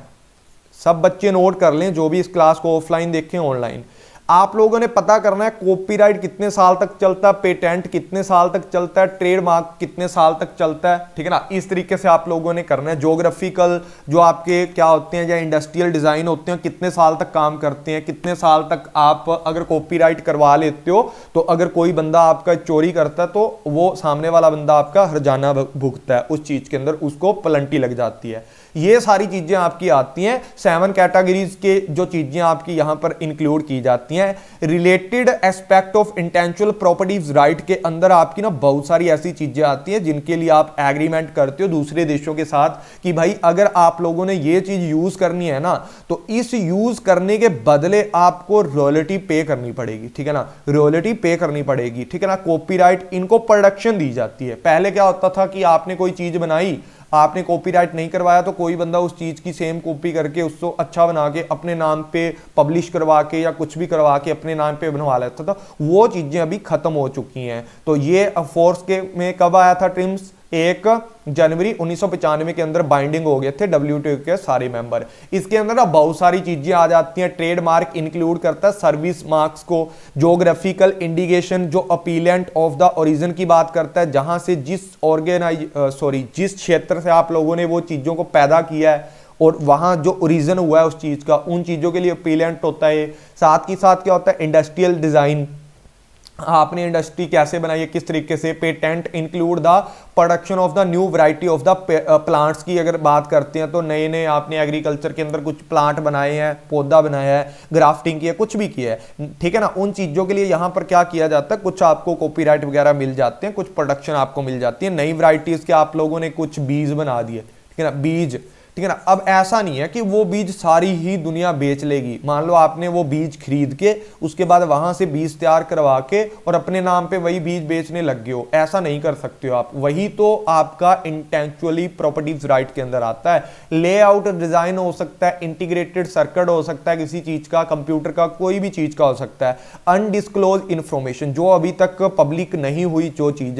सब बच्चे नोट कर लें जो भी इस क्लास को ऑफलाइन देखें ऑनलाइन आप लोगों ने पता करना है कॉपीराइट कितने साल तक चलता है पेटेंट कितने साल तक चलता है ट्रेडमार्क कितने साल तक चलता है ठीक है ना इस तरीके से आप लोगों ने करना है जोग्राफिकल जो आपके क्या होते हैं या इंडस्ट्रियल डिज़ाइन होते हैं कितने साल तक काम करते हैं कितने साल तक आप अगर कॉपीराइट करवा लेते हो तो अगर कोई बंदा आपका चोरी करता है तो वो सामने वाला बंदा आपका हरजाना भुगता है उस चीज़ के अंदर उसको पलंटी लग जाती है ये सारी चीज़ें आपकी आती हैं सेवन कैटेगरीज के जो चीज़ें आपकी यहाँ पर इंक्लूड की जाती हैं related aspect of intellectual properties right के अंदर आपकी ना बहुत सारी ऐसी चीज़ें आती हैं जिनके लिए आप एग्रीमेंट करते हो दूसरे देशों के साथ कि भाई अगर आप लोगों ने ये चीज़ यूज़ करनी है ना तो इस यूज़ करने के बदले आपको रॉयल्टी पे करनी पड़ेगी ठीक है ना रॉयल्टी पे करनी पड़ेगी ठीक है ना कॉपी इनको प्रोडक्शन दी जाती है पहले क्या होता था कि आपने कोई चीज़ बनाई आपने कॉपीराइट नहीं करवाया तो कोई बंदा उस चीज़ की सेम कॉपी करके उसको अच्छा बना के अपने नाम पे पब्लिश करवा के या कुछ भी करवा के अपने नाम पे बनवा लेता था वो चीज़ें अभी ख़त्म हो चुकी हैं तो ये फोर्स के में कब आया था ट्रिम्स एक जनवरी उन्नीस के अंदर बाइंडिंग हो गए थे डब्ल्यू के सारे मेंबर इसके अंदर ना बहुत सारी चीजें आ जाती हैं ट्रेडमार्क इंक्लूड करता है सर्विस मार्क्स को जोग्राफिकल इंडिकेशन जो अपीलेंट ऑफ द ओरिजिन की बात करता है जहां से जिस ऑर्गेनाइज सॉरी जिस क्षेत्र से आप लोगों ने वो चीजों को पैदा किया है और वहाँ जो ओरिजिन हुआ है उस चीज़ का उन चीज़ों के लिए अपीलेंट होता है साथ ही साथ क्या होता है इंडस्ट्रियल डिज़ाइन आपने इंडस्ट्री कैसे बनाई है किस तरीके से patent include the production of the new variety of the plants की अगर बात करते हैं तो नए नए आपने एग्रीकल्चर के अंदर कुछ प्लांट बनाए हैं पौधा बनाया है ग्राफ्टिंग किया कुछ भी किया है ठीक है ना उन चीज़ों के लिए यहाँ पर क्या किया जाता है कुछ आपको कॉपीराइट वगैरह मिल जाते हैं कुछ प्रोडक्शन आपको मिल जाती है नई वराइटीज के आप लोगों ने कुछ बीज बना दिए ठीक है ना बीज ठीक है ना अब ऐसा नहीं है कि वो बीज सारी ही दुनिया बेच लेगी मान लो आपने वो बीज खरीद के उसके बाद वहां से बीज तैयार करवा के और अपने नाम पे वही बीज बेचने लग गए हो ऐसा नहीं कर सकते हो आप वही तो आपका इंटेंचुअली प्रॉपर्टीज राइट के अंदर आता है लेआउट डिजाइन हो सकता है इंटीग्रेटेड सर्कट हो सकता है किसी चीज का कंप्यूटर का कोई भी चीज का हो सकता है अनडिसक्लोज इंफॉर्मेशन जो अभी तक पब्लिक नहीं हुई जो चीज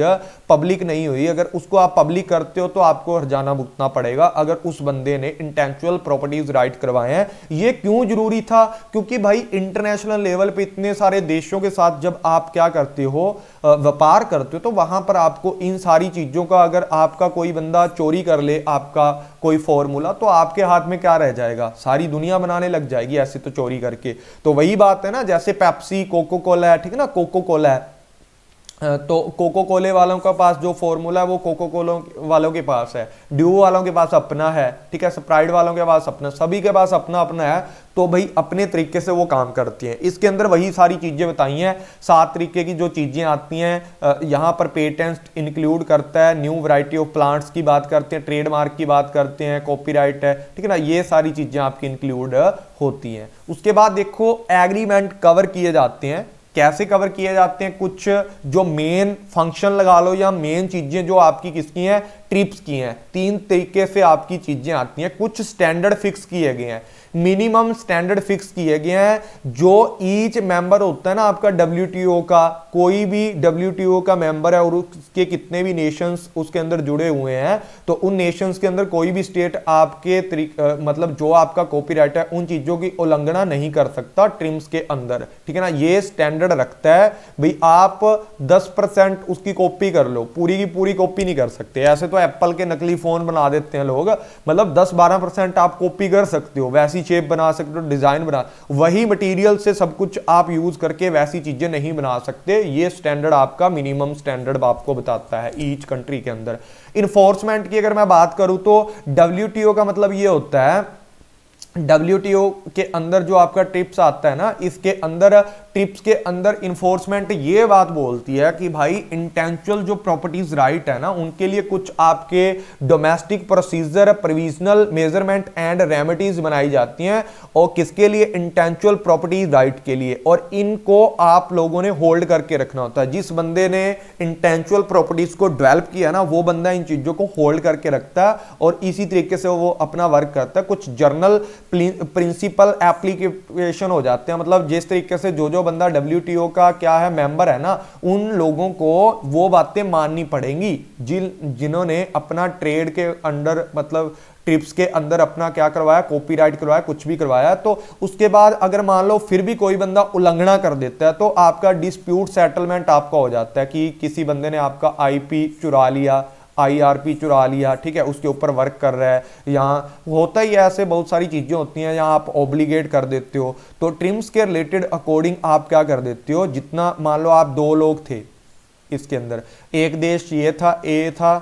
पब्लिक नहीं हुई अगर उसको आप पब्लिक करते हो तो आपको जाना भुगतना पड़ेगा अगर उस बंदे बंदे ने इंटेंचुअल प्रॉपर्टीज राइट करवाए हैं ये क्यों जरूरी था क्योंकि भाई इंटरनेशनल लेवल पे इतने सारे देशों के साथ जब आप क्या करते हो व्यापार करते हो तो वहां पर आपको इन सारी चीजों का अगर आपका कोई बंदा चोरी कर ले आपका कोई फॉर्मूला तो आपके हाथ में क्या रह जाएगा सारी दुनिया बनाने लग जाएगी ऐसे तो चोरी करके तो वही बात है ना जैसे पैप्सी कोको कोला है ठीक है ना कोको कोला है तो कोको कोले वालों का पास जो फॉर्मूला है वो कोको कोलो वालों के पास है ड्यू वालों के पास अपना है ठीक है स्प्राइड वालों के पास अपना सभी के पास अपना अपना है तो भाई अपने तरीके से वो काम करती हैं इसके अंदर वही सारी चीज़ें बताई हैं सात तरीके की जो चीज़ें आती हैं यहाँ पर पेटेंट इंक्लूड करता है न्यू वराइटी ऑफ प्लांट्स की बात करते हैं ट्रेडमार्क की बात करते हैं कॉपी है ठीक है ना ये सारी चीज़ें आपकी इंक्लूड होती हैं उसके बाद देखो एग्रीमेंट कवर किए जाते हैं कैसे कवर किए जाते हैं कुछ जो मेन फंक्शन लगा लो या मेन चीजें जो आपकी किसकी हैं ट्रिप्स की हैं तीन तरीके से आपकी चीजें आती हैं कुछ स्टैंडर्ड फिक्स किए गए हैं मिनिमम स्टैंडर्ड फिक्स किए गए हैं जो ईच मेंबर होता है ना आपका डब्ल्यू का कोई भी डब्ल्यू का मेंबर है और उसके कितने भी नेशंस उसके अंदर जुड़े हुए हैं तो उन नेशंस के अंदर कोई भी स्टेट आपके आ, मतलब जो आपका कॉपीराइट है उन चीज़ों की उल्लंघना नहीं कर सकता ट्रिम्स के अंदर ठीक है ना ये स्टैंडर्ड रखता है भाई आप दस परसेंट उसकी कॉपी कर लो पूरी की पूरी कॉपी नहीं कर सकते ऐसे तो एप्पल के नकली फ़ोन बना देते हैं लोग मतलब दस बारह परसेंट आप कॉपी कर सकते हो वैसे वैसी शेप बना सकते हो डिज़ाइन बना वही मटेरियल से सब कुछ आप यूज़ करके वैसी चीज़ें नहीं बना सकते ये स्टैंडर्ड आपका मिनिमम स्टैंडर्ड आपको बताता है ईच कंट्री के अंदर इन्फोर्समेंट की अगर मैं बात करूं तो डब्ल्यू का मतलब ये होता है डब्ल्यू के अंदर जो आपका ट्रिप्स आता है ना इसके अंदर ट्रिप्स के अंदर इन्फोर्समेंट ये बात बोलती है कि भाई इंटेंचुअल जो प्रॉपर्टीज राइट है ना उनके लिए कुछ आपके domestic procedure provisional measurement and remedies बनाई जाती हैं और किसके लिए इंटेंचुअल प्रॉपर्टीज राइट के लिए और इनको आप लोगों ने होल्ड करके रखना होता है जिस बंदे ने इंटेंचुअल प्रॉपर्टीज को डिवेल्प किया ना वो बंदा इन चीज़ों को होल्ड करके रखता है और इसी तरीके से वो अपना वर्क करता है कुछ जर्नल प्रिंसिपल एप्लीकेशन हो जाते हैं मतलब जिस तरीके से जो जो बंदा डब्ल्यू का क्या है मेंबर है ना उन लोगों को वो बातें माननी पड़ेंगी जिन जिन्होंने अपना ट्रेड के अंडर मतलब ट्रिप्स के अंदर अपना क्या करवाया कॉपीराइट करवाया कुछ भी करवाया तो उसके बाद अगर मान लो फिर भी कोई बंदा उल्लंघना कर देता है तो आपका डिस्प्यूट सेटलमेंट आपका हो जाता है कि किसी बंदे ने आपका आईपी चुरा लिया आईआरपी चुरा लिया ठीक है उसके ऊपर वर्क कर रहा है यहाँ होता ही ऐसे बहुत सारी चीज़ें होती हैं यहाँ आप ओब्लीगेट कर देते हो तो ट्रिम्स के रिलेटेड अकॉर्डिंग आप क्या कर देते हो जितना मान लो आप दो लोग थे इसके अंदर एक देश ये था ए था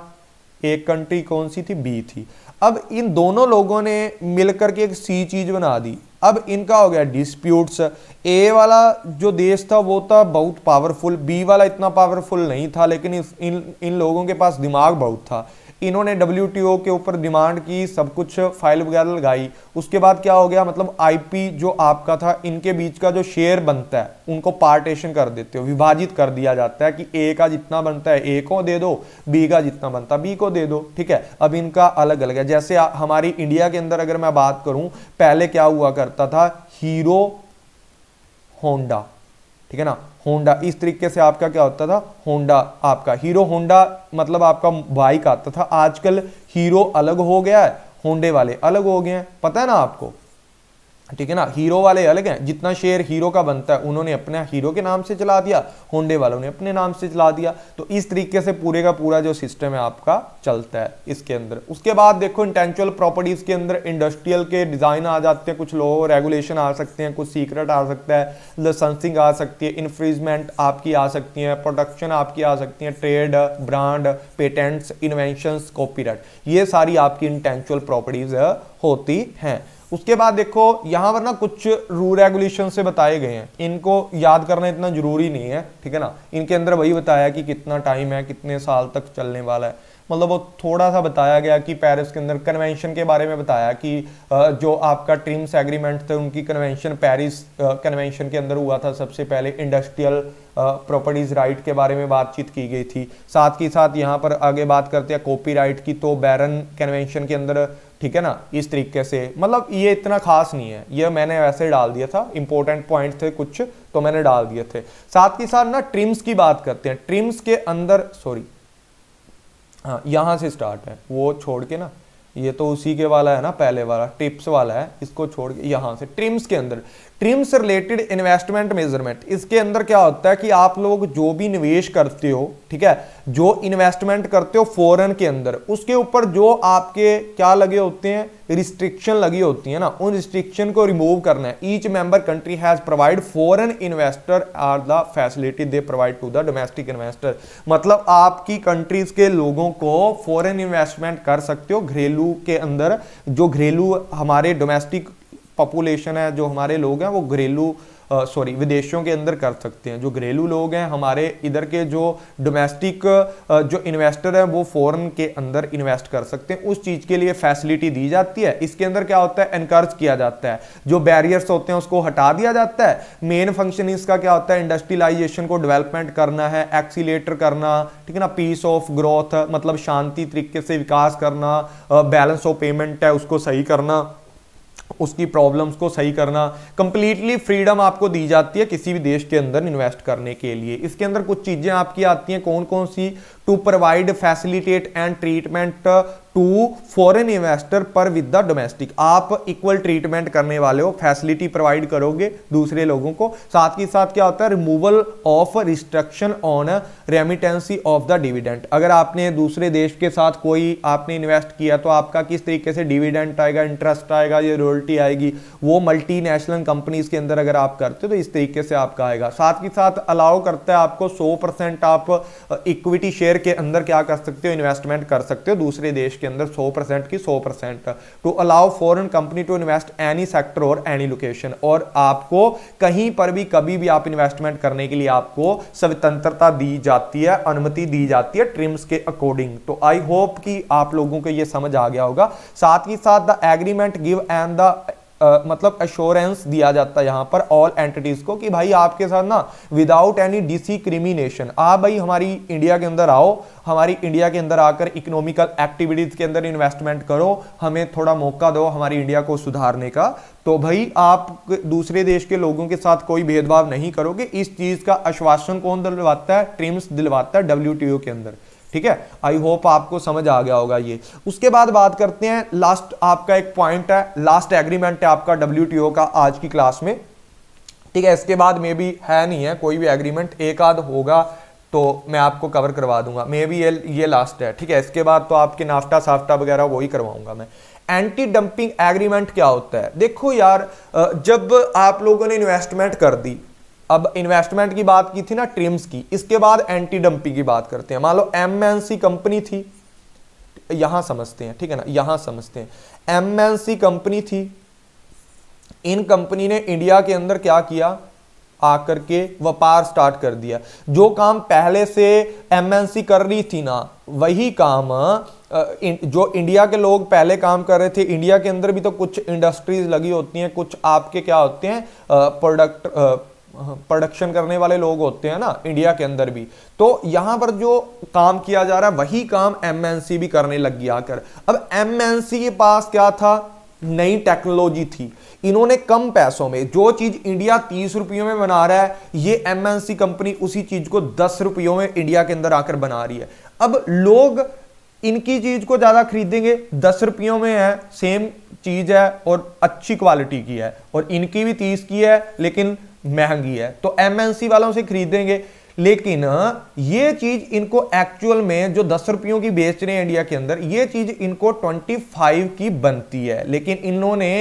एक कंट्री कौन सी थी बी थी अब इन दोनों लोगों ने मिलकर के एक सी चीज़ बना दी अब इनका हो गया डिस्प्यूट्स ए वाला जो देश था वो था बहुत पावरफुल बी वाला इतना पावरफुल नहीं था लेकिन इन इन लोगों के पास दिमाग बहुत था इन्होंने डब्ल्यू के ऊपर डिमांड की सब कुछ फाइल वगैरह लगाई उसके बाद क्या हो गया मतलब आईपी जो आपका था इनके बीच का जो शेयर बनता है उनको पार्टेशन कर देते हो विभाजित कर दिया जाता है कि ए का जितना बनता है ए को दे दो बी का जितना बनता है बी को दे दो ठीक है अब इनका अलग अलग है जैसे हमारी इंडिया के अंदर अगर मैं बात करूं पहले क्या हुआ करता था हीरो होंडा ठीक है ना होंडा इस तरीके से आपका क्या होता था होंडा आपका हीरो होंडा मतलब आपका बाइक आता था आजकल हीरो अलग हो गया है होंडे वाले अलग हो गए हैं पता है ना आपको ठीक है ना हीरो वाले अलग हैं जितना शेयर हीरो का बनता है उन्होंने अपने हीरो के नाम से चला दिया होंडे वालों ने अपने नाम से चला दिया तो इस तरीके से पूरे का पूरा जो सिस्टम है आपका चलता है इसके अंदर उसके बाद देखो इंटेंचुअल प्रॉपर्टीज के अंदर इंडस्ट्रियल के डिजाइन आ जाते हैं कुछ लो रेगुलेशन आ सकते हैं कुछ सीक्रेट आ सकता है लसेंसिंग आ सकती है इन्फ्रीजमेंट आपकी आ सकती है प्रोडक्शन आपकी आ सकती है trade brand patents invention copy ये सारी आपकी इंटेंचुअल प्रॉपर्टीज होती हैं उसके बाद देखो यहाँ पर ना कुछ रूल रेगुलेशन से बताए गए हैं इनको याद करना इतना जरूरी नहीं है ठीक है ना इनके अंदर वही बताया कि कितना टाइम है कितने साल तक चलने वाला है मतलब वो थोड़ा सा बताया गया कि पेरिस के अंदर कन्वेंशन के बारे में बताया कि जो आपका ट्रिम्स एग्रीमेंट थे उनकी कन्वेंशन पेरिस कन्वेंशन के अंदर हुआ था सबसे पहले इंडस्ट्रियल प्रॉपर्टीज़ राइट के बारे में बातचीत की गई थी साथ ही साथ यहाँ पर आगे बात करते हैं राइट की तो बैरन कन्वेंशन के अंदर ठीक है ना इस तरीके से मतलब ये इतना खास नहीं है ये मैंने वैसे डाल दिया था इंपॉर्टेंट पॉइंट थे कुछ तो मैंने डाल दिए थे साथ ही साथ ना ट्रिम्स की बात करते हैं ट्रिम्स के अंदर सॉरी हाँ यहाँ से स्टार्ट है वो छोड़ के ना ये तो उसी के वाला है ना पहले वाला टिप्स वाला है इसको छोड़ के यहाँ से ट्रिम्स के अंदर ट्रिम से रिलेटेड इन्वेस्टमेंट मेजरमेंट इसके अंदर क्या होता है कि आप लोग जो भी निवेश करते हो ठीक है जो इन्वेस्टमेंट करते हो फॉरेन के अंदर उसके ऊपर जो आपके क्या लगे होते हैं रिस्ट्रिक्शन लगी होती है ना उन रिस्ट्रिक्शन को रिमूव करना है each member country has provide foreign investor are the facility they provide to the domestic investor मतलब आपकी कंट्रीज के लोगों को फॉरेन इन्वेस्टमेंट कर सकते हो घरेलू के अंदर जो घरेलू हमारे डोमेस्टिक पॉपुलेशन है जो हमारे लोग हैं वो घरेलू सॉरी विदेशों के अंदर कर सकते हैं जो घरेलू लोग हैं हमारे इधर के जो डोमेस्टिक जो इन्वेस्टर हैं वो फॉरेन के अंदर इन्वेस्ट कर सकते हैं उस चीज़ के लिए फैसिलिटी दी जाती है इसके अंदर क्या होता है इनकर्ज किया जाता है जो बैरियर्स होते हैं उसको हटा दिया जाता है मेन फंक्शन इसका क्या होता है इंडस्ट्रियलाइजेशन को डिवेलपमेंट करना है एक्सीटर करना ठीक है ना पीस ऑफ ग्रोथ मतलब शांति तरीके से विकास करना बैलेंस ऑफ पेमेंट है उसको सही करना उसकी प्रॉब्लम्स को सही करना कंप्लीटली फ्रीडम आपको दी जाती है किसी भी देश के अंदर इन्वेस्ट करने के लिए इसके अंदर कुछ चीज़ें आपकी आती हैं कौन कौन सी to provide facilitate and treatment to foreign investor पर विद द डोमेस्टिक आप इक्वल ट्रीटमेंट करने वाले हो फैसिलिटी प्रोवाइड करोगे दूसरे लोगों को साथ ही साथ क्या होता है removal of restriction on remittance of the dividend अगर आपने दूसरे देश के साथ कोई आपने इन्वेस्ट किया तो आपका किस तरीके से डिविडेंट आएगा इंटरेस्ट आएगा या रोयल्टी आएगी वो मल्टी नेशनल कंपनीज के अंदर अगर आप करते हो तो इस तरीके से आपका आएगा साथ ही साथ अलाउ करता है आपको सौ आप इक्विटी uh, शेयर ईयर के अंदर क्या कर सकते हो इन्वेस्टमेंट कर सकते हो दूसरे देश के अंदर 100 परसेंट की 100 percent to allow foreign company to invest any sector और एनी लोकेशन और आपको कहीं पर भी कभी भी आप इन्वेस्टमेंट करने के लिए आपको स्वतंत्रता दी जाती है अनुमति दी जाती है ट्रिम्स के अकॉर्डिंग तो आई होप कि आप लोगों को ये समझ आ गया होगा साथ ही साथ the agreement give and the मतलब एश्योरेंस दिया जाता है यहाँ पर ऑल एंटिटीज़ को कि भाई आपके साथ ना विदाउट एनी डिसिक्रिमिनेशन आप भाई हमारी इंडिया के अंदर आओ हमारी इंडिया के अंदर आकर इकोनॉमिकल एक्टिविटीज़ के अंदर इन्वेस्टमेंट करो हमें थोड़ा मौका दो हमारी इंडिया को सुधारने का तो भाई आप दूसरे देश के लोगों के साथ कोई भेदभाव नहीं करोगे इस चीज़ का आश्वासन कौन दिलवाता है ट्रिम्स दिलवाता है डब्ल्यू के अंदर ठीक है आई होप आपको समझ आ गया होगा ये उसके बाद बात करते हैं लास्ट आपका एक पॉइंट है लास्ट एग्रीमेंट है आपका डब्ल्यू का आज की क्लास में ठीक है इसके बाद मे बी है नहीं है कोई भी एग्रीमेंट एक आध होगा तो मैं आपको कवर करवा दूंगा मे बी ये ये लास्ट है ठीक है इसके बाद तो आपके नाफ्टा साफ्टा वगैरह वही करवाऊंगा मैं एंटी डंपिंग एग्रीमेंट क्या होता है देखो यार जब आप लोगों ने इन्वेस्टमेंट कर दी अब इन्वेस्टमेंट की बात की थी ना ट्रिम्स की इसके बाद एंटी डंपी की बात करते हैं मान लो एम कंपनी थी यहां समझते हैं ठीक है ना यहां समझते हैं एम कंपनी थी इन कंपनी ने इंडिया के अंदर क्या किया आकर के व्यापार स्टार्ट कर दिया जो काम पहले से एम कर रही थी ना वही काम जो इंडिया के लोग पहले काम कर रहे थे इंडिया के अंदर भी तो कुछ इंडस्ट्रीज लगी होती हैं कुछ आपके क्या होते हैं प्रोडक्ट प्रोडक्शन करने वाले लोग होते हैं ना इंडिया के अंदर भी तो यहां पर जो काम किया जा रहा है वही काम एमएनसी भी करने लग गया कर अब एमएनसी के पास क्या था नई टेक्नोलॉजी थी इन्होंने कम पैसों में जो चीज इंडिया तीस रुपयों में बना रहा है ये एमएनसी कंपनी उसी चीज को दस रुपयों में इंडिया के अंदर आकर बना रही है अब लोग इनकी चीज को ज्यादा खरीदेंगे दस रुपयों में है सेम चीज है और अच्छी क्वालिटी की है और इनकी भी तीस की है लेकिन महंगी है तो एमएनसी वालों से खरीदेंगे लेकिन ये चीज इनको एक्चुअल में जो दस रुपयों की बेच रहे हैं इंडिया के अंदर ये चीज इनको 25 की बनती है लेकिन इन्होंने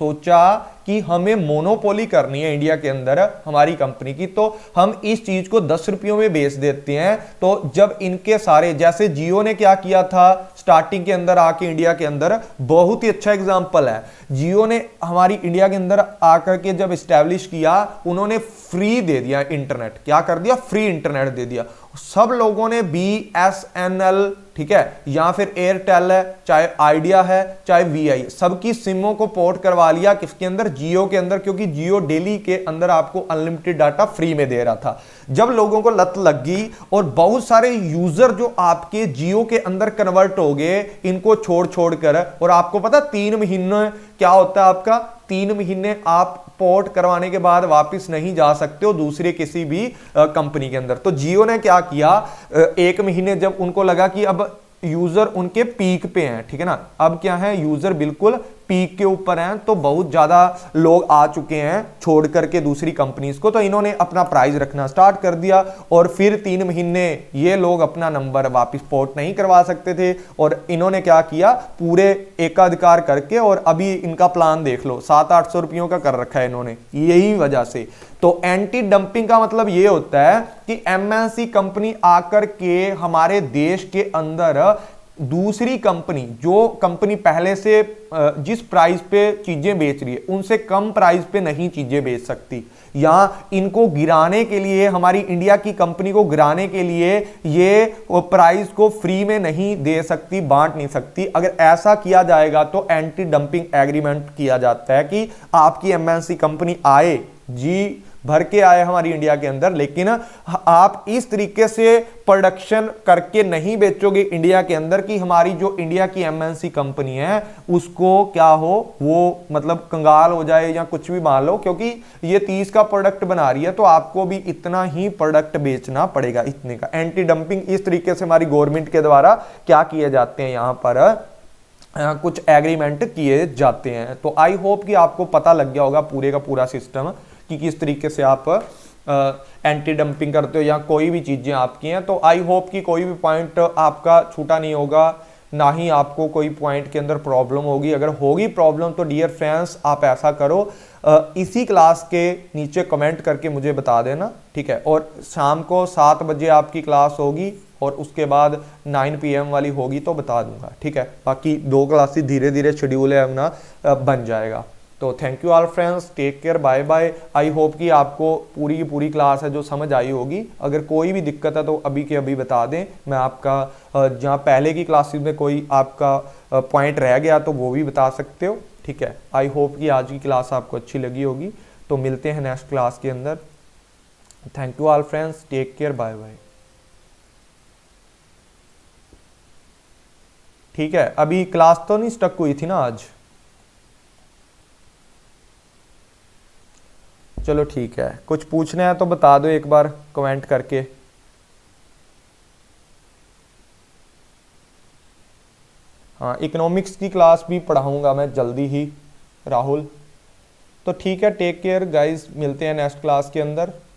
सोचा कि हमें मोनोपोली करनी है इंडिया के अंदर हमारी कंपनी की तो हम इस चीज को दस रुपयों में बेच देते हैं तो जब इनके सारे जैसे जियो ने क्या किया था स्टार्टिंग के अंदर आके इंडिया के अंदर बहुत ही अच्छा एग्जाम्पल है जियो ने हमारी इंडिया के अंदर आकर के जब स्टैब्लिश किया उन्होंने फ्री दे दिया इंटरनेट क्या कर दिया फ्री इंटरनेट दे दिया सब लोगों ने बी एस एन एल ठीक है या फिर एयरटेल है चाहे आइडिया है चाहे वी आई सबकी सिमों को पोर्ट करवा लिया किसके अंदर जियो के अंदर क्योंकि जियो डेली के अंदर आपको अनलिमिटेड डाटा फ्री में दे रहा था जब लोगों को लत लग गई और बहुत सारे यूजर जो आपके जियो के अंदर कन्वर्ट हो गए इनको छोड़ छोड़ कर और आपको पता तीन महीने क्या होता है आपका तीन महीने आप पोर्ट करवाने के बाद वापस नहीं जा सकते हो दूसरे किसी भी कंपनी के अंदर तो जियो ने क्या किया एक महीने जब उनको लगा कि अब यूजर उनके पीक पे हैं ठीक है ना अब क्या है यूजर बिल्कुल पीक के ऊपर हैं तो बहुत ज़्यादा लोग आ चुके हैं छोड़ करके दूसरी कंपनीज को तो इन्होंने अपना प्राइस रखना स्टार्ट कर दिया और फिर तीन महीने ये लोग अपना नंबर वापस पोर्ट नहीं करवा सकते थे और इन्होंने क्या किया पूरे एकाधिकार करके और अभी इनका प्लान देख लो सात आठ सौ रुपयों का कर रखा है इन्होंने यही वजह से तो एंटी डंपिंग का मतलब ये होता है कि एमएनसी कंपनी आकर के हमारे देश के अंदर दूसरी कंपनी जो कंपनी पहले से जिस प्राइस पे चीज़ें बेच रही है उनसे कम प्राइस पे नहीं चीज़ें बेच सकती या इनको गिराने के लिए हमारी इंडिया की कंपनी को गिराने के लिए ये प्राइस को फ्री में नहीं दे सकती बांट नहीं सकती अगर ऐसा किया जाएगा तो एंटी डंपिंग एग्रीमेंट किया जाता है कि आपकी एमएनसी कंपनी आए जी भर के आए हमारी इंडिया के अंदर लेकिन आप इस तरीके से प्रोडक्शन करके नहीं बेचोगे इंडिया के अंदर कि हमारी जो इंडिया की एमएनसी कंपनी है उसको क्या हो वो मतलब कंगाल हो जाए या कुछ भी मान लो क्योंकि ये तीस का प्रोडक्ट बना रही है तो आपको भी इतना ही प्रोडक्ट बेचना पड़ेगा इतने का एंटी डंपिंग इस तरीके से हमारी गवर्नमेंट के द्वारा क्या किए जाते हैं यहाँ पर कुछ एग्रीमेंट किए जाते हैं तो आई होप कि आपको पता लग गया होगा पूरे का पूरा सिस्टम कि किस तरीके से आप एंटी डंपिंग करते हो या कोई भी चीज़ें आपकी हैं तो आई होप कि कोई भी पॉइंट आपका छूटा नहीं होगा ना ही आपको कोई पॉइंट के अंदर प्रॉब्लम होगी अगर होगी प्रॉब्लम तो डियर फ्रेंड्स आप ऐसा करो इसी क्लास के नीचे कमेंट करके मुझे बता देना ठीक है और शाम को सात बजे आपकी क्लास होगी और उसके बाद 9 पीएम वाली होगी तो बता दूंगा ठीक है बाकी दो क्लासेस धीरे धीरे शेड्यूल है अपना बन जाएगा तो thank you all friends take care bye bye I hope कि आपको पूरी की पूरी क्लास है जो समझ आई होगी अगर कोई भी दिक्कत है तो अभी के अभी बता दें मैं आपका जहाँ पहले की क्लासेस में कोई आपका पॉइंट रह गया तो वो भी बता सकते हो ठीक है आई होप कि आज की क्लास आपको अच्छी लगी होगी तो मिलते हैं नेक्स्ट क्लास के अंदर thank you all friends take care bye bye ठीक है अभी क्लास तो नहीं स्टक हुई थी ना आज चलो ठीक है कुछ पूछना है तो बता दो एक बार कमेंट करके हाँ इकोनॉमिक्स की क्लास भी पढ़ाऊँगा मैं जल्दी ही राहुल तो ठीक है टेक केयर गाइस मिलते हैं नेक्स्ट क्लास के अंदर